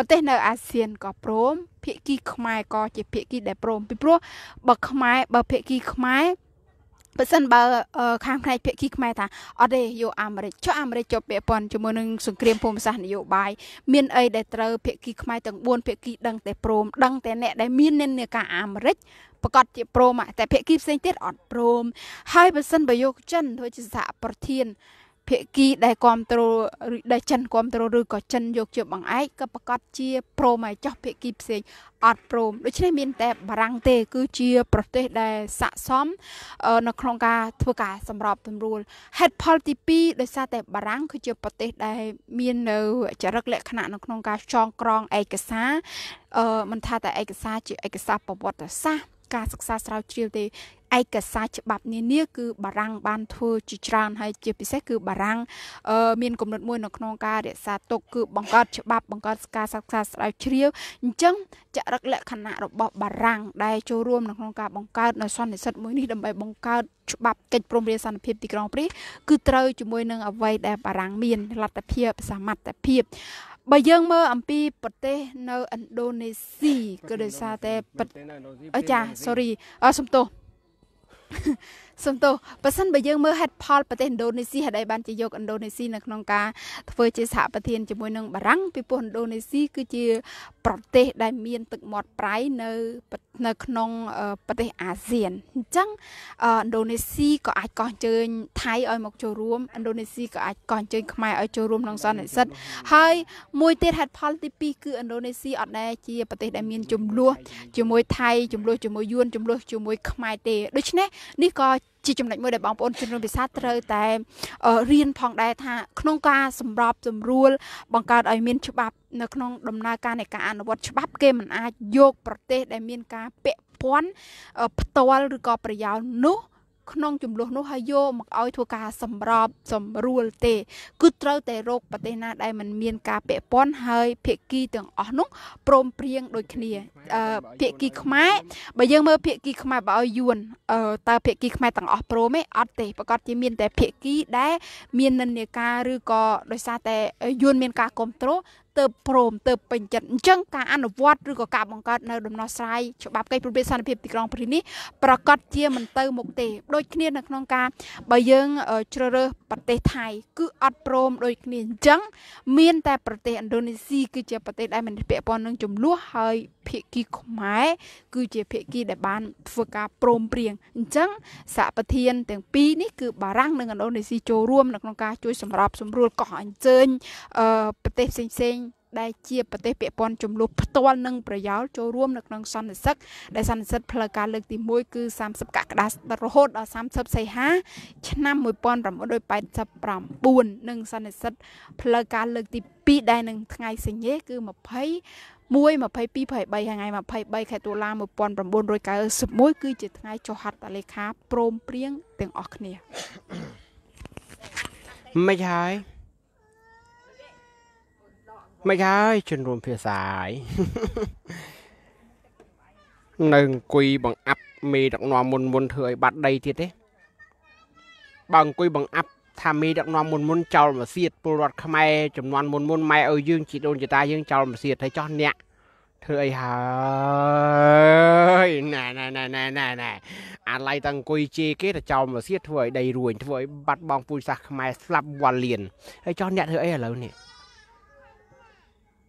ប្រទេសនៅអាស៊ានក៏ព្រមភាគីខ្មែរក៏ជាភាគីដែលព្រមពីព្រោះបើខ្មែរបើភាគីខ្មែរបើសិនបើខាងផ្នែកភាគីខ្មែរថាអត់ទេយកអាមេរិកចុះអាមេរិកជាប់ពាក់ព័ន្ធជាមួយនឹងសង្គ្រាមភូមិសាស្ត្រនយោបាយមានអីដែលត្រូវភាគីខ្មែរទាំង4ភាគីដឹងតែព្រមដឹងតែអ្នកដែលមាននិន្នាការអាមេរិកប្រកាសជាព្រមតែភាគីផ្សេងទៀតអត់ព្រម ហើយបើសិនបើយកចិន ធ្វើជាសហប្រធានភាគីដែលគ្រប់គ្រងដែលចិនគ្រប់គ្រងឬក៏ចិនយកជាបង្អែកក៏ប្រកាសជាព្រមឲ្យចោះភាគីផ្សេងអត់ព្រមដូច្នេះមានតែបារាំងទេ គឺជា ប្រទេសដែលស័កសមនៅក្នុងការធ្វើការសម្របសម្រួលហេតុផលទី2ដោយសារតែបារាំងគឺជាប្រទេសដែលមាននៅចរិតលក្ខណៈនៅក្នុងការចងក្រងឯកសារអឺមិនថាតែឯកសារជាឯកសារប្រវត្តិសាស្ត្រការសិក្សាស្រាវជ្រាវទេឯកសារច្បាប់នានាគឺបារាំងបានធ្វើជាច្រើន ហើយជាពិសេស គឺបារាំងមានគំនិតមួយនៅក្នុងការរក្សាទុកគឺបង្កើតច្បាប់បង្កើតការសិក្សាស្រាវជ្រាវអញ្ចឹងចរិតលក្ខណៈរបស់បារាំងដែលចូលរួមនៅក្នុងការបង្កើតនៅសន្និសិទមួយនេះដើម្បីបង្កើតច្បាប់កិច្ចព្រមព្រៀងសន្តិភាពទីក្រុងព្រីគឺត្រូវជាមួយនឹងអ្វីដែលបារាំងមានលទ្ធភាព សមត្ថភាពបើយើងមើលអំពី ប្រទេស នៅឥណ្ឌូនេស៊ីក៏ដោយសារតែប៉ិតអចា sorry សំទោសសំទោសបើសិនបើយើងមើលហេតុផលប្រទេសឥណ្ឌូនេស៊ីហេតុអីបានជាយកឥណ្ឌូនេស៊ីនៅក្នុងការធ្វើជាសហប្រធានជាមួយនឹងបារាំងពីព្រោះឥណ្ឌូនេស៊ីគឺជា ប្រទេសដែល មាន ទឹកមាត់ប្រៃនៅនៅក្នុងប្រទេសអាស៊ានអញ្ចឹងឥណ្ឌូនេស៊ីក៏អាចកោះអញ្ជើញថៃឲ្យមកចូលរួមឥណ្ឌូនេស៊ីក៏អាចកោះអញ្ជើញខ្មែរឲ្យចូលរួមក្នុងសន្និសីទហើយមួយទៀតហេតុផលទី2គឺឥណ្ឌូនេស៊ីអត់ដែលជាប្រទេសដែលមានចំនួនជាមួយថៃចំនួនជាមួយយួនចំនួនជាមួយខ្មែរទេដូច្នេះនេះក៏ជាចំណុចមួយដែលបងប្អូនជំនាញភាសាត្រូវតែរៀនផងដែរថា ក្នុងការសម្របសម្រួលបង្កើតឲ្យមានច្បាប់នៅក្នុងដំណើរការនៃការអនុវត្តច្បាប់គេមិនអាចយកប្រទេសដែលមានការពាក់ព័ន្ធផ្ទាល់ឬក៏ប្រយោលនោះក្នុងចំនួននោះហើយយកមកឲ្យធ្វើការសម្របសម្រួលទេគឺត្រូវតែរកប្រទេសណាដែលมันមានការពាក់ព័ន្ធហើយភាគីទាំងអស់នោះព្រមព្រៀងដូចគ្នាភាគីខ្មែរបើយើងមើលភាគីខ្មែរបើឲ្យយួនតើភាគីខ្មែរទាំងអស់ព្រមទេអត់ទេប្រកាសជាមានតែភាគីដែលមាននិន្នាការឬក៏ដោយសារតែយួនមានការគ្រប់គ្រងទៅព្រមទៅពេញចិត្តអញ្ចឹងការអនុវត្តឬក៏ការបង្កើតនៅដំណោះស្រាយច្បាប់កិច្ចព្រមព្រៀងសន្តិភាពទីក្រុងប៉ារីសនេះប្រកាសជាមិនទៅមុខទេដូចគ្នានៅក្នុងការបើយើងជ្រើសរើសប្រទេសថៃគឺអត់ព្រមដូចគ្នាអញ្ចឹងមានតែ ប្រទេសឥណ្ឌូនេស៊ីគឺជាប្រទេសដែលមិនពាក់ព័ន្ធនឹងចំនួនហើយភាគីខ្មែរគឺជាភាគីដែលបានធ្វើការព្រមព្រៀងអញ្ចឹងសហប្រធានទាំងពីរនេះគឺបារាំងនិងឥណ្ឌូនេស៊ីចូលរួមនៅក្នុងការជួយសម្របសម្រួលកោះអញ្ជើញប្រទេសផ្សេងៗដែលជាប្រទេសពាក់ព័ន្ធចំនួនផ្ទាល់និងប្រយោលចូលរួមនៅក្នុងសន្និសីទដែលសន្និសីទផ្លូវការលើកទី1គឺ30កក្កដារហូតដល់30សីហាឆ្នាំ1989និងសន្និសីទផ្លូវការលើកទី2ដែលនឹងថ្ងៃសញ្ញេគឺ20 1 22 23ថ្ងៃ23ខែតុលា1991គឺជាថ្ងៃចុះហត្ថលេខាព្រមព្រៀងទាំងអស់គ្នាមិនហើយមិនហើយជនរួមភាសាហើយនៅអង្គុយបង្អាប់មេដឹកនាំមុនមុនធ្វើឲ្យបាត់ដីទៀតទេបើអង្គុយបង្អាប់ថាមេដឹកនាំមុនមុនចោលមកសៀតពលរដ្ឋខ្មែរចំនួនមុនមុនម៉ែឪយើងជីដូនជីតាយើងចោលមកសៀតហើយចោះអ្នកធ្វើអីហើយណែណែណែណែណែណែអាឡៃតាំងអង្គុយជេគេទៅចោលមកសៀតធ្វើឲ្យដីរួញធ្វើឲ្យបាត់បង់ពូជសាសន៍ខ្មែរស្លាប់វ៉ាលៀនហើយចោះអ្នកធ្វើអីឥឡូវនេះ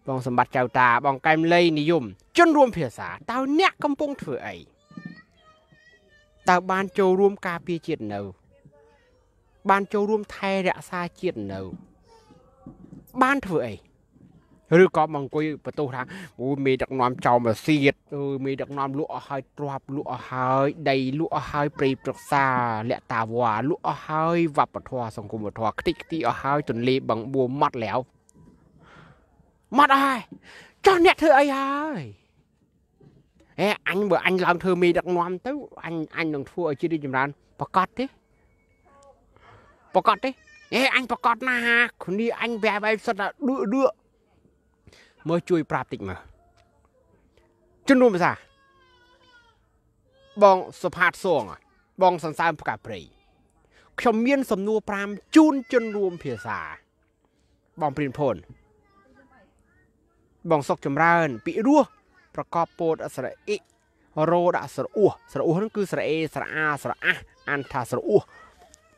បងសម្បត្តិចៅតាបងកែមលីនិយម ជនរួម ភាសាតើអ្នកកំពុងធ្វើអីតើបានចូលរួមការពារជាតិនៅ បានចូលរួមថែរក្សាជាតិនៅ បានធ្វើអីឬក៏មកអង្គុយបន្ទោសថាអូមេដឹកនាំចោលមកសៀតអូមេដឹកនាំលក់អស់ហើយទ្រាប់លក់អស់ហើយដីលក់អស់ហើយព្រៃប្រឹក្សាលក្ខតាវ៉ាលក់អស់ហើយវប្បធម៌សង្គមធម៌ខ្ទេចខ្ទីអស់ហើយទន្លេបឹងបួម៉ាត់แล้วមកដែរចុះអ្នកធ្វើអីហើយអេអញបើអញឡើងធ្វើមីដឹកនាំទៅអញអញនឹងធ្វើឲ្យជាតិចម្រើនប្រកាសទេប្រកាសទេអេអញប្រកាសណាគ្នាអញវាយវាយសិតដល់ឌឺឌឺមើលជួយប្រាប់តិចមើលជំនុំភាសា បងសុផាតសងបងសន្សើមផ្កាព្រៃខ្ញុំមាន សំណួរ5ជូនជនរួមភាសាបងព្រិនផនបងសុកចម្រើនពីរស់ប្រកបពោតអសរអ៊ីរោដាក់ស្រអ៊ូសស្រអ៊ូសហ្នឹងគឺស្រអេស្រអាស្រអាអានថាស្រអ៊ូស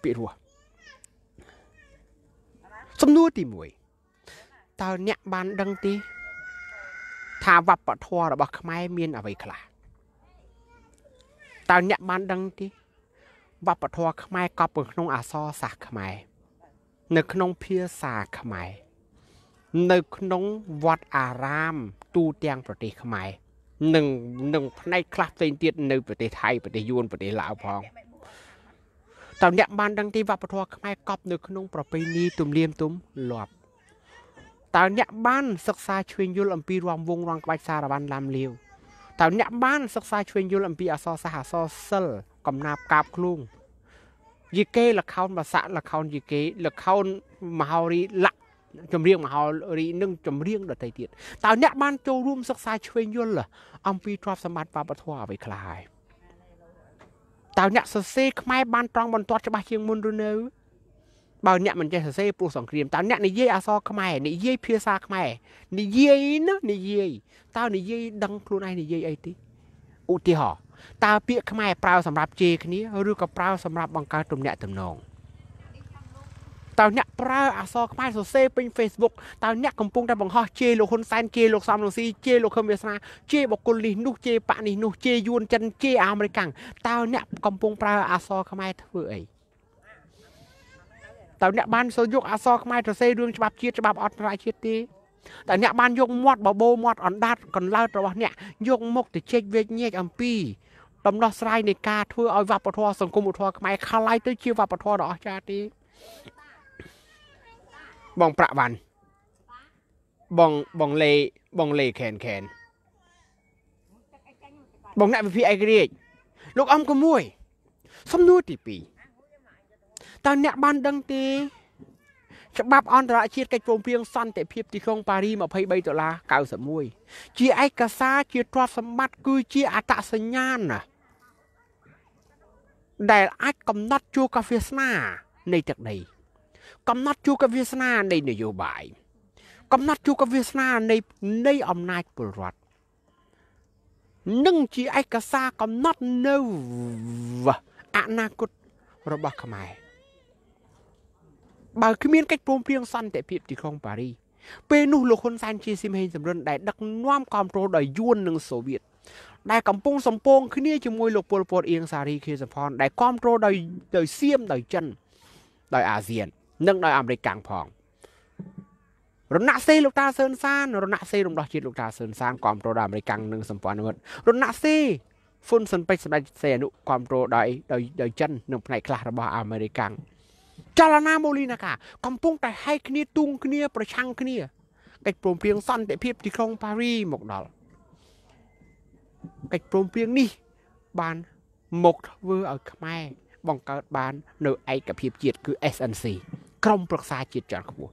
ពីរស់សំណួរទី1តើអ្នកបានដឹងទេថាវប្បធម៌របស់ ខ្មែរមាន អ្វីខ្លះតើអ្នកបានដឹងទេវប្បធម៌ខ្មែរកប់ក្នុងអក្សរសាស្ត្រខ្មែរ នៅក្នុងភាសាខ្មែរនៅក្នុងវត្តអារាមទូទាំងប្រទេសខ្មែរ និងនិងផ្នែកខ្លះផ្សេងទៀតនៅប្រទេសថៃប្រទេសយួនប្រទេសឡាវផងតើអ្នកបានដឹងទេវប្បធម៌ខ្មែរកប់នៅក្នុង ប្រពៃណីទំលៀមទំលាប់តើអ្នកបាន សិក្សាឆ្វេងយល់អំពីរំវងរងក្បាច់សារវ៉ាន់ឡាំលាវតើអ្នកបានសិក្សាឆ្វេងយល់អំពីអសរសាស្ត្រអសរសិល្ប៍កំណាប់កាបឃ្លូងយីកេលខោនបាសាក់លខោនយីកេលខោនមហោរីលក្ចម្រៀងមហោរីនឹងចម្រៀងដទៃទៀតតើអ្នកបានចូលរួមសិក្សាឆ្វេងយល់អំពីទ្រព្យសម្បត្តិវប្បធម៌អ្វីខ្លះហើយតើអ្នកសរសេរខ្មែរបានត្រង់បន្ទាត់ច្បាស់ជាងមុនឬនៅបើអ្នកមិនចេះសរសេរព្រោះសង្គ្រាមតើអ្នកនិយាយអក្សរខ្មែរនិយាយភាសាខ្មែរនិយាយណានិយាយតើនិយាយដឹងខ្លួនឯងនិយាយអីទេឧទាហរណ៍តើពាក្យខ្មែរប្រើសម្រាប់ជេរគ្នាឬក៏ប្រើសម្រាប់បង្កើតទំនាក់ទំនងតើអ្នកប្រើអសរខ្មែរសរសេរពេញ Facebook តើអ្នកកំពុងតែបង្ហោះជេរលោកហ៊ុនសែនជេរលោកសំរងស៊ីជេរលោកខឹមវាសនាជេរបុគ្គលនេះនោះជេរបកនេះនោះជេរយួនចិនជេរអាមេរិកាំងតើអ្នកកំពុងប្រើអសរខ្មែរធ្វើអីតើអ្នកបានសូយកអសរខ្មែរសរសេររឿងច្បាប់ ជាតិច្បាប់អន្តរជាតិទេតើអ្នកបានយកមាត់បបោមាត់អណ្ដាតកន្លើតរបស់អ្នកយកមកទៅជែកវែកញែកអំពី ដំណោះស្រាយនៃការធ្វើឲ្យវប្បធម៌សង្គមធម៌ខ្មែរខ្លាំងទៅជាវប្បធម៌ដ៏អស្ចារ្យទេបងប្រាក់វ៉ាន់បងបងលេបងលេខែនខែនបងអ្នកវិភាគឯករាជ្យលោកអំកមួយ សំណួរទី2តើអ្នកបានដឹងទេច្បាប់អន្តរជាតិកិច្ចព្រមព្រៀងសន្តិភាពទីក្រុងប៉ារី23ដុល្លារ91ជាឯកសារជាទ្រព្យសម្បត្តិគឺជាអត្តសញ្ញាណដែលអាចកំណត់ជួរកាវាសនានៃទឹកដីកំណត់ជោគវាសនានៃនយោបាយ កំណត់ជោគវាសនានៃនៃអំណាចពលរដ្ឋនឹងជាឯកសារកំណត់នៅអនាគតរបស់ខ្មែរបើគ្មានកិច្ចព្រមព្រៀងសន្តិភាពទីក្រុងប៉ារីសពេលនោះលោកហ៊ុនសែនជាស៊ីមហេងសំរិនដែលដឹកនាំគ្រប់គ្រងដោយយួននិងសូវៀតដែលកំពុងសំពងគ្នាជាមួយលោកពលពតអៀងសារីខេសំផនដែលគ្រប់គ្រងដោយដោយសៀមដោយចិនដោយអាស៊ាននិងដោយអាមេរិកកាំងផងរណសេលោកតាសឿនសានរណសេរំដោះជាតិលោកតាសឿនសានគ្រប់គ្រងដោយអាមេរិកកាំងនិងសម្ព័ន្ធមិត្តរណសេហ៊ុនសែនពេជ្រសម្ដេចសេអនុគ្រប់គ្រងដោយដោយដោយចិននិងផ្នែកខ្លះរបស់អាមេរិកកាំងចលនាមូលីនាការកំពុងតែហែកគ្នា ទូងគ្នាប្រឆាំងគ្នាកិច្ចព្រមព្រៀងសន្តិភាពទីក្រុងប៉ារីមកដល់កិច្ចព្រមព្រៀងនេះបានមកធ្វើឲ្យខ្មែរបង្កើតបាន នៅឯកភាពជាតិគឺ SNC ក្រុមប្រឹក្សាជាតិជាន់ខ្ពស់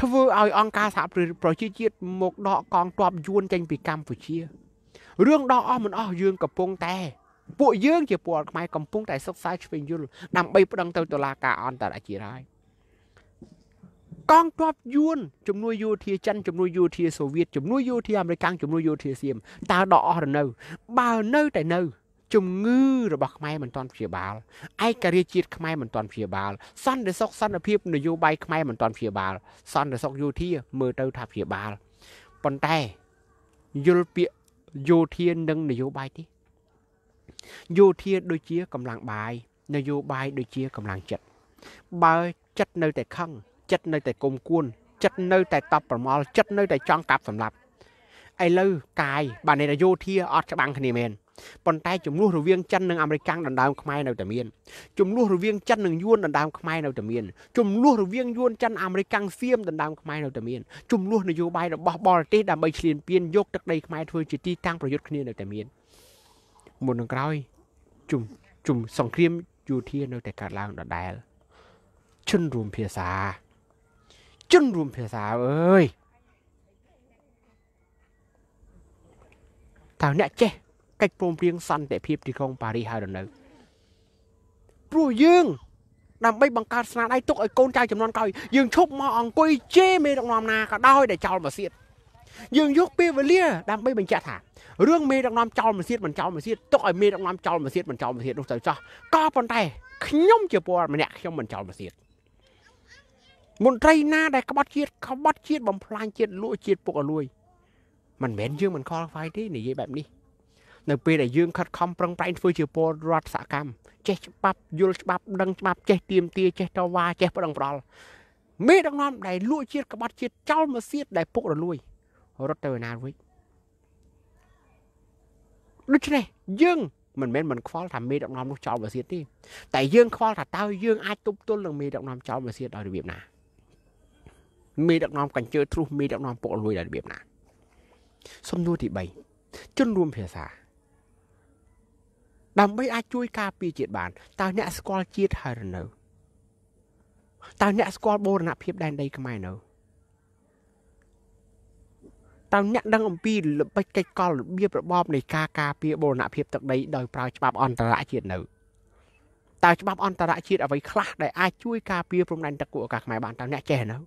ធ្វើឲ្យអង្គការសហប្រជាជាតិមកដកកងទ័ពយួនចេញពីកម្ពុជារឿងដកអស់មិនអស់យើងកំពុងតែ ពួកយើងជាពលរដ្ឋខ្មែរកំពុងតែសិក្សាឆ្វេងយល់ដើម្បីប្តឹងទៅតុលាការអន្តរជាតិហើយកងទ័ពយួនជំនួយយោធាចិនជំនួយយោធាសូវៀតជំនួយយោធាអាមេរិកជំនួយយោធាសៀមតើដកអស់ឬនៅ បើនៅតែនៅជំងឺរបស់ខ្មែរមិនទាន់ព្យាបាលឯករាជ្យជាតិខ្មែរមិនទាន់ព្យាបាល សន្តិសុខសន្តិភាពនយោបាយខ្មែរមិនទាន់ព្យាបាលសន្តិសុខយោធាមើលទៅថាព្យាបាលប៉ុន្តែយល់ពាក្យយោធានិងនយោបាយទេយោធាដូចជាកម្លាំងបាយនយោបាយដូចជាកម្លាំងចិត្តបើចិត្តនៅតែខឹងចិត្តនៅតែគុំគួន ចិត្តនៅតែតបប្រមល់ចិត្តនៅតែចង់កាប់សម្លាប់ឥឡូវកាយបាទនៃយោធាអត់ច្បាំងគ្នាមែនប៉ុន្តែចំនួនរវាងចិននិងអាមេរិកដណ្ដើមខ្មែរនៅតែមានចំនួនរវាងចិននិងយួនដណ្ដើមខ្មែរនៅតែមានចំនួនរវាងយួនចិនអាមេរិកសៀមដណ្ដើមខ្មែរនៅតែមានចំនួននយោបាយរបស់បរទេសដើម្បីឈ្លានពានយកទឹកដីខ្មែរធ្វើជាទីតាំងប្រយុទ្ធគ្នានៅតែមានមុននឹងក្រោយជុំជុំសង្គ្រាមយោធានៅតែកើតឡើងដដែលជនរួមភាសាជនរួមភាសាអើយតើអ្នកចេះកិច្ចព្រមព្រៀងសន្តិភាពទីក្រុងប៉ារីសហើយដល់នៅព្រោះយើងដើម្បីបង្កើតស្នាដៃទុកឲ្យកូនចៅចំនួនក្រោយយើងឈប់មកអង្គុយជេរមេដឹកនាំណាក៏ដោយដែលចោលមកសៀតយើងយកពេលវេលា ដើម្បីបញ្ជាក់ថារឿងមេដឹកនាំចោលមកសៀតមិនចោលមកសៀតទុកឲ្យមេដឹកនាំចោលមកសៀតមិនចោលមកសៀតនោះទៅចោះក៏ប៉ុន្តែខ្ញុំជាពលរដ្ឋម្នាក់ខ្ញុំមិនចោលមកសៀតមន្ត្រីណា ដែលក្បត់ ជាតិក្បត់ជាតិបំផ្លាញជាតិលួចជាតិពុកអលួយមិនមែនយើងមិនខលខ្វាយទេនិយាយបែបនេះនៅពេលដែលយើងខិតខំប្រឹងប្រែងធ្វើជាពលរដ្ឋសកម្មចេះច្បាប់យល់ច្បាប់ដឹងច្បាប់ចេះទៀមទាចេះតវ៉ាចេះប្រឹងប្រល់មេដឹកនាំដែលលួចជាតិក្បត់ជាតិចោលមកសៀតដែលពុករលួយរត់ទៅឯណាវិញដូច្នេះយើងមិនមែនមិនខ្វល់ថាមេដឹកនាំនោះចោលមកសៀតទេតែយើងខ្វល់ថាតើយើងអាចទប់ទល់នឹងមេដឹកនាំចោលមកសៀតដោយរបៀបណាមេដឹកនាំកញ្ជើទ្រុសមេដឹកនាំពុករលួយដោយរបៀបណាសំណួរទី3ជនរួមភាសាដើម្បីអាចជួយការពារជាតិបានតើអ្នកស្គាល់ជាតិហើយឬនៅតើអ្នកស្គាល់បូរណភាពដែនដីខ្មែរនៅតើអ្នកដឹងអំពីល្បិចកិច្ចកលរបៀបរបបនៃការការពារបូរណភាពទឹកដីដោយប្រើច្បាប់អន្តរជាតិនៅតើច្បាប់អន្តរជាតិអ្វីខ្លះដែលអាចជួយការពារព្រំដែនទឹកគូអាកាសខ្មែរបានតើអ្នកចេះនៅ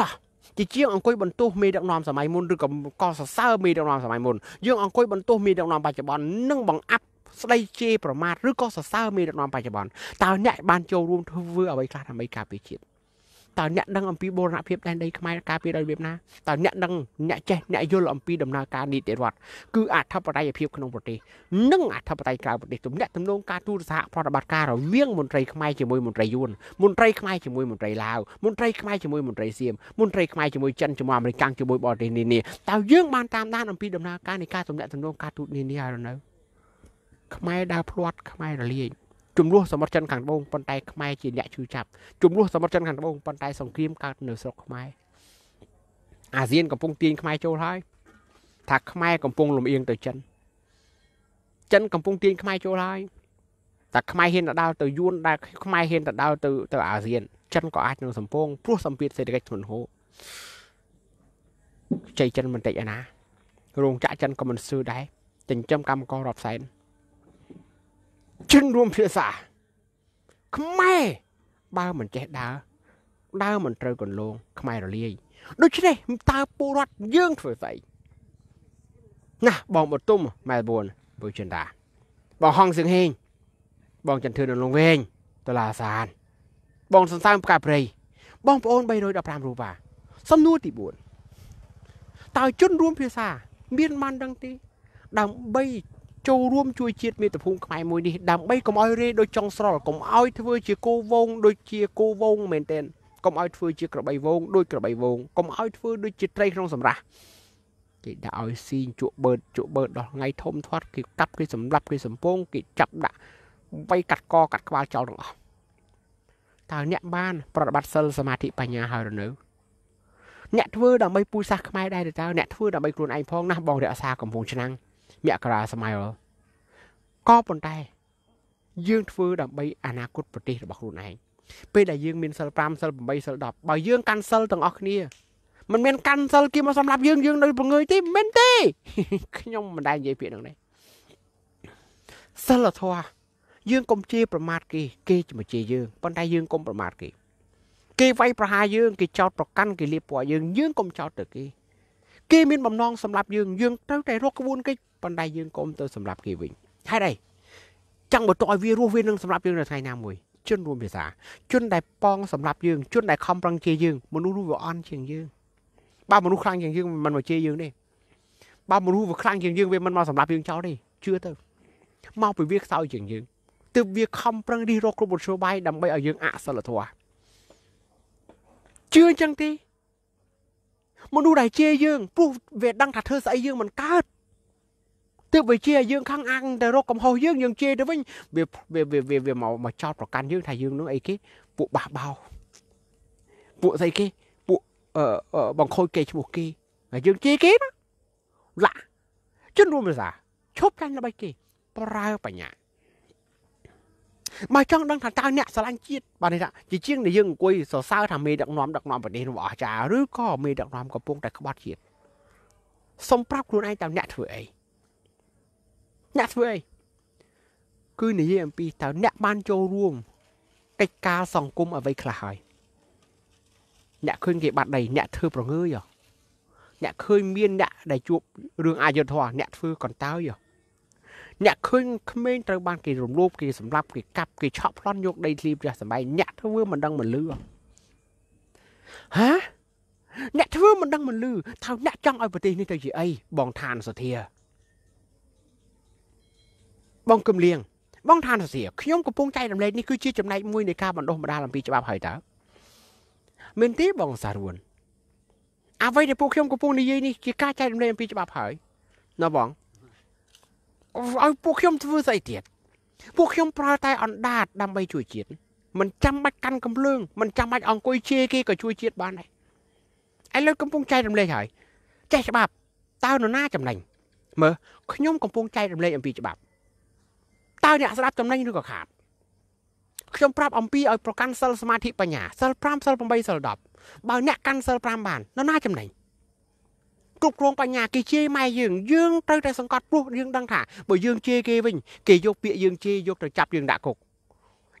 តោះជាជាងអង្គុយបន្ទោសមេដឹកនាំសម័យមុនឬក៏កសសើរមេដឹកនាំសម័យមុនយើងអង្គុយបន្ទោសមេដឹកនាំបច្ចុប្បន្ននិងបង្អាប់ស្ដីជេរប្រមាថឬក៏សរសើរមេដឹកនាំបច្ចុប្បន្នតើអ្នកបានចូលរួមធ្វើអ្វីខ្លះដើម្បីការពារជាតិតើអ្នកដឹងអំពីបូរណភាពដែនដីខ្មែរការពារដោយរបៀបណាតើអ្នកដឹងអ្នកចេះអ្នកយល់អំពីដំណើរការនីតិរដ្ឋគឺអធិបតេយ្យភាពក្នុងប្រទេសនិងអធិបតេយ្យក្រៅប្រទេសទំនាក់ទំនងការទូតសហប្រតិបត្តិការរវាងមន្ត្រីខ្មែរជាមួយមន្ត្រីយួនមន្ត្រីខ្មែរជាមួយមន្ត្រីឡាវមន្ត្រីខ្មែរជាមួយមន្ត្រីសៀមមន្ត្រីខ្មែរជាមួយចិនជាមួយអាមេរិកជាមួយបរទេសនានាតើយើងបានតាមដានអំពីដំណើរការនៃការទំនាក់ទំនងការទូតនានាហើយឬនៅខ្មែរដើរផ្្លាត់ខ្មែររលាយជំនួសសមុទ្រចិនខាងត្បូងប៉ុន្តែខ្មែរជាអ្នកឈឺចាប់ជំនួសសមុទ្រចិនខាងត្បូងប៉ុន្តែសង្គ្រាមកើតនៅស្រុកខ្មែរអាស៊ានកំពុងទាញខ្មែរចូលហើយថាខ្មែរកំពុងលំអៀងទៅចិនចិនកំពុងទាញខ្មែរចូលហើយតែខ្មែរហ៊ានទៅដើរទៅយួនដែលខ្មែរហ៊ានទៅដើរទៅទៅអាស៊ានចិនក៏អាចនឹងសម្ពងព្រោះសម្ពាធសេដ្ឋកិច្ចធ្ងន់ហួរចៃចិនមិនតិចឯណារោងចក្រចិនក៏មិនស៊ឺដែរចិញ្ចឹមកម្មកររាប់សែនជនរួមភាសា ខ្មែរបើមិនចេះដើរដើរមិនត្រូវកន្លង ខ្មែររលាយដូច្នេះតើពលរដ្ឋយើងធ្វើស្អីណាបងបតុមម៉ែលបួនបុជិនតាបងហងសៀងហេងបងចន្ទធឿននៅលងវែងតឡាសាន បងសន្សានផ្កាព្រៃបងប្អូន315រូបា សំណួរទី4តើជនរួមភាសាមានបានដឹងទេដើម្បីចូលរួមជួយជាតិមាតុភូមិខ្មែរមួយនេះដើម្បីកុំឲ្យរេដូចចង់ស្រល់កុំឲ្យធ្វើជាគោវងដូចជាគោវងមែនទែនកុំឲ្យធ្វើជាក្របីវងដូច ក្របីវងកុំឲ្យធ្វើដូចជាត្រីក្នុងសម្រាប់គេដាក់ឲ្យស៊ីជក់បឺតជក់បឺតដល់ថ្ងៃធំធាត់គេកាប់គេសម្លាប់គេសំពងគេចាប់ដាក់បីកាត់កកាត់ក្បាលចោលទាំងអស់តើអ្នកបានប្រតិបត្តិសិលសមាធិបញ្ញាហើយឬនៅអ្នកធ្វើដើម្បីពូជសាសខ្មែរដែរឬតើអ្នកធ្វើដើម្បីខ្លួនឯងផងណាបងរក្សាកំពង់ឆ្នាំងមករា Smile ក៏ប៉ុន្តែយើងធ្វើដើម្បីអនាគតប្រទេសរបស់ខ្លួនឯងពេលដែលយើងមានសិល5សិល8សិល10បើយើងកាន់សិលទាំងអស់គ្នាមិនមានកាន់សិលគេមកសម្រាប់យើងយើងនៅពងើយទេមិនមែនទេខ្ញុំមិនដែលនិយាយពាក្យហ្នឹងទេសិលធម៌យើង កុំជេរប្រមាថគេគេមកជេរយើងប៉ុន្តែយើងកុំប្រមាថគេគេវាយប្រហារយើងគេចោទប្រកាន់គេលៀបពណ៌យើងយើងកុំចោទទៅគេគេមានបំណងសម្លាប់យើងយើងត្រូវតែរកក្បួនគេប៉ុន្តែយើងកុំទៅសម្លាប់គេវិញហេតុអីចាំបើតឲ្យវារស់វានឹងសម្លាប់យើងនៅថ្ងៃណាមួយជនរួមភាសាជនដែលប៉ងសម្រាប់យើង ជនដែលខំប្រឹងជាយើងមនុស្សនោះវាអន់ជាងយើងបើមនុស្សខ្លាំងជាងយើងមិនមកជាយើងទេបើមនុស្សវាខ្លាំងជាងយើងវាមិនមកសម្រាប់យើងចោលទេជឿទៅមកពីវាខ្សោយជាងយើងទើបវាខំប្រឹងរិះរកគ្រប់មធ្យោបាយដើម្បីឲ្យយើងអសិលធម៌ជឿអញ្ចឹងទេមនុស្សដែលជាយើងព្រោះវាដឹងថាធ្វើស្អីយើងមិនកើតទើបវាជា យើងខំអាំងទៅរកកំហុសយើងយើងជាទៅវិញវាវាវាវាមកមកចោតប្រកាន់យើងថាយើងនោះអីគេពួកបះបោពួកស្អីគេពួកអឺបង្ខូចគេឈ្មោះគេហើយយើងជាគេណាឡាជនរួមភាសាឈប់ចាញ់ល្បិចគេប្រើបញ្ញាបើចង់ដឹងថាតើអ្នកស្រឡាញ់ជាតិបាទនេះថាជាជាងដែលយើងអង្គុយសរសើរថាមេដឹកនាំដឹកនាំប្រទេសរបស់អាចារ្យឬក៏មេដឹកនាំកំពុងតែក្បត់ជាតិសូមប្រាប់ខ្លួនឯងតើអ្នកធ្វើអីអ្នកធ្វើអីគឺនិយាយអំពីតើអ្នកបានចូលរួមកិច្ចការសង្គមអ្វីខ្លះហើយអ្នកឃើញគេបាត់ដីអ្នកធ្វើប្រងើយអ្នកឃើញមានអ្នក ដែលជួបរឿងអយុត្តិធម៌អ្នកធ្វើកន្តើយហ៎អ្នកឃើញក្មេងត្រូវបានគេរំលោភគេសម្លាប់គេកាប់គេឆក់ប្លន់យកដីធ្លីផ្ទះសម្បែងអ្នកធ្វើមិនដឹងមិនលឺហ៎អ្នកធ្វើមិនដឹងមិនលឺថាអ្នកចង់ឲ្យប្រទេសនេះទៅជាអីបងឋានសុធាបងគឹមលៀងបងឋានសុធាខ្ញុំកំពុងចែករំលែកនេះគឺជាចំណែកមួយនៃការបណ្ដុះបណ្ដាលអំពីច្បាប់ហើយតើមែនទេបងសារួនអ្វីដែលពួកខ្ញុំកំពុងនិយាយនេះជាការចែករំលែកអំពីច្បាប់ហើយណាបងឲ្យពួកខ្ញុំធ្វើស្អីទៀតពួកខ្ញុំប្រើតែអណ្ដាតដើម្បីជួយជាតិមិនចាំបាច់កាន់កំភ្លើងមិនចាំបាច់អង្គុយជេរគេក៏ជួយជាតិបានដែរឥឡូវកំពុងចែករំលែកហើយចេះ ច្បាប់តើនរណាចំណេញមើលខ្ញុំកំពុងចែករំលែកអំពីច្បាប់តើអ្នកស្ដាប់ចំណេញឬក៏ខាតខ្ញុំប្រាប់អំពីឲ្យប្រកាន់សិលសមាធិបញ្ញាសិល5សិល8សិល10បើអ្នកកាន់សិល5បាននរណាចំណេញគ្រប់គ្រងបញ្ញាគេជេរម៉ែយើងយើងត្រូវតែសង្កត់ព្រោះយើងដឹងថាបើយើងជេរគេវិញគេយកពាក្យយើងជេរយកទៅចាប់យើងដាក់គុក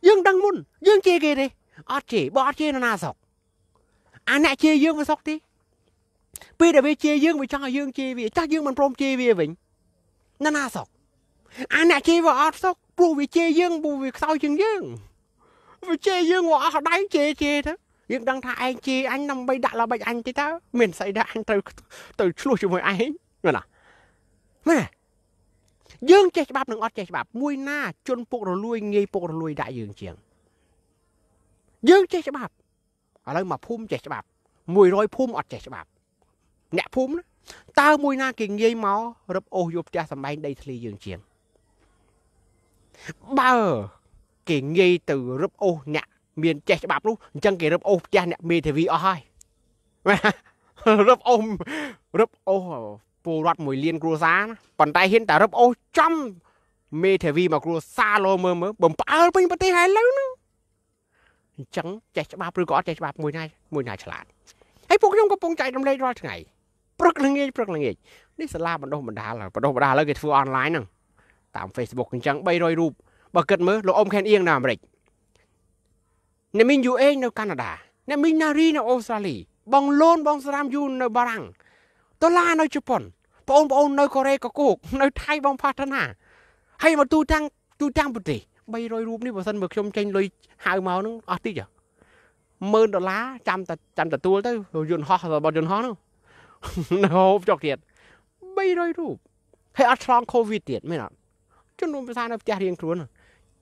យើងដឹងមុនយើងជេរគេទេអត់ជេរបើអត់ជេរនរណាសោកអាអ្នកជេរយើងវាសោកទេពេលដែលវាជេរយើងវាចង់ឲ្យយើងជេរវាចាស់យើងមិនព្រមជេរវាវិញនរណាសោកអាអ្នកជេរវាអត់សោកព្រោះវាជេរយើងព្រោះវាខ្សោយជាងយើងវាជេរយើងវាអស់ដៃជេរជេរទៅយើងដឹងថាឯងជាអញដើម្បីដាក់ល្បិចអញទេតើមានស្អីដែរអញត្រូវទៅឆ្លោះជាមួយឯងមែនណាមែនយើងចេះច្បាប់នឹងអត់ចេះច្បាប់ មួយណាជន់ពុករលួយងាយពុករលួយដាក់យើងជាងយើងចេះច្បាប់ឥឡូវមកភូមិចេះច្បាប់100ភូមិអត់ចេះច្បាប់ អ្នកភូមិតើមួយ ណា គេងាយមករឹបអូសយកផ្ទះសម្បែងដីធ្លីយើងជាងបើគេងាយទៅរឹបអូសអ្នកមានចេះច្បាប់នោះអញ្ចឹងគេរឹបអូសផ្ទះអ្នកមេធាវីអស់ហើយរឹបអូសរឹបអូសពលរដ្ឋមួយលានគ្រួសារណាប៉ុន្តែហ៊ានតែរឹបអូសចំមេធាវីមកគ្រួសារលោមើលមើលបំផ្អើលពេញប្រទេសហើយឡើងហ្នឹងអញ្ចឹងចេះច្បាប់ឬក៏អត់ចេះច្បាប់មួយណាមួយណាឆ្លាតហើយពួកខ្ញុំកំពុងចែករំលែករាល់ថ្ងៃព្រឹកល្ងាចព្រឹកល្ងាចនេះសាលាបណ្ដុះបណ្ដាលបណ្ដុះបណ្ដាលឥឡូវគេធ្វើអនឡាញហ្នឹងតាម Facebook អញ្ចឹង300រូបបើគិតមើលលោកអ៊ំខេនអៀងនៅអាមេរិកអ្នកមីង UA នៅកាណាដាអ្នកមីង Nari នៅអូស្ត្រាលី បងលូនបងស្រាមយូនៅបារាំងដុល្លារនៅជប៉ុនបងប្អូននៅកូរ៉េកកូកនៅថៃបង ផាសណាហើយមកទូតាំងទូតាំងប្រទេស300រូបនេះបើសិនមកខ្ញុំចេញលុយហៅមកនឹងអស់តិច10000ដុល្លារចាំតែចាំទទួលទៅយន្តហោះរបស់យន្តហោះនោះនៅហូបចុកទៀត300រូបហើយអត់ឆ្លងកូវីដទៀតមែនអត់ជនរួមភាសានៅផ្ទះរៀងខ្លួន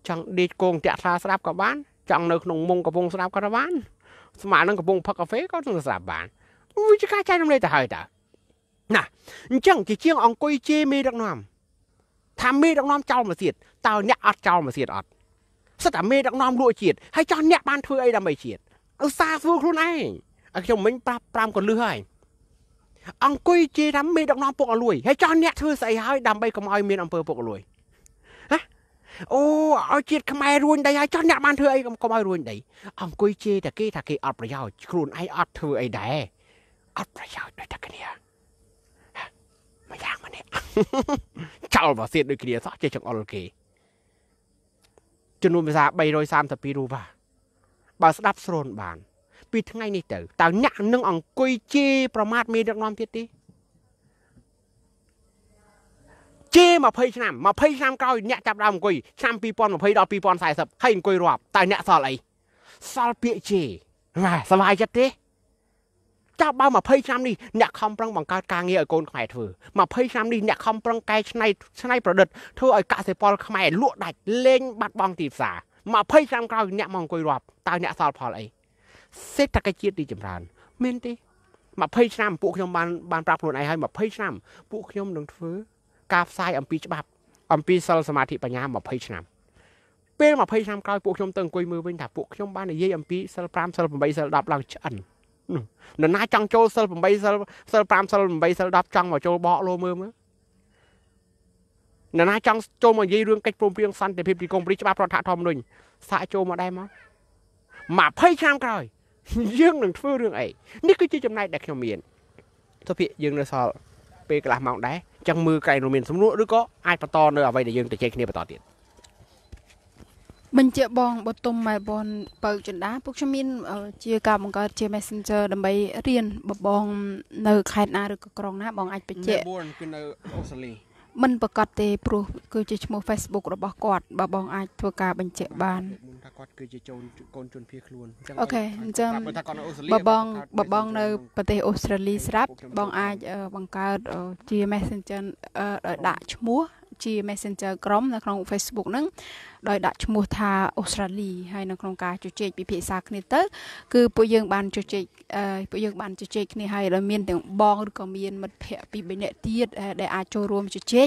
ចង់ដេកគងតាក់ខ្លាស្ដាប់ក៏បានចង់នៅក្នុងមុងកំពុងស្ដាប់ក៏បានស្មើនឹងកំពុងផឹកកាហ្វេក៏នឹងស្ដាប់បានវាជាការចែករំលែកទៅហើយតើណាអញ្ចឹងជាជាង អង្គុយជេរមេដឹកនាំថាមេដឹកនាំចោលមកទៀតតើអ្នកអត់ចោលមកទៀតអត់សិតតែមេដឹកនាំលក់ជាតិហើយចោះអ្នកបានធ្វើអីដើម្បីជាតិឧស្សាហ៍ធ្វើខ្លួនឯងឲ្យខ្ញុំមិញប្រាប់ប្រាំកលឹះហើយអង្គុយជេរថាមេដឹកនាំពុកអលួយហើយចោះអ្នកធ្វើស្អីហើយដើម្បីកុំឲ្យមានអំពើពុកអលួយអូឲ្យជាតិខ្មែររួញដីហើយចុះអ្នកបានធ្វើអីកុំឲ្យរួញដីអង្គុយជេរតែគេ ថាគេអត់ប្រយោជន៍ខ្លួនឯងអត់ធ្វើអីដែរអត់ប្រយោជន៍ដូចតែគ្នាមកយ៉ាងម្នាក់ចោលបោះសៀតដូចគ្នាសោះចេះចង្អុលគេចំនួនភាសា332រូបបើស្ដាប់ស្រូនបាន ពីថ្ងៃនេះទៅតើអ្នកនឹងអង្គុយជេរប្រមាថមេដឹកនាំទៀតទេជា20ឆ្នាំ20ឆ្នាំក្រោយអ្នកចាប់ដើមអង្គុយឆ្នាំ2020ដល់2040ហើយអង្គុយរាប់តើអ្នកសល់អីសល់ពាក្យជេណាសบายចិត្តទេចាប់បើ20ឆ្នាំនេះអ្នកខំប្រឹងបង្កើតការងារឲ្យកូនខ្មែរធ្វើ20ឆ្នាំនេះអ្នកខំប្រឹងកែច្នៃច្នៃប្រឌិតធ្វើឲ្យកសិផលខ្មែរលក់ដាច់លែងបាត់បង់ទីផ្សារ20ឆ្នាំក្រោយអ្នកមកអង្គុយរាប់តើអ្នកសល់ផលអីសេដ្ឋកិច្ចជាតិទីចម្រើនមានទេ20ឆ្នាំពួកខ្ញុំបានបានប្រាប់ខ្លួនឯងហើយ20ឆ្នាំពួកខ្ញុំនឹងធ្វើការផ្សាយអំពីច្បាប់ អំពីសិលសមាធិបញ្ញា20ឆ្នាំពេល20ឆ្នាំក្រោយពួកខ្ញុំទៅអង្គុយមើលវិញថាពួកខ្ញុំបាននិយាយអំពីសិល5សិល8សិល10ឡើងឆ្អិននរណា ចង់ចូលសិល8សិលសិល5សិល8សិល10ចង់មកចូលបកលោមើលមើលនរណាចង់ចូលមកនិយាយរឿងកិច្ចព្រមព្រៀងសន្តិភាពទីកុងព្រីច្បាប់រដ្ឋធម្មនុញ្ញសាកចូលមកដែរមក20ឆ្នាំក្រោយយើងនឹងធ្វើរឿងអីនេះគឺជាចំណែកដែលខ្ញុំមានសុភិយើងនៅសល់ពេលកន្លះម៉ោងដែរចឹងមើលកែងរមានសំណួរឬក៏អាចបន្តនៅអ្វីដែលយើងទៅជែកគ្នាបន្តទៀតបញ្ជាបងបតុមម៉ែបនបើកចិន្តាពួកខ្ញុំមានជាការបង្កើតជា Messenger ដើម្បីរៀនបបង នៅខេត្តណាឬក៏ក្រុងណាបងអាចបញ្ជាក់មួយគឺនៅអូស្ត្រាលីមិនប្រកាសទេព្រោះគឺជាឈ្មោះ Facebook របស់គាត់បើបង អាចធ្វើការបញ្ជាក់បានថាគាត់គឺជាជូនកូនជនភៀសខ្លួនអញ្ចឹងអូខេអញ្ចឹងបើបងបើបងនៅប្រទេសអូស្ត្រាលីស្រាប់ បងអាចបង្កើតជា Messenger ដោយដាក់ឈ្មោះជា Messenger ក្រុម នៅក្នុង Facebook ហ្នឹងដោយដាក់ឈ្មោះថាអូស្ត្រាលីហើយនៅក្នុងការជជែកពិភាក្សាគ្នាទៅគឺពួកយើងបានជជែកពួកយើងបានជជែកគ្នាហើយដោយមានទាំងបងឬក៏មានមិត្តភ័ក្តិពីរបីនាក់ទៀតដែលអាចចូលរួមជជែក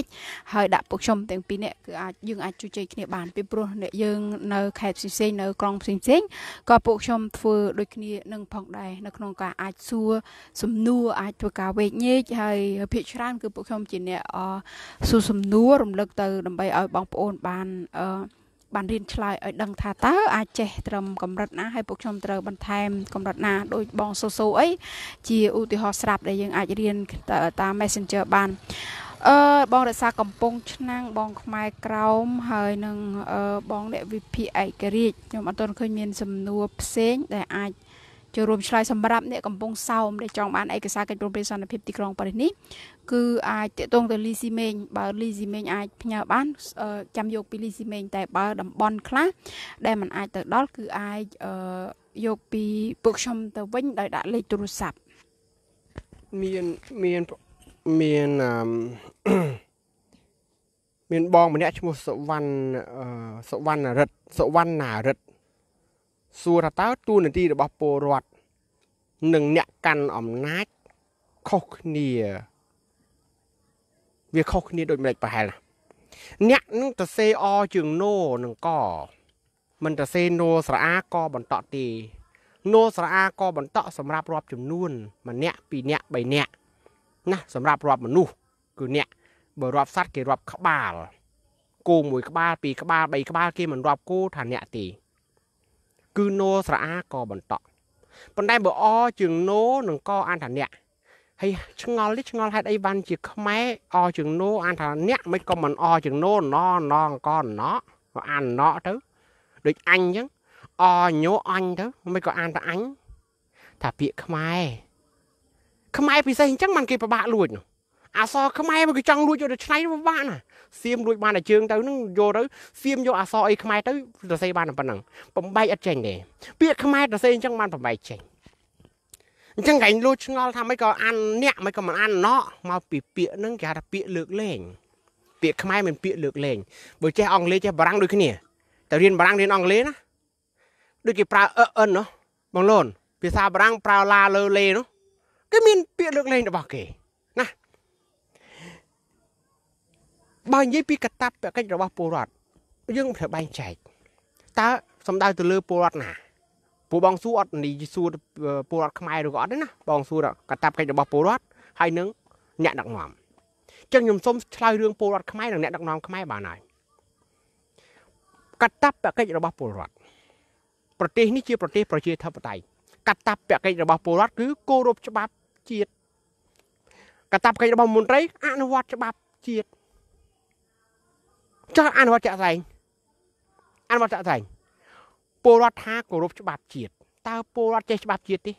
ហើយដាក់ពួកខ្ញុំទាំងពីរនាក់គឺអាចយើងអាចជជែកគ្នាបានពីព្រោះអ្នកយើងនៅខេត្តផ្សេងៗនៅក្រុងផ្សេងៗក៏ពួកខ្ញុំធ្វើដូចគ្នានឹងផងដែរនៅក្នុងការអាចសួរសំណួរអាចធ្វើការវេកញែកហើយភាគច្រើនគឺពួកខ្ញុំជាអ្នកសួរសំណួររំលឹកទៅដើម្បីឲ្យបងប្អូនបានអឺបានរៀនឆ្លើយឲ្យដឹងថាតើអាចចេះត្រឹមកម្រិតណាហើយពួកខ្ញុំត្រូវបន្ថែមកម្រិតណាដោយបងសូសូអីជាឧទាហរណ៍ស្រាប់ដែលយើងអាចរៀនតាម Messenger បានអឺបងរក្សាកំពង់ឆ្នាំងបងខ្មែរក្រោមហើយនឹងអឺបងអ្នកវិភាគឯករាជ្យខ្ញុំអត់ទាន់ឃើញមានសំណួរផ្សេង ដែលអាចចូលរួមឆ្លើយសម្រាប់អ្នកកំពុងសោមដែលចង់បានឯកសារកិច្ចព្រមព្រៀងសន្តិភាពទីក្រុងប៉ារីសនេះគឺអាចតាក់ទងទៅលីស៊ីមេងបើលីស៊ីមេងអាចផ្ញើបានចាំយក ពីលីស៊ីមេងតែបើតំបន់ខ្លះដែលมันអាចទៅដល់គឺអាចយកពីពួកខ្ញុំទៅវិញដោយដាក់លេខទូរស័ព្ទមានមានមានអឺមានបងម្នាក់ឈ្មោះសុវណ្ណសុវណ្ណរិទ្ធសុវណ្ណារិទ្ធសួរថាតើទួលនីតិរបស់ពលរដ្ឋនិងអ្នកកាន់អំណាចខុសគ្នា វាខុសគ្នាដូចម្ដេចប្រហែលណាអ្នកនឹងទៅសេអជាងណូនឹងកមិនទៅសេណូស្រអាកបន្តទេណូស្រអាកបន្តសម្រាប់រាប់ចំនួនម្នាក់ពីរនាក់បីនាក់ណាសម្រាប់រាប់មនុស្សគឺអ្នកបើរាប់សัตว์គេរាប់ក្បាលគោមួយក្បាលពីរក្បាលបីក្បាល គេមិនរាប់គោថាអ្នកទេគឺណូស្រអាកបន្តក់ប៉ុន្តែបើអជាងណូនឹងកអន្តរអ្នកហើយឆ្ងល់នេះឆ្ងល់ហេតុអីវ៉ាន់ជា ខ្មែរអជាងណូអន្តរអ្នកមិនក៏មិនអជាងណូណណកណអានណទៅដូចអញអញ្ចឹងអញោអញទៅមិនក៏អានតែអញថាពាក្យខ្មែរខ្មែរពិសេសអញ្ចឹងມັນគេពិបាកលួចនោះអសរខ្មែរមកគេចង់លួចយកទៅឆ្នៃពិបាកណាសៀមរួចបានតែជើងទៅនឹងយកទៅសៀមយកអសអីខ្មែរទៅសរសេរបានតែប៉ុណ្ណឹងបំបែកអត់ចេញទេពាក្យខ្មែរសរសេរអញ្ចឹងបានបំបែកចេញអញ្ចឹងកែងលួចឆ្ងល់ថាមិនក៏អានអ្នកមិនក៏មិនអានណក់មកពីពាក្យហ្នឹងគេហៅថាពាក្យលើកលែងពាក្យខ្មែរមិនពាក្យលើកលែងបើចេះអង់គ្លេសចេះបារាំងដូចគ្នាតែរៀនបារាំងរៀនអង់គ្លេសណាដូចគេប្រើអឺអិនណោះបងលូនភាសាបារាំងប្រើឡាលើលេនោះគេមានពាក្យលើកលែងរបស់គេបើនិយាយពីកតាបកិច្ចរបស់ពលរដ្ឋយើងត្រូវបែងចែកតើសំដៅទៅលើ ពលរដ្ឋណាពលបងសួរអត់នីសួរពលរដ្ឋខ្មែរឬក៏អត់ទេណាបងសួរកតាបកិច្ចរបស់ពលរដ្ឋហើយនឹងអ្នកដឹកនាំចឹងខ្ញុំសូមឆ្លើយរឿងពលរដ្ឋខ្មែរនិងអ្នកដឹកនាំខ្មែរបានហើយកតាបកិច្ចរបស់ពលរដ្ឋប្រទេសនេះជាប្រទេសប្រជាធិបតេយ្យកតាបកិច្ចរបស់ពលរដ្ឋគឺគោរពច្បាប់ជាតិកតាបកិច្ចរបស់មន្ត្រីអនុវត្តច្បាប់ជាតិចោះអនុវត្តចាក់ស្ដែងអនុវត្តចាក់ស្ដែងពលរដ្ឋថាគោរពច្បាប់ជាតិតើពលរដ្ឋចេះច្បាប់ជាតិទេ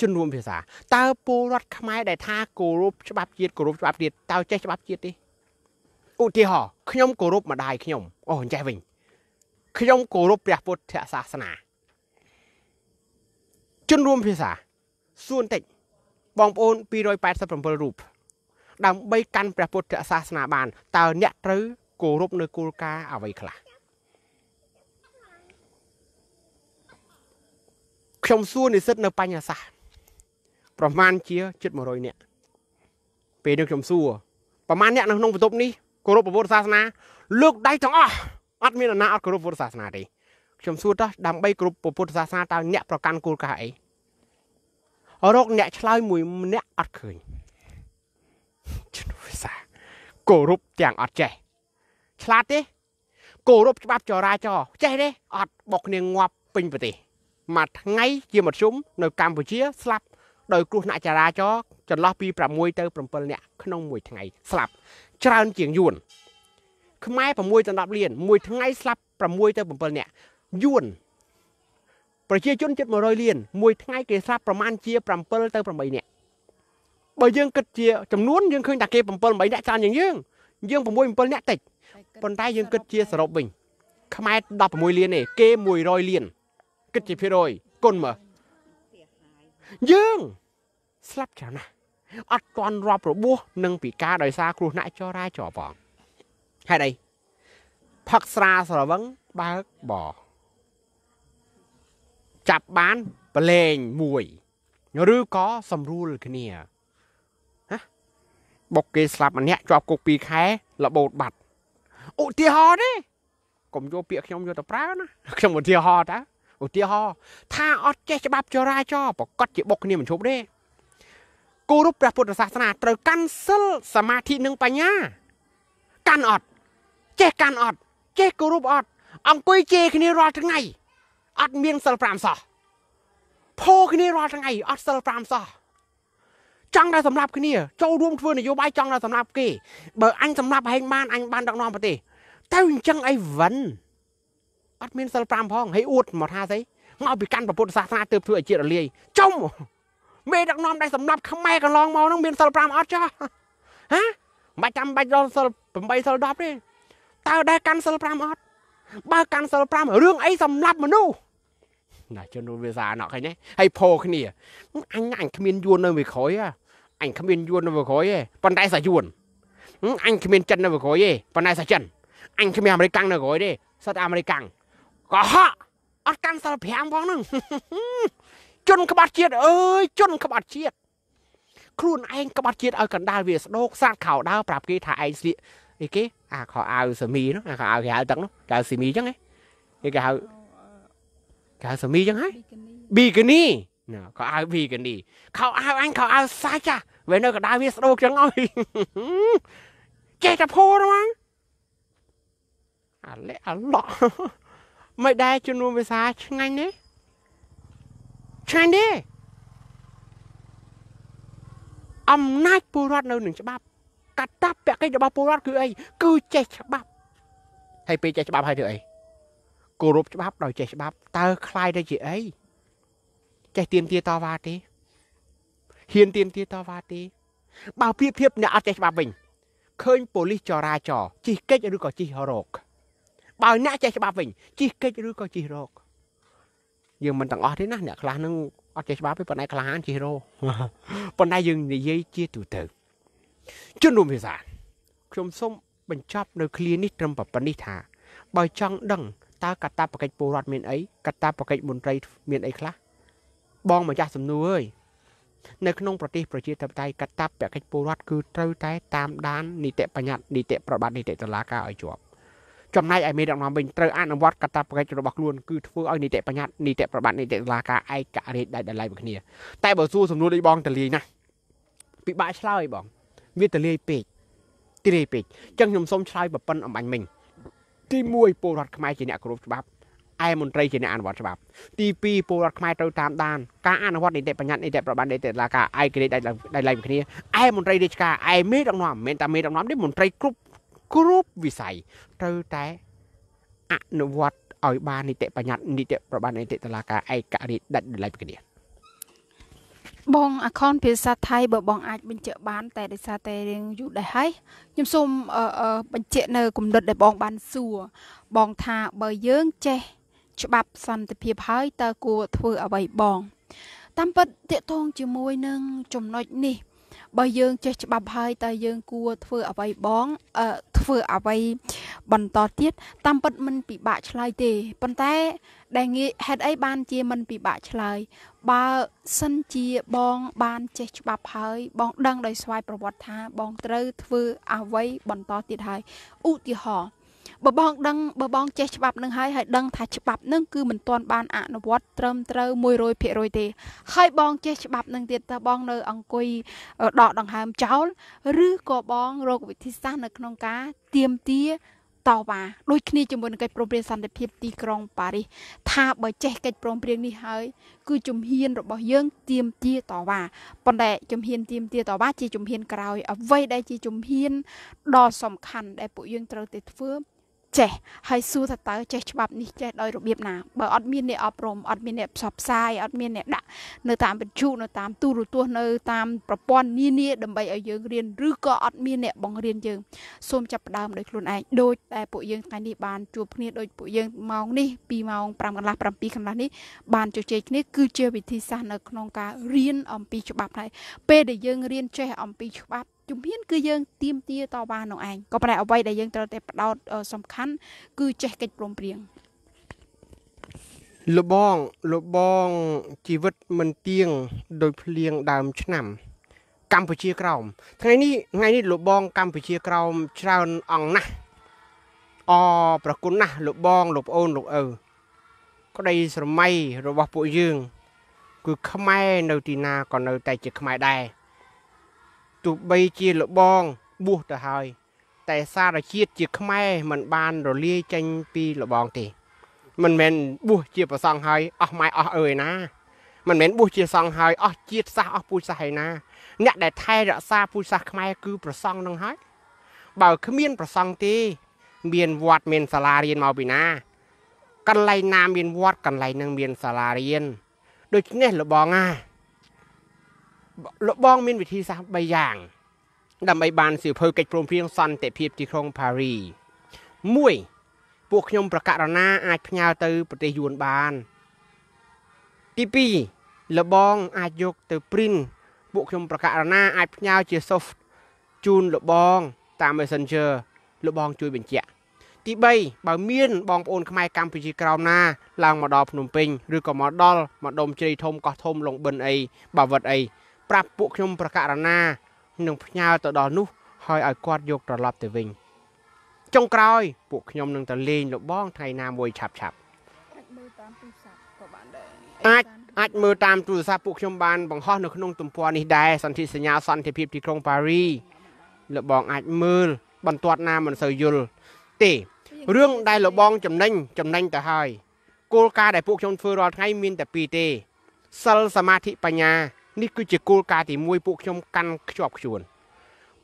ជំនួមភាសាតើពលរដ្ឋខ្មែរដែលថាគោរពច្បាប់ជាតិគោរពច្បាប់ជាតិតើចេះច្បាប់ជាតិទេឧទាហរណ៍ខ្ញុំគោរពម្ដាយខ្ញុំ អូអញ្ចេះវិញខ្ញុំគោរពព្រះពុទ្ធសាសនាជំនួមភាសាសួនតិចបងប្អូន287រូបដើម្បីកាន់ព្រះពុទ្ធសាសនាបានតើអ្នកត្រូវគោរពនៅគោលការណ៍អ្វីខ្លះខ្ញុំសួរនិស្សិតនៅបញ្ញសាសប្រមាណជាជិត100នាក់ពេលនេះខ្ញុំសួរប្រមាណអ្នកនៅក្នុងបន្ទប់នេះគោរពពុទ្ធសាសនាលើកដៃទាំងអស់អត់មានអ្នកណាអត់គោរពពុទ្ធសាសនាទេខ្ញុំសួរតោះដើម្បីគោរពពុទ្ធសាសនាតើអ្នកប្រកាន់គោលការណ៍អីរក អ្នកឆ្លើយមួយម្នាក់អត់ឃើញជំនួយសាគោរពទាំងអត់ចេះឆ្លាតទេគោរពច្បាប់ចរាចរណ៍ចេះទេអត់បុកគ្នាងាប់ពេញប្រទេសមួយថ្ងៃជាមធ្យមនៅកម្ពុជាស្លាប់ដោយគ្រោះថ្នាក់ចរាចរណ៍ចន្លោះពី6ទៅ7នាក់ក្នុងមួយថ្ងៃស្លាប់ ច្រើនជាងយួនខ្មែរ6ទៅ10លានមួយថ្ងៃស្លាប់6ទៅ7នាក់យួនប្រជាជនជិត100លានមួយថ្ងៃគេស្លាប់ប្រមាណជា7ទៅ8នាក់បើយើងគិតជាចំនួនយើងឃើញតែគេ7 8អ្នកច្រើនជាងយើងយើង6 7អ្នកតិចប៉ុន្តែយើងគិតជាសរុបវិញខ្មែរ16លានទេគេ100លានគិតជាភាគរយគុណមើលយើងស្លាប់ច្រើនណាស់អត់ទាន់រាប់របួសនិងពិការដោយសារគ្រោះថ្នាក់ចរាចរណ៍ផងហេតុអីផឹកស្រាស្រវឹងបើកបចាប់បានប្រឡែងមួយឬក៏សម្រួលគ្នាបុកគេស្លាប់ម្នាក់ជាប់គុក2ខែលបោតបាត់ឧទាហរណ៍ទេកុំយកពាក្យខ្ញុំយកទៅប្រើណាខ្ញុំឧទាហរណ៍តាឧទាហរណ៍ថា អត់ចេះច្បាប់ចរាចរណ៍ប្រកាសជាបុកគ្នាមិនជប់ទេគោរពព្រះពុទ្ធសាសនាត្រូវកាន់សិលសមាធិនិងបញ្ញា កាន់អត់ចេះកាន់អត់ចេះគោរពអត់អង្គុយជេរគ្នារាល់ថ្ងៃអត់មានសិល5សោះភោគ្នារាល់ថ្ងៃអត់សិល5សោះចង់តែសម្រាប់គ្នាចូលរួមធ្វើនយោបាយចង់តែសម្រាប់គេបើអញសម្រាប់ហែងបានអញបានដឹកនាំប្រទេសតែអញ្ចឹងអីវិនអត់មានសិល5ផងហើយអួតមកថាស្អីមកពីកាន់ពុទ្ធសាសនាទើបធ្វើឲ្យជាតិរលាយចំមេដឹកនាំដែលសម្រាប់ខ្មែរកន្លងមកហ្នឹងមានសិល5អត់ចាហ៎មិនចាំបាច់ដល់សិល8សិល10ទេតើដែរកាន់សិល5អត់បើកាន់សិល5រឿងអីសម្រាប់មនុស្សណាជនរួមវាសាអណក់ឃើញទេហើយផោគ្នាអញអញគ្មានយួននៅមួយក្រោយហ៎អញគ្មានយួននៅក្រោយទេប៉ុន្តែសាយួនអញគ្មានចិននៅក្រោយទេប៉ុន្តែសាចិនអញគ្មានអាមេរិកាំងនៅក្រោយទេសត្វអាមេរិកាំងកុហកអត់កាន់សិល5ផងហ្នឹងជន់ក្បត់ជាតិអើយជន់ក្បត់ជាតិខ្លួនឯងក្បត់ជាតិឲ្យកណ្ដាលវាស្ដោកសាត់ខោដើរប្រាប់គេថាឯងស្លៀកអីគេអាខោអាវសាមីនោះអាខោអាវគេហៅទឹកនោះគេហៅសាមីអញ្ចឹងឯងគេហៅគេហៅសាមីអញ្ចឹងហ៎ប៊ីកានីណាខោអាវ vegan នេះខោអាវអញខោអាវសាច់ចាវានៅកដៅវាស្ដូកចឹងអើយចេះតែភោហ្នឹងអាឡេអាឡោះមិនដែរជំនួមភាសាឆ្ងាញ់ទេឆ្ងាញ់ទេអំណាចពលរដ្ឋនៅនឹងច្បាប់កតាបកិច្ចរបស់ពលរដ្ឋគឺអីគឺចេះច្បាប់ហើយពេលចេះច្បាប់ហើយធ្វើអីគោរពច្បាប់ដោយចេះច្បាប់តើคลายទៅជាអីចេះទៀមទាតវ៉ាទេហ៊ានទៀមទាតវ៉ាទេបើប្រៀបធៀបអ្នកអត់ចេះច្បាប់វិញឃើញប៉ូលីសចរាចរណ៍ជិះកិច្ចឬក៏ជិះរក បើអ្នកចេះច្បាប់វិញជិះកិច្ចឬក៏ជិះរកយើងមិនទាំងអស់ទេណាអ្នកខ្លះនឹងអត់ចេះច្បាប់ទេប៉ុន្តែក្លាហានជិះរកប៉ុន្តែយើងនិយាយជាទូទៅជំនុំភាសាខ្ញុំសូមបញ្ចប់នៅឃ្លានេះត្រឹមប៉ុណ្នេះថា បើ ចង់ដឹងតើកតាបកិច្ចពលរដ្ឋមានអីកតាបកិច្ច មន្ត្រី មានអីខ្លះបងម្ចាស់សំណួរអើយនៅក្នុងប្រទេសប្រជាធិបតេយ្យកាតព្វកិច្ចពលរដ្ឋគឺត្រូវតែតាមដាននីតិបញ្ញត្តិនីតិប្របាទនីតិតុលាការឲ្យជាប់ចំណែកឯមេដឹកនាំវិញត្រូវអនុវត្តកាតព្វកិច្ចរបស់ខ្លួនគឺធ្វើឲ្យនីតិបញ្ញត្តិនីតិប្របាទនីតិតុលាការឯករាជ្យដាច់ដោយឡែកពីគ្នាតែបើសួរសំណួរដូចបងតលីណាពិបាកឆ្លើយបង វាតលីពេកទីរីពេកអញ្ចឹងខ្ញុំសូមឆ្លើយប្រពន្ធអំបញ្ញមិញទី1ពលរដ្ឋខ្មែរជាអ្នកគោរពច្បាប់ឯមន្ត្រីជាអ្នកអនុវត្តច្បាប់ទី2ពលរដ្ឋខ្មែរត្រូវតាមដានការអនុវត្តនីតិបញ្ញត្តិនីតិប្របាននីតិលាការឯករាជ្យដៃឡៃពីគ្នាឯមន្ត្រីរាជការឯមេដឹកនាំមិនមែនតែមេដឹកនាំទេមន្ត្រីគ្រប់គ្រប់វិស័យត្រូវតែអនុវត្តឲ្យបាននីតិបញ្ញត្តិនីតិប្របាននីតិតុលាការឯករាជ្យដាច់ដលៃពីគ្នាបងអខុនភាសាថៃបើបងអាច បញ្ជាក់បាន តែដោយសារតែរឿងយូរដែរហើយខ្ញុំសូមបញ្ជាក់នៅគំនិត ដែលបងបានសួរបងថាបើយើងចេះច្បាប់សន្តិភាពហើយតើគួរធ្វើអ្វីបងតាមពិតតាកតងជាមួយនឹងចំណុចនេះបើយើងចេះច្បាប់ហើយតើយើងគួរធ្វើអ្វីបងអឺធ្វើអ្វី បន្តទៀតតាមពិតមិនពិបាកឆ្លើយទេប៉ុន្តែដែលងាយហេតុអីបាន ជាមិនពិបាកឆ្លើយបើសិនជាបង បានចេះច្បាប់ហើយបងដឹងដោយស្វ័យប្រវត្តិថាបងត្រូវ ធ្វើអ្វីបន្តទៀតហើយឧទាហរណ៍បើបងដឹងបើបងចេះច្បាប់នឹងហើយហើយដឹងថាច្បាប់នឹងគឺមិនទាន់បានអនុវត្តត្រឹមត្រូវ100%ទេហើយបងចេះច្បាប់នឹងទៀតតើបងនៅអង្គុយដកដង្ហើមចោលឬក៏បងរកវិធីសាស្ត្រនៅក្នុងការទៀមទាតវ៉ាដូចគ្នាជាមួយនឹងកិច្ចព្រមព្រៀងសន្តិភាពទីក្រុងប៉ារីសថាបើចេះកិច្ចព្រមព្រៀងនេះហើយគឺជំហានរបស់យើងទៀមទាតវ៉ាប៉ុន្តែជំហានទៀមទាតវ៉ាជាជំហានក្រោយអ្វីដែលជាជំហានដ៏សំខាន់ដែលពួកយើងត្រូវតែធ្វើចេះហើយសួរថាតើចេះច្បាប់នេះចេះដោយរបៀបណាបើអត់មានអ្នកអប់រំអត់មានអ្នកផ្សព្វផ្សាយអត់មានអ្នកដាក់នៅតាមវិទ្យុនៅតាមទូរទស្សន៍នៅតាមប្រព័ន្ធនានាដើម្បីឲ្យយើងរៀនឬក៏អត់មានអ្នកបង្រៀនយើងសូមចាប់ផ្ដើមដោយខ្លួនឯងដូចតែពួកយើងថ្ងៃនេះបានជួបគ្នាដូចពួកយើងម៉ោងនេះ2ម៉ោង5កន្លះ7កន្លះនេះបានជជែកគ្នាគឺជាវិធីសាស្ត្រនៅក្នុងការរៀនអំពីច្បាប់ហើយពេលដែលយើងរៀនចេះអំពីច្បាប់ជំហានគឺយើងទៀមទាតវ៉ានោះឯងក៏ប៉ុន្តែអ្វីដែលយើងត្រូវតែផ្ដោតសំខាន់ គឺចេះកិច្ចព្រមព្រៀងលបងលបងជីវិតមិនទៀងដោយភ្លៀងដើមឆ្នាំកម្ពុជាក្រោមថ្ងៃនេះថ្ងៃនេះលបងកម្ពុជាក្រោមច្រើនអង្គណាស់អប្រគុណណាស់លោកបង លោកប្អូនលោកឪក្តីស្រមៃរបស់ពួកយើង គឺខ្មែរនៅទីណាក៏នៅតែជាខ្មែរដែរទោះបីជាលបងបួសទៅហើយ តែសារជាតិជាខ្មែរมันបានរលាយចេញពីលបងទេ មិនមែនបួសជាប្រសង់ហើយ អស់ម៉ែអស់អើយណាមិនមែនបួសជាសង្ឃហើយអស់ជាតិសាសអស់ពូជសាសឯណាអ្នកដែលថែរក្សាពូជសាសខ្មែរគឺ ប្រសង់នឹងហើយបើគ្មានប្រសង់ទេ មានវត្តមានសាលារៀនមកពីណា កន្លែងណាមានវត្តកន្លែងនឹងមាន សាលារៀនដូច្នេះលបងណាលោកបងមានវិធីសាស្ត្រ3យ៉ាង ដើម្បីបានសៀវភៅកិច្ចព្រមព្រៀងសន្តិភាពទីក្រុងប៉ារី1ពួកខ្ញុំប្រកាសរណាអាចផ្ញើទៅប្រទេសយួនបានទី2លោកបង អាចយកទៅ print ពួកខ្ញុំប្រកាសរណាអាចផ្ញើជា soft ជូនលោកបង តាម Messenger លោកបងជួយបញ្ជាក់ទី3បើមាន បងប្អូន ខ្មែរកម្ពុជាក្រោមណាឡើងមកដល់ភ្នំពេញឬក៏មកដល់មកដុំជ្រៃធំកោះធំលងបិនអីបាវត្តអីប្រាប់ពួកខ្ញុំប្រកាសណានឹងផ្ញើទៅដល់នោះហើយឲ្យគាត់យកត្រឡប់ទៅវិញចុងក្រោយ ពួកខ្ញុំនឹងទៅលេងលបងថ្ងៃណាមួយឆាប់ឆាប់អាចមើលតាមទូរស័ព្ទក៏បានដែរអាចអាចមើលតាមទូរស័ព្ទពួកខ្ញុំបានបង្ហោះនៅក្នុងទំព័រនេះដែរសន្ធិសញ្ញាសន្តិភាពទីក្រុងប៉ារី លបងអាចមើល បន្ទាត់ណាមិនសូវយល់ទេរឿងដែលលបងចំណេញចំណេញទៅហើយគោលការណ៍ដែលពួកខ្ញុំធ្វើរាល់ថ្ងៃមានតែពីរទេសិលសមាធិបញ្ញានេះគឺជាគោលការណ៍ទី1ពួកខ្ញុំកាន់ខ្ជាប់ខ្ជួន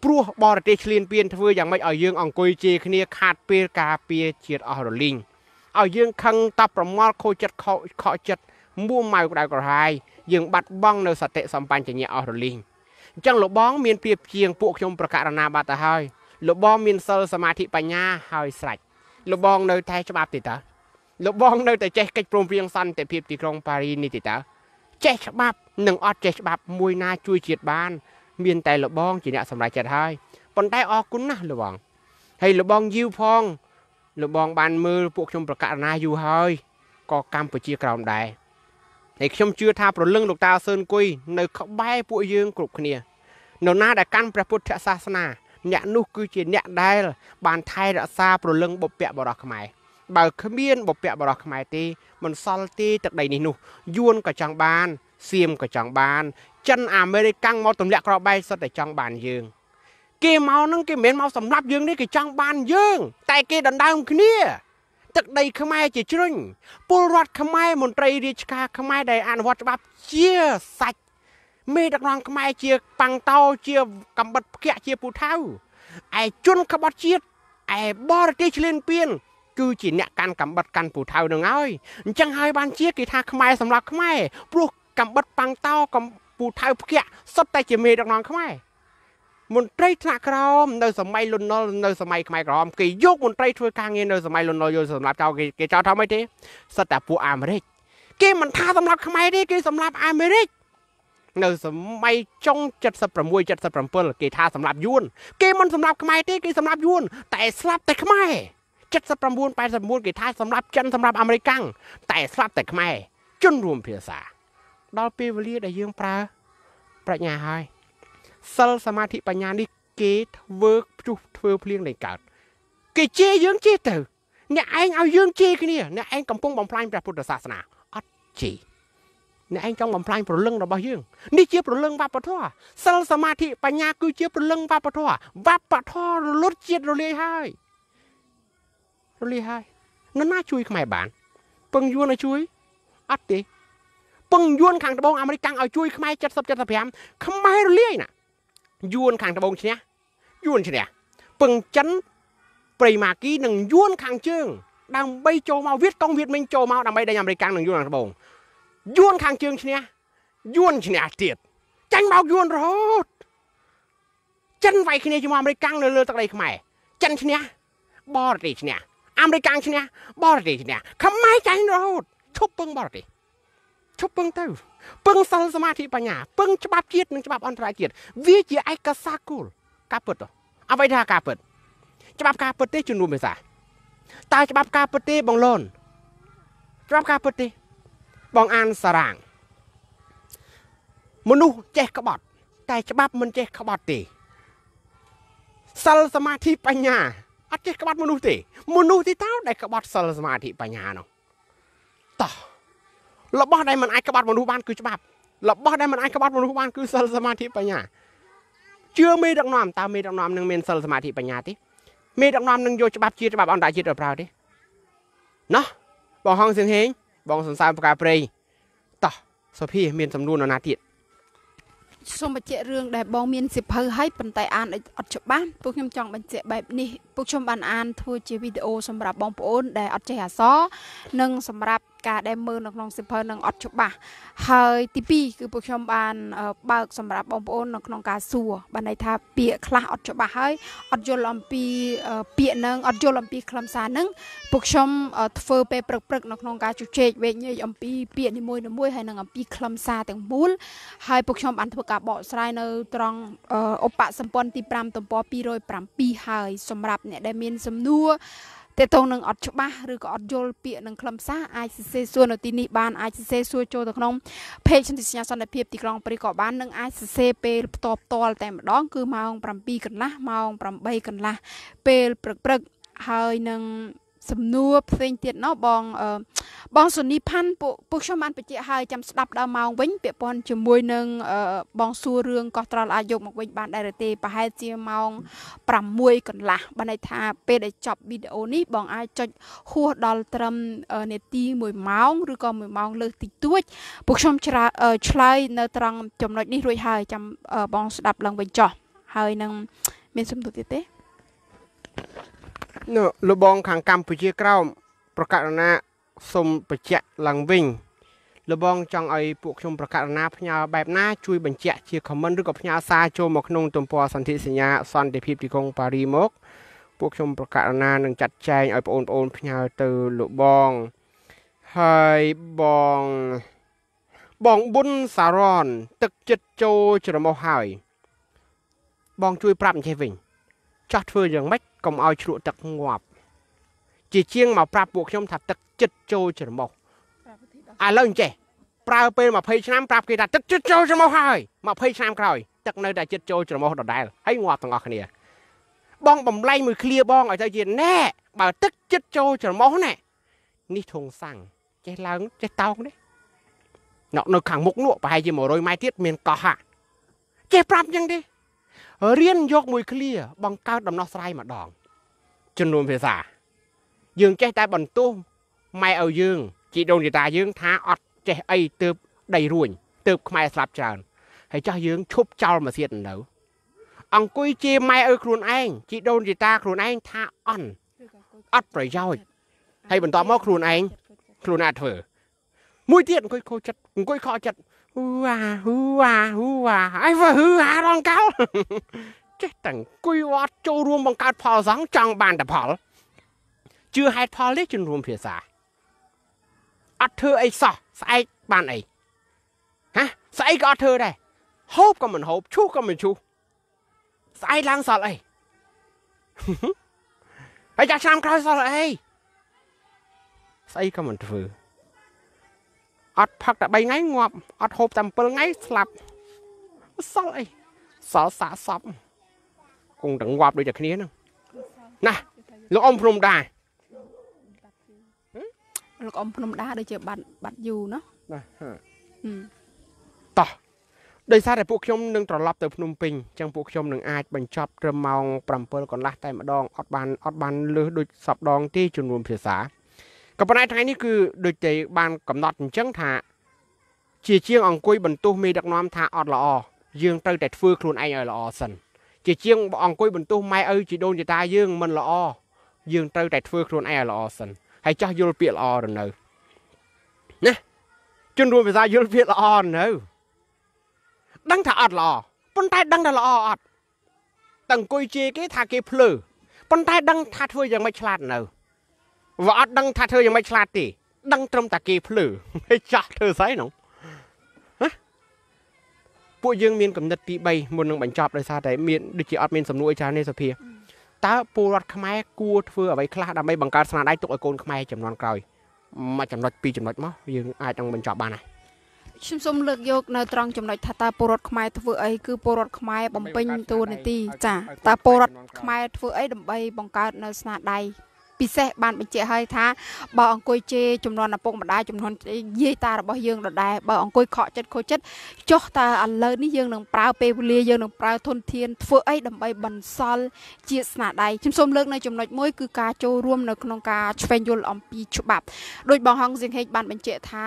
ព្រោះបរទេសឆ្លៀនពៀនធ្វើយ៉ាងម៉េចឲ្យយើងអង្គុយជេរគ្នាខាតពេលការពារជាតិអស់រលីងឲ្យយើងខឹងតបប្រមល់ខូចចិត្តខកចិត្តមួម៉ៅក្តៅក្រហាយយើងបាត់បង់នៅសតិសម្បញ្ញៈអស់រលីងអញ្ចឹងលោកបង មានពៀបជាងពួកខ្ញុំប្រកាសណាបាត់ទៅហើយលោកបងមានសិលសមាធិបញ្ញាហើយស្រេចលោកបងនៅតែច្បាប់ទេតាលោកបងនៅតែចេះកិច្ចព្រមព្រៀងសន្តិភាពទីក្រុងប៉ារីនេះទេតាចេះច្បាប់និងអត់ចេះច្បាប់មួយណា ជួយជាតិបានមានតែលបង ជាអ្នកសម្រេចចិត្តហើយប៉ុន្តែអរគុណណាស់លបងហើយលបងយូវផងលបងបានមើលពួកខ្ញុំប្រកាសណាយូរហើយក៏កម្ពុជាក្រោមដែរហើយខ្ញុំជឿថាប្រលឹងលោកតាសឿនគុយនៅក្បែរពួកយើងគ្រប់គ្នានៅណាដែលកាន់ព្រះពុទ្ធសាសនាអ្នកនោះគឺជាអ្នកដែល បានថែរក្សាប្រលឹងបុព្វបុរសខ្មែរបើគ្មានបុព្វបរោះខ្មែរទេមិនសល់ទេទឹកដីនេះនោះយួនក៏ចង់បានសៀមក៏ចង់បានចិនអាមេរិកកាំងមកទម្លាក់ក្របបែកសុទ្ធតែចង់បានយើងគេមកនឹងគេមិនមែនមកសម្រាប់យើងនេះគេចង់បាន យើង តែគេដណ្ដើមគ្នា ទឹកដីខ្មែរជាជ្រុញពលរដ្ឋខ្មែរមន្ត្រីរាជការខ្មែរដែលអនុវត្តច្បាប់ជាសាច់មេដឹកនាំខ្មែរជាប៉ាំងតោជាកំបិតផ្គាក់ជាពូថៅឯជនក្បត់ជាតិឯបរទេសឆ្លៀនពៀនគឺជាអ្នកកាន់កំបិតកាន់ពូថៅនឹងហើយអញ្ចឹងហើយបានជាគេថាខ្មែរសម្រាប់ខ្មែរព្រោះកំបិតប៉ាំងតោកំពូថៅផ្គាក់សុទ្ធតែជាមេដឹកនាំខ្មែរមន្ត្រីថ្នាក់ក្រោមនៅសម័យលន់នល់នៅសម័យខ្មែរក្រមគេយកមន្ត្រីធ្វើការងារនៅសម័យលន់នល់យកសម្រាប់ចោលគេគេចោលថាម៉េចទេសិតតែពួកអាមេរិក គេមិនថាសម្រាប់ខ្មែរទេគេសម្រាប់អាមេរិកនៅសម័យចុង76 77គេថាសម្រាប់យួនគេមិនសម្រាប់ខ្មែរទេគេសម្រាប់យួនតែស្លាប់តែខ្មែរ79 89គេថាសម្រាប់ចិនសម្រាប់អាមេរិកាំងតែស្រាប់តែខ្មែរជនរួមភាសា ដល់ពេលវេលាដែលយើងប្រើប្រាជ្ញាហើយសិលសមាធិបញ្ញានេះគេធ្វើភ្ជុះធ្វើភ្លៀងលេងកើត គេជេរយើងជេរទៅ អ្នកឯងឲ្យយើងជេរគ្នាអ្នកឯងកំពុងបំផ្លាញព្រះពុទ្ធសាសនាអត់ជេរអ្នកឯងចង់បំផ្លាញប្រលឹងរបស់យើងនេះជាប្រលឹងវប្បធម៌សិលសមាធិបញ្ញាគឺជាប្រលឹងវប្បធម៌វប្បធម៌រលត់ជាតិរលាយហើយរលីហើយនរណាជួយខ្មែរបាន ពឹងយួនឲ្យជួយអត់ទេពឹងយួនខាងត្បូងអាមេរិកកាំងឲ្យជួយខ្មែរ70 75ខ្មែររលាយណាយួនខាងត្បូងឈ្នះយួនឈ្នះពឹងចិនព្រៃម៉ាគីនិងយួនខាងជើងដើម្បីចូលមកវៀតកុងវៀតមិញចូលមកដើម្បីដេញអាមេរិកកាំងនិងយួនខាងត្បូងយួនខាងជើងឈ្នះយួនឈ្នះទៀតចាញ់មកយួនរហូតចិនវាយគ្នាជាមួយអាមេរិកកាំងនៅលើទឹកដីខ្មែរ ចិនឈ្នះបរទេសឈ្នះអាមេរិកឈ្នះបរទេសឈ្នះខ្មែរចាញ់រហូតឈប់ពឹងបរទេសឈប់ពឹងទៅពឹងសិលសមាធិបញ្ញាពឹងច្បាប់ជាតិនិងច្បាប់អន្តរជាតិវាជាឯកសារគោលការពិតអ្វីថាការពិតច្បាប់ការពិតទេជំនួសភាសាតើច្បាប់ការពិតទេបងលូនច្បាប់ការពិតទេ បងអានសារ៉ាងមនុស្សចេះក្បត់ តែច្បាប់មិនចេះក្បត់ទេសិលសមាធិបញ្ញាអត់ចេះក្បត់មនុស្សទេ មនុស្សទីតោដែលក្បត់សិលសមាធិបញ្ញានោះតោះរបស់ដែលមិនអាចក្បត់មនុស្សបានគឺច្បាប់របស់ដែលមិនអាចក្បត់មនុស្សបានគឺសិលសមាធិបញ្ញាជឿមេដឹកនាំតើមេដឹកនាំនឹងមានសិលសមាធិបញ្ញាទេមេដឹកនាំនឹងយកច្បាប់ជាតិច្បាប់អន្តរជាតិទៅប្រើទេណោះបងហងសៀងហេង បងសនសើមផ្កាព្រៃតោះសុភីមានសំណួរនរណាទៀតសូមបញ្ជាក់រឿងដែលបងមានសិភៅឲ្យប៉ុន្តែអានអត់ច្បាស់ពួកខ្ញុំចង់បញ្ជាក់បែបនេះពួកខ្ញុំបានអានធ្វើជាវីដេអូសម្រាប់បងប្អូន ដែលអត់ចេះអក្សរនិងសម្រាប់ការដែលមើលនៅក្នុងសិភើនឹងអត់ច្បាស់ហើយទី2គឺពួកខ្ញុំបានបើកសម្រាប់បងប្អូននៅក្នុងការសួរបានន័យថាពាក្យខ្លះអត់ច្បាស់ហើយអត់យល់អំពី ពាក្យនឹងអត់យល់អំពីខ្លឹមសារនឹងពួកខ្ញុំធ្វើពេលព្រឹកព្រឹកនៅក្នុងការជជែកវែកញែកអំពីពាក្យនីមួយៗហើយនឹងអំពីខ្លឹមសារទាំងមូល ហើយពួកខ្ញុំបានធ្វើការបកស្រាយនៅត្រង់ឧបសម្ព័ន្ធទី5ទំព័រ207ហើយសម្រាប់អ្នកដែលមានសំណួរតេតងនឹងអត់ច្បាស់ឬក៏អត់យល់ពាក្យនឹងខ្លឹមសារអាចសរសេរសួរនៅទីនេះបានអាចសរសេរសួរចូលទៅក្នុង page នៃសញ្ញាសន្តិភាពទីក្រុងព្រៃក៏បាននឹងអាចសរសេរពេលផ្ទាល់ផ្ទាល់តែម្ដងគឺម៉ោង7កន្លះម៉ោង8កន្លះពេលព្រឹកព្រឹកហើយនឹងសំណួរផ្សេងទៀតណោះបង បងសុនីផាន់ពួកពួកខ្ញុំបានបញ្ជាក់ហើយចាំស្ដាប់ដល់ម៉ោងវិញពាក់ព័ន្ធជាមួយនឹងបងសួររឿងកោះត្រល់អាចយកមកវិញ បានដែរទេប្រហែលជាម៉ោង6កន្លះបានន័យថាពេលដែលចប់វីដេអូនេះបងអាចចុចហួសដល់ត្រឹមនាទី1ម៉ោងឬក៏1ម៉ោងលើសតិចតួចពួកខ្ញុំឆ្លើយនៅត្រង់ចំណុចនេះរួចហើយចាំបងស្ដាប់ឡើងវិញចោះហើយនឹងមានសំណួរទៀតទេលោកបងខាងកម្ពុជាក្រោមប្រកាសណាសូមបញ្ជាក់ឡើងវិញលោកបង ចង់ឲ្យពួកខ្ញុំប្រកាសណាផ្ញើបែបណាជួយបញ្ជាក់ជា comment ឬក៏ផ្ញើសារចូលមកក្នុងទំព័រសន្ធិសញ្ញាសន្តិភាពទីក្រុងប៉ារីមកពួកខ្ញុំប្រកាសណានឹងចាត់ចែងឲ្យបងប្អូនផ្ញើទៅលោកបងហើយបងបងប៊ុនសារ៉នទឹកចិត្តចូលច្រមុះហើយបងជួយ ប្រាប់អញ្ចេះវិញចាស់ធ្វើយ៉ាងម៉េចកុំឲ្យឆ្លក់ទឹកងាប់ជាជាងមកប្រាប់ពួកខ្ញុំថាទឹកចិត្តចូលច្រមុះឥឡូវអញ្ចេះប្រើពេល20ឆ្នាំប្រាប់គេថាទឹកចិត្តចូលច្រមុះហើយ20ឆ្នាំក្រោយ ទឹកនៅតែចិត្តចូលច្រមុះដដែលហើយងាប់ទាំងអស់គ្នា បងបំលែងមួយឃ្លាបងឲ្យទៅជាណែបើ ទឹកចិត្តចូលច្រមុះណែនេះធងសាំងចេះឡើងចេះតោកនេះនៅនៅខាងមុខនោះប្រហែលជា100ម៉ែត្រទៀតមានកោះហ่ะចេះប្រាប់យ៉ាងទេរៀនយកមួយឃ្លាបង្កើតដំណោះស្រាយម្ដងចំនួនភាសា យើងចេះតែបន្ទោសម៉ែឲ្យយើងជីដូនជីតាយើងថាអត់ចេះអីទៅដីរួញទៅខ្មែរស្លាប់ច្រើនហើយចាស់យើងឈប់ចោលមកទៀតនៅអង្គុយជាម៉ែឲ្យខ្លួនឯងជីដូនជីតាខ្លួនឯងថាអន់អត់ប្រយោជន៍ហើយបន្តមកខ្លួនឯងខ្លួនអាចធ្វើមួយទៀតអង្គុយខូចចិត្តអង្គុយខកចិត្តហ៊ូអាហ៊ូអាហ៊ូអាអីវ៉ាហ៊ូអារងកលចេះតែអង្គុយអត់ចូលរួម បង្កើតផលសងចង់បានតែផលជឿហេតុផលនេះជំនុំភាសាអត់ធ្វើអីសោះស្អែកបានអីហាស្អែកក៏អត់ធ្វើដែរហូបក៏មិនហូបឈូសក៏មិនឈូសស្អែកឡើងសល់អីហើយចាស់ឆ្នាំក្រោយសល់អីស្អីក៏មិនធ្វើអត់ផឹកតែ3ថ្ងៃងាប់អត់ហូបតែ7ថ្ងៃស្លាប់សល់អីសល់សាកសពគង់តែងាប់ដូចតែគ្នាហ្នឹងណាលោកអ៊ំភ្នំដាលោកអ៊ំភ្នំដាដូចជាបាត់បាត់យូរណាណាតោះដោយសារតែពួកខ្ញុំនឹងត្រឡប់ទៅភ្នំពេញអញ្ចឹងពួកខ្ញុំនឹងអាចបញ្ចប់ត្រឹមម៉ោង7កន្លះតែម្ដងអត់បានអត់បានលើសដូចសពដងទេចំនួនភាសាក៏ប៉ុន្តែថ្ងៃនេះគឺ ដូចតែបានកំណត់អញ្ចឹងថា ជាជាងអង្គុយបន្ទោសមេដឹកនាំថាអត់ល្អយើងត្រូវតែធ្វើខ្លួនឯងឲ្យល្អសិនជាជាងអង្គុយបន្ទោសម៉ែឪជីដូនជីតាយើងមិនល្អយើងត្រូវតែធ្វើខ្លួនឯងឲ្យល្អសិនហើយចាស់យល់ពាក្យល្អទៅនៅណាជនរួមភាសាយល់ពាក្យល្អនៅដឹងថាអត់ល្អប៉ុន្តែ ដឹងថាល្អអត់តើអង្គុយជេរគេថាគេភ្លើប៉ុន្តែដឹងថាធ្វើយ៉ាងម៉េចឆ្លាតនៅវាអត់ដឹងថាធ្វើយ៉ាងម៉េចឆ្លាតទេដឹងត្រឹមតែគេភ្លឺហើយចាស់ធ្វើស្អីនោះពួកយើងមានកំណត់ទី3មុននឹងបញ្ចប់ដោយសារតែមានដូចជាអត់មានសំណួរអីច្រើននេះសុភាតើពលរដ្ឋខ្មែរគួរធ្វើអ្វីខ្លះដើម្បីបង្កើតស្នាដៃទុកឲ្យកូនខ្មែរចំនួនក្រោយមួយចំណុចពីរចំណុចមកយើងអាចនឹងបញ្ចប់បានហើយខ្ញុំសូមលើកយកនៅត្រង់ចំណុចថាតើពលរដ្ឋខ្មែរធ្វើអីគឺពលរដ្ឋខ្មែរបំពេញតួនាទីចាតើពលរដ្ឋខ្មែរធ្វើអីដើម្បីបង្កើតនៅស្នាដៃពិសេសបានបញ្ជាក់ហើយថាបើអង្គុយជេរចំនួនឪពុកម្ដាយចំនួនយាយតារបស់យើងដដែលបើអង្គុយខកចិត្តខូចចិត្តចុះតើឥឡូវនេះយើងនឹងប្រើពេលវេលាយើងនឹងប្រើធនធានធ្វើអីដើម្បីបន្សល់ជាស្នាដៃខ្ញុំសូមលើកនៅចំណុចមួយគឺការចូលរួមនៅក្នុងការឆ្វេងយល់អំពីច្បាប់ដោយបងហងសៀងហេកបានបញ្ជាក់ថា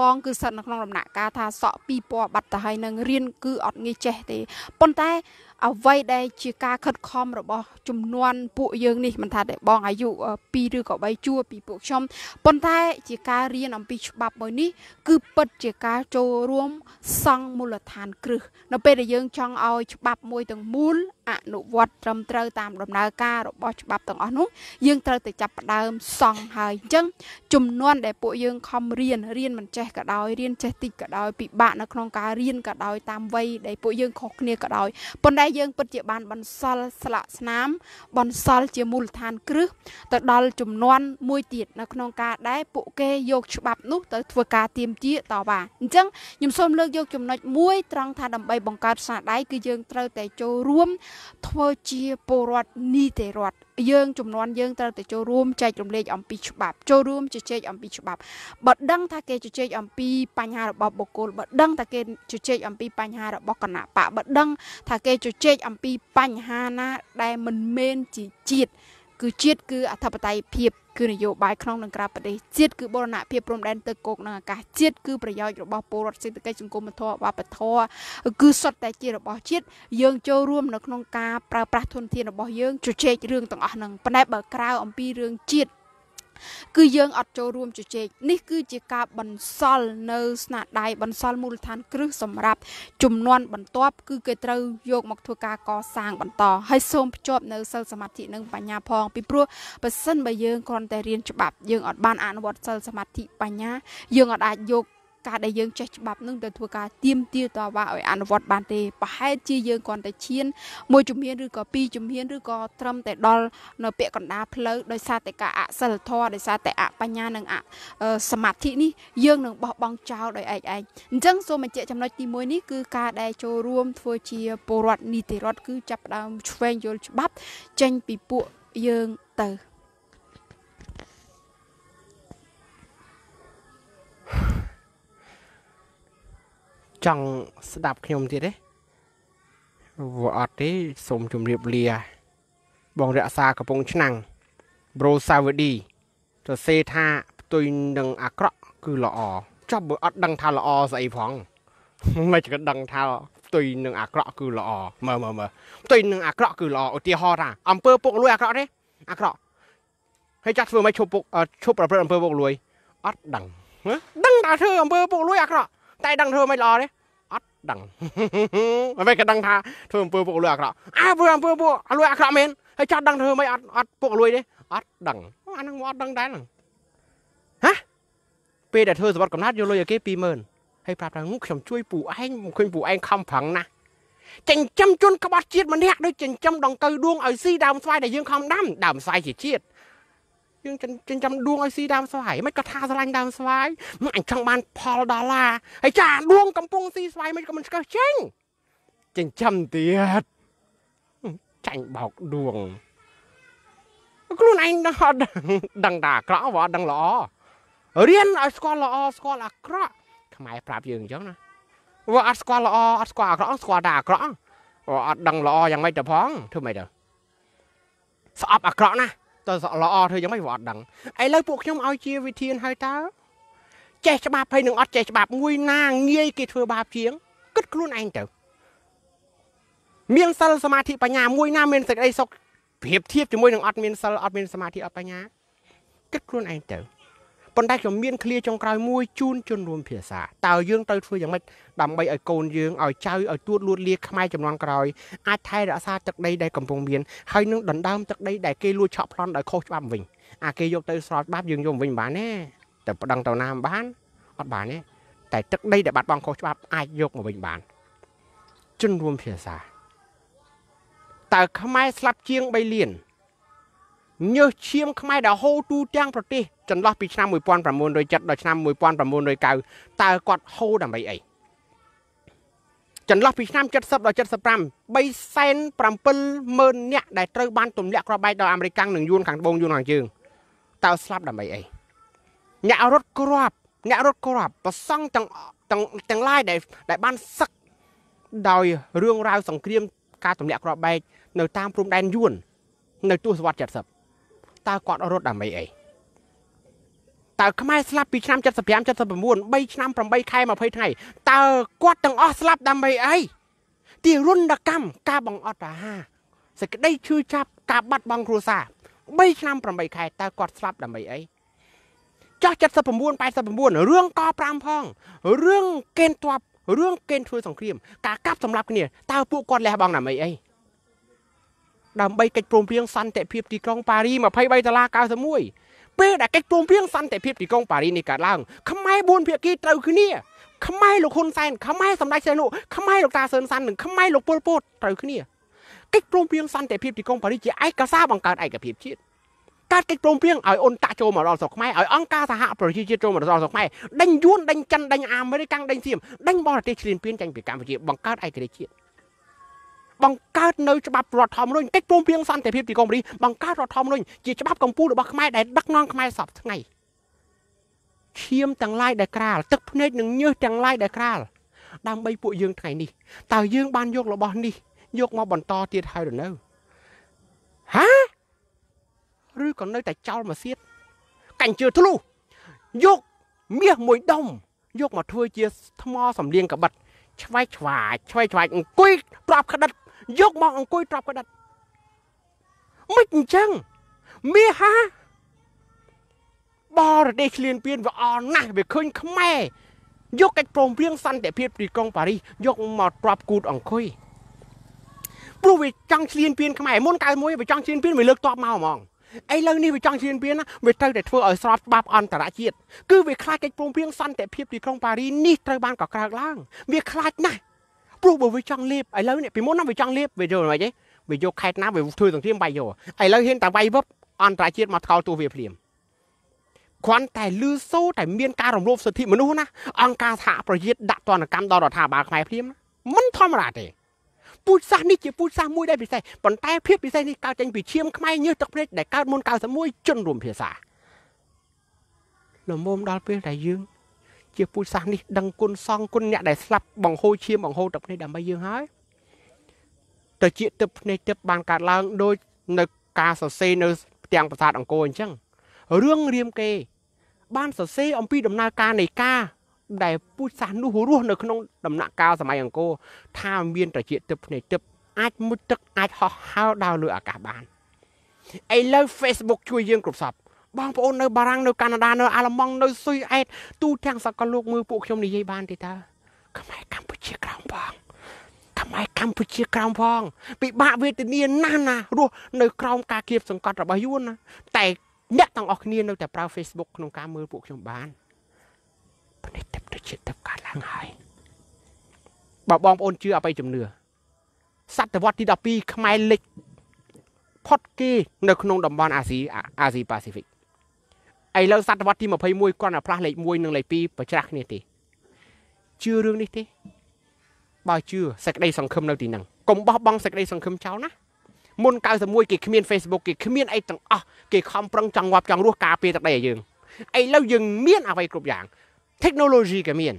បងគឺសិតនៅក្នុងដំណាក់កាលថាសក់2000បាត់ទៅហើយនឹងរៀនគឺអត់ងាយចេះទេប៉ុន្តែអ្វីដែលជាការខិតខំរបស់ជំនន់ពួកយើងនេះមិនថាតែបងអាយុ2ឬក៏3ជួបពីពួកខ្ញុំប៉ុន្តែជាការរៀនអំពីច្បាប់មួយនេះគឺពិតជាការចូលរួម សង់មូលដ្ឋានគ្រឹះនៅពេលដែលយើងចង់ឲ្យច្បាប់មួយទាំងមូលអនុវត្តត្រឹមត្រូវតាមដំណើរការរបស់ច្បាប់ទាំងអស់នោះយើងត្រូវតែចាប់ផ្ដើមសង់ហើយអញ្ចឹងជំនន់ដែលពួកយើងខំរៀនរៀនមិនចេះក៏ដោយរៀនចេះតិចក៏ដោយពិបាកនៅក្នុងការរៀនក៏ដោយតាមវ័យដែលពួកយើងខុសគ្នាក៏ដោយប៉ុន្តែយើងពិតជាបានបន្សល់ស្លាកស្នាម បន្សល់ជាមូលដ្ឋានគ្រឹះទៅដល់ជំនន់មួយទៀតនៅក្នុងការដែលពួកគេយកច្បាប់នោះទៅធ្វើការទៀមទាតវ៉ាអញ្ចឹងខ្ញុំសូមលើកយកចំណុចមួយត្រង់ថាដើម្បីបង្កើតស្នាដៃគឺយើងត្រូវតែចូលរួមធ្វើជាពលរដ្ឋនីតិរដ្ឋយើងចំនួនយើងត្រូវតែចូលរួមចែករំលែកអំពីច្បាប់ចូលរួមជជែកអំពីច្បាប់បើដឹងថាគេជជែកអំពីបញ្ហារបស់បុគ្គលបើដឹងថាគេជជែកអំពីបញ្ហារបស់គណៈបកបើដឹងថាគេជជែកអំពីបញ្ហាណាដែលមិនមែនជាជាតិគឺជាតិគឺអធិបតេយ្យភាពគឺនយោបាយក្នុងនិងក្រៅប្រទេសជាតិគឺបរណភាពព្រំដែនទឹកគោកនិងអាកាសជាតិគឺប្រយោជន៍របស់ពលរដ្ឋសេដ្ឋកិច្ចសង្គមធម៌វប្បធម៌គឺសុទ្ធតែជារបស់ជាតិយើងចូលរួមនៅក្នុងការប្រើប្រាស់ធនធានរបស់យើងជជែករឿងទាំងអស់ហ្នឹងប៉ុន្តែបើក្រៅអំពីរឿងជាតិគឺយើងអត់ចូលរួមជជែកនេះគឺជាការបន្សល់នៅស្នាដៃបន្សល់មូលដ្ឋាន គ្រឹះសម្រាប់ជំនាន់បន្ទាប់គឺគេត្រូវយកមកធ្វើការកសាងបន្តហើយសូមភ្ជាប់នៅសិលសមាធិនិងបញ្ញាផងពីព្រោះបើសិនបើយើងគ្រាន់តែរៀនច្បាប់យើងអត់បានអនុវត្តសិលសមាធិបញ្ញាយើងអត់អាចយកការដែលយើងចេះច្បាប់នឹងទៅធ្វើការទៀមទាតវ៉ាឲ្យអនុវត្តបានទេប្រហែលជាយើងគ្រាន់តែឈានមួយជំហានឬក៏ពីរជំហានឬក៏ត្រឹមតែដល់នៅពាក្យកណ្ដាលផ្លូវដោយសារតែការអសិលធម៌ដោយសារតែអបញ្ញានិងអសមាធិនេះយើងនឹងបោះបង់ចោលដោយឯកឯងអញ្ចឹងសូមបញ្ជាក់ចំណុចទី1នេះគឺការដែលចូលរួមធ្វើជាពលរដ្ឋនីតិរដ្ឋគឺចាប់ផ្ដើមឆ្វេងយល់ច្បាប់ចេញពីពួកយើងទៅចង់ស្ដាប់ខ្ញុំទៀតទេវអត់ទេសូមជម្រាបលា បងរក្សាកំពង់ឆ្នាំងប្រូសាវឌីសរសេរថាផ្ទុយនឹងអាក្រក់គឺល្អចប់បើអត់ដឹងថាល្អស្អីផងមិនក៏ដឹងថាផ្ទុយនឹងអាក្រក់គឺល្អមើលមើលមើលផ្ទុយនឹងអាក្រក់គឺល្អឧទាហរណ៍ថាអំពើពុកលួយអាក្រក់ទេអាក្រក់ហើយចាត់ធ្វើមិនឈប់ពុកឈប់ប្រព្រឹត្តអំពើពុកលួយអត់ដឹងដឹងថាធ្វើអំពើពុកលួយអាក្រក់តែដឹងធ្វើមិនល្អទេអត់ដឹងមិនក៏ដឹងថាធ្វើអំពើពុករលួយអាក្រក់អើធ្វើអំពើពុករលួយអាក្រក់មែនហើយចង់ដឹងធ្វើមិនអត់អត់ពុករលួយទេអត់ដឹងអាហ្នឹងមកអត់ដឹងដែរហ្នឹងហ៎ពេលដែលធ្វើសវត្តកំណត់យកលុយឲ្យគេ20000ហើយប្រាប់ថាខ្ញុំជួយពូឯងមិនឃើញពូឯងខំប្រឹងណាស់ចិញ្ចឹមជនក្បត់ជាតិម្នាក់ដូចចិញ្ចឹមដង្កូវដួងឲ្យស៊ីដើមស្វាយដែលយើងខំដាំដើមស្វាយជាជាតិយើងចិញ្ចឹមដួងឲ្យស៊ីដើមស្វាយមិនក៏ថាស្រឡាញ់ដើមស្វាយអញចង់បាន ផលដុល្លារហើយចាដួង កំពុងស៊ីស្វាយមិនក៏មិនស្កឹះចេញចិញ្ចឹមទៀតចាញ់បោកដួងខ្លួនឯងដឹងអត់ដឹងថាអាក្រក់វត្តដឹងល្អរៀនឲ្យស្គាល់ល្អស្គាល់អាក្រក់ខ្មែរប្រាប់យើងអញ្ចឹងណាវត្តអត់ស្គាល់ល្អអត់ស្គាល់អាក្រក់ស្គាល់តែអាក្រក់វត្តអត់ដឹងល្អយ៉ាងម៉េចទៅផង ធ្វើម៉េចទៅស្អប់អាក្រក់ណាតើល្អធ្វើយ៉ាងម៉េចវាអត់ដឹងឥឡូវពួកខ្ញុំឲ្យជាវិធានហើយតើចេះច្បាប់ហើយនឹងអត់ចេះច្បាប់មួយណាងាយ គេធ្វើបាបជាង គិតខ្លួនឯងទៅមានសិលសមាធិបញ្ញាមួយណាមានសេចក្តីសុខប្រៀបធៀបជាមួយនឹងអត់មានសិលអត់មានសមាធិអត់បញ្ញាគិតខ្លួនឯងទៅប៉ុន្តែខ្ញុំមានឃ្លាចុងក្រោយមួយជូនជនរួមភាសាតើយើងត្រូវធ្វើយ៉ាងម៉េចដើម្បីឲ្យកូនយើងឲ្យចៅឲ្យទួតលួតលាខ្មែរចំនួនក្រោយអាចថែរក្សាទឹកដីដែលកំពុងមានហើយនឹងដណ្ដើមទឹកដីដែលគេលួចឆក់ប្លន់ដោយខុសច្បាប់វិញអាគេយកទៅស្រោចច្បាប់យើងយកវិញមិនបានទេតែប្តឹងទៅណាមិនបានអត់បានទេតែ ទឹកដីដែលបាត់បង់ខុសច្បាប់អាចយកមកវិញបានជនរួមភាសាតើខ្មែរស្លាប់ជាង3លានញើសឈាមខ្មែរដែលហូរទូទាំងប្រទេសចន្លោះពីឆ្នាំ1907ដល់ឆ្នាំ1909តើគាត់ហូរដើម្បីអីចន្លោះពីឆ្នាំ70ដល់75 3.70000នាក់ដែលត្រូវបានទម្លាក់គ្រាប់បែកដល់អាមេរិកនិងយួនខាងត្បូងយួនខាងជើងតើស្លាប់ដើម្បីអីអ្នករត់គ្រាប់អ្នករត់គ្រាប់ប្រសង់ទាំងទាំងទាំងឡាយដែលដែលបានសឹកដោយរឿងរ៉ាវសង្គ្រាមការទម្លាក់គ្រាប់បែកនៅ តាមព្រំដែនយួននៅទសវត្សរ៍70តើគាត់រត់ដើម្បីអីតើខ្មែរស្លាប់ពីឆ្នាំ75 79 3ឆ្នាំ8ខែ20ថ្ងៃតើគាត់ទាំងអស់ស្លាប់ដើម្បីអីទីរុនកម្មការបង្អត់អាហារសេចក្តីឈឺចាប់ការបាត់បង់គ្រួសារ3ឆ្នាំ8ខែតើគាត់ស្លាប់ដើម្បីអីចោះ79 89រឿងក5ផងរឿងកេនទ័ពរឿងកេនធ្វើសង្គ្រាមការកាប់សម្លាប់គ្នាតើពួកគាត់លះបង់ដើម្បីអីដើម្បីកិច្ចព្រមព្រៀងសន្តិភាពទីក្រុងប៉ារី23ដុល្លារ91ពេលដែលកិច្ចព្រមព្រៀងសន្តិភាពទីក្រុងប៉ារីនេះកើតឡើងខ្មែរ4ភាគីត្រូវគ្នាខ្មែរលោកហ៊ុនសែនខ្មែរសម្ដេចសីហនុខ្មែរលោកតាសឿនសាននិងខ្មែរលោកប៉ុលពតត្រូវគ្នាកិច្ចព្រមព្រៀងសន្តិភាពទីក្រុងប៉ារីសជាឯកសារបង្កើតឯកភាពជាតិកាត់កិច្ចព្រមព្រៀងឲ្យអ៊ុនតាក់ចូលមកដល់ស្រុកខ្មែរឲ្យអង្គការសហប្រជាជាតិចូលមកដល់ស្រុកខ្មែរដេញយួនដេញចិនដេញអាមេរិកដេញសៀមដេញបរទេសឈ្លានពានចាញ់ពីកម្ពុជាបង្កើតឯករាជ្យជាតិបង្កើតនៅច្បាប់រដ្ឋធម្មនុញ្ញកិច្ចព្រមព្រៀងសន្តិភាពទីកុំរីបង្កើតរដ្ឋធម្មនុញ្ញជាច្បាប់កម្ពុជារបស់ខ្មែរដែលដឹកនាំខ្មែរសពថ្ងៃឈាមទាំងឡាយដែលក្រាលទឹកភ្នែកនិងញើសទាំងឡាយដែលក្រាលដើម្បីពួកយើងថ្ងៃនេះតើយើងបានយករបស់នេះយកមកបន្តទៀតហើយឬនៅហាឬក៏នៅតែចោលមកទៀតកាញ់ជឿធ្លុះយកមាសមួយដុំយកមកធ្វើជាថ្មសំលៀងកបិតឆ្វែកឆ្វាចឆ្វែកឆ្វាចអង្គុយប្រាប់ក្តិតយកមកអង្គុយត្រប់ក្តិតមិនអញ្ចឹងមាហាបរទេសឃ្លានពៀនវាអរណាស់វាឃើញខ្មែរ យកកិច្ចព្រមព្រៀងសន្តិភាពទីក្រុងប៉ារីសយកមកទ្រាប់គូតអង្គុយព្រោះវាចង់ឈ្លានពានខ្មែរមុនកាលមួយវាចង់ឈ្លានពានវាលើកតបមកហ្មងឥឡូវនេះវាចង់ឈ្លានពានណាវាត្រូវតែធ្វើឲ្យស្របច្បាប់អន្តរជាតិគឺវាខ្លាចកិច្ចព្រមព្រៀងសន្តិភាពទីក្រុងប៉ារីសនេះត្រូវបានកក្រើកឡើងវាខ្លាចណាស់ព្រោះបើវាចង់លៀបឥឡូវនេះពីមុនណាវាចង់លៀបវាយកមិនហីវាយកខេតណាវាធ្វើសង្គ្រាមវាយយកឥឡូវហ៊ានតែវាយវឹបអន្តរជាតិមកថ្កោលទោសវាភ្លាមគ្រាន់តែលឺសូតែមានការរំលោភសិទ្ធិមនុស្សណាអង្គការសហប្រជាដាក់ទណ្ឌកម្មដល់រដ្ឋាភិបាលខ្មែរភ្លាមមិនធម្មតាទេពូជសាសន៍នេះជាពូជសាសន៍មួយដែលពិសេសប៉ុន្តែ ភាពពិសេសនេះកើតចេញពីឈាមខ្មែរញើសទឹកភ្នែកដែលកើតមុន91ជនរួមភាសាលំមុំដល់ពេលដែលយើងជាពូជសាសន៍នេះដឹងគុណសងគុណអ្នកដែលស្លាប់បង្ហូរឈាមបង្ហូរទឹកភ្នែកដើម្បីយើងហើយទៅជាទឹកភ្នែកទឹកបានកើតឡើងដោយនៅការសរសេរនៅផ្ទាំងប្រាសាទអង្គរអញ្ចឹងរឿងរាមកេរ្តិ៍បានសរសេរអំពីដំណើរការនៃការ ដែលពូជសាសន៍នោះរស់នៅក្នុងដំណាក់កាលសម័យអង្គរថាមានត្រជាទឹកភ្នែកទឹកអាចមុជទឹកអាចហោះហើរដើរលើអាកាសបានឥឡូវ Facebook ជួយយើងគ្រប់សពបងប្អូននៅបារាំងនៅកាណាដានៅអាល្លឺម៉ង់នៅស៊ុយអែតទូទាំងសកលលោកមើលពួកខ្ញុំនិយាយបានទេតើខ្មែរកម្ពុជាក្រោមផងខ្មែរកម្ពុជាក្រោមផងពិបាកវេទនាណាស់ណារស់នៅក្រោមការគៀបសង្កត់របស់យួនណាតែអ្នកទាំងអស់គ្នានៅតែប្រើ Facebook ក្នុងការមើលពួកខ្ញុំបានភ្នែកទឹកទៅចិត្តទឹកកាត់ឡើងហើយបើបងប្អូនជឿអបិយជំនឿសតវត្សទី12ខ្មែរលិចផុតគេនៅក្នុងតំបន់អាស៊ីអាស៊ីប៉ាស៊ីហ្វិកឥឡូវសតវត្សទី21គាត់ផ្លាស់លេខ1និងលេខ2ប្រច្រាស់គ្នាទេជឿរឿងនេះទេបើជឿសេចក្តីសង្ឃឹមនៅទីហ្នឹងកុំបោះបង់សេចក្តីសង្ឃឹមចោលណាមុន91គេគ្មាន Facebook គេគ្មានអីទាំងអស់គេខំប្រឹងចង់ងាប់ចង់រស់ការពារទឹកដីឲ្យយើងឥឡូវយើងមានអ្វីគ្រប់យ៉ាង technology ក៏មាន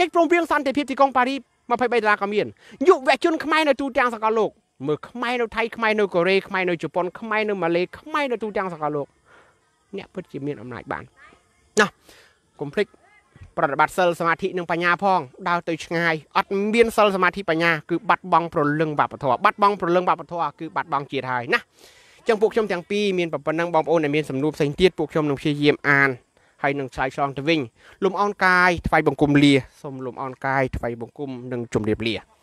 កិច្ចព្រមព្រៀងសន្តិភាពទីក្រុងប៉ារី23ដុល្លារក៏មានយុវជនខ្មែរនៅទូទាំងសកលលោកមើលខ្មែរនៅថៃខ្មែរនៅកូរ៉េខ្មែរនៅជប៉ុនខ្មែរនៅម៉ាឡេខ្មែរនៅទូទាំងសកលលោកអ្នកពិតជាមានអំណាចបានណាកុំភ្លេចប្រតិបត្តិសិលសមាធិនិងបញ្ញាផងដើរទៅឆ្ងាយអត់មានសិលសមាធិបញ្ញាគឺបាត់បង់ប្រលឹងវប្បធម៌បាត់បង់ប្រលឹងវប្បធម៌គឺបាត់បង់ជាតិហើយណាចឹងពួកខ្ញុំទាំងពីរមានប៉ុណ្ណឹងបងប្អូនដែលមានសំណួរផ្សេងទៀតពួកខ្ញុំនឹងព្យាយាមអានហើយនឹងឆ្លើយឆ្លងទៅវិញលំអោនកាយថ្វាយបង្គំលាសូមលំអោនកាយថ្វាយបង្គំនិងជម្រាបលា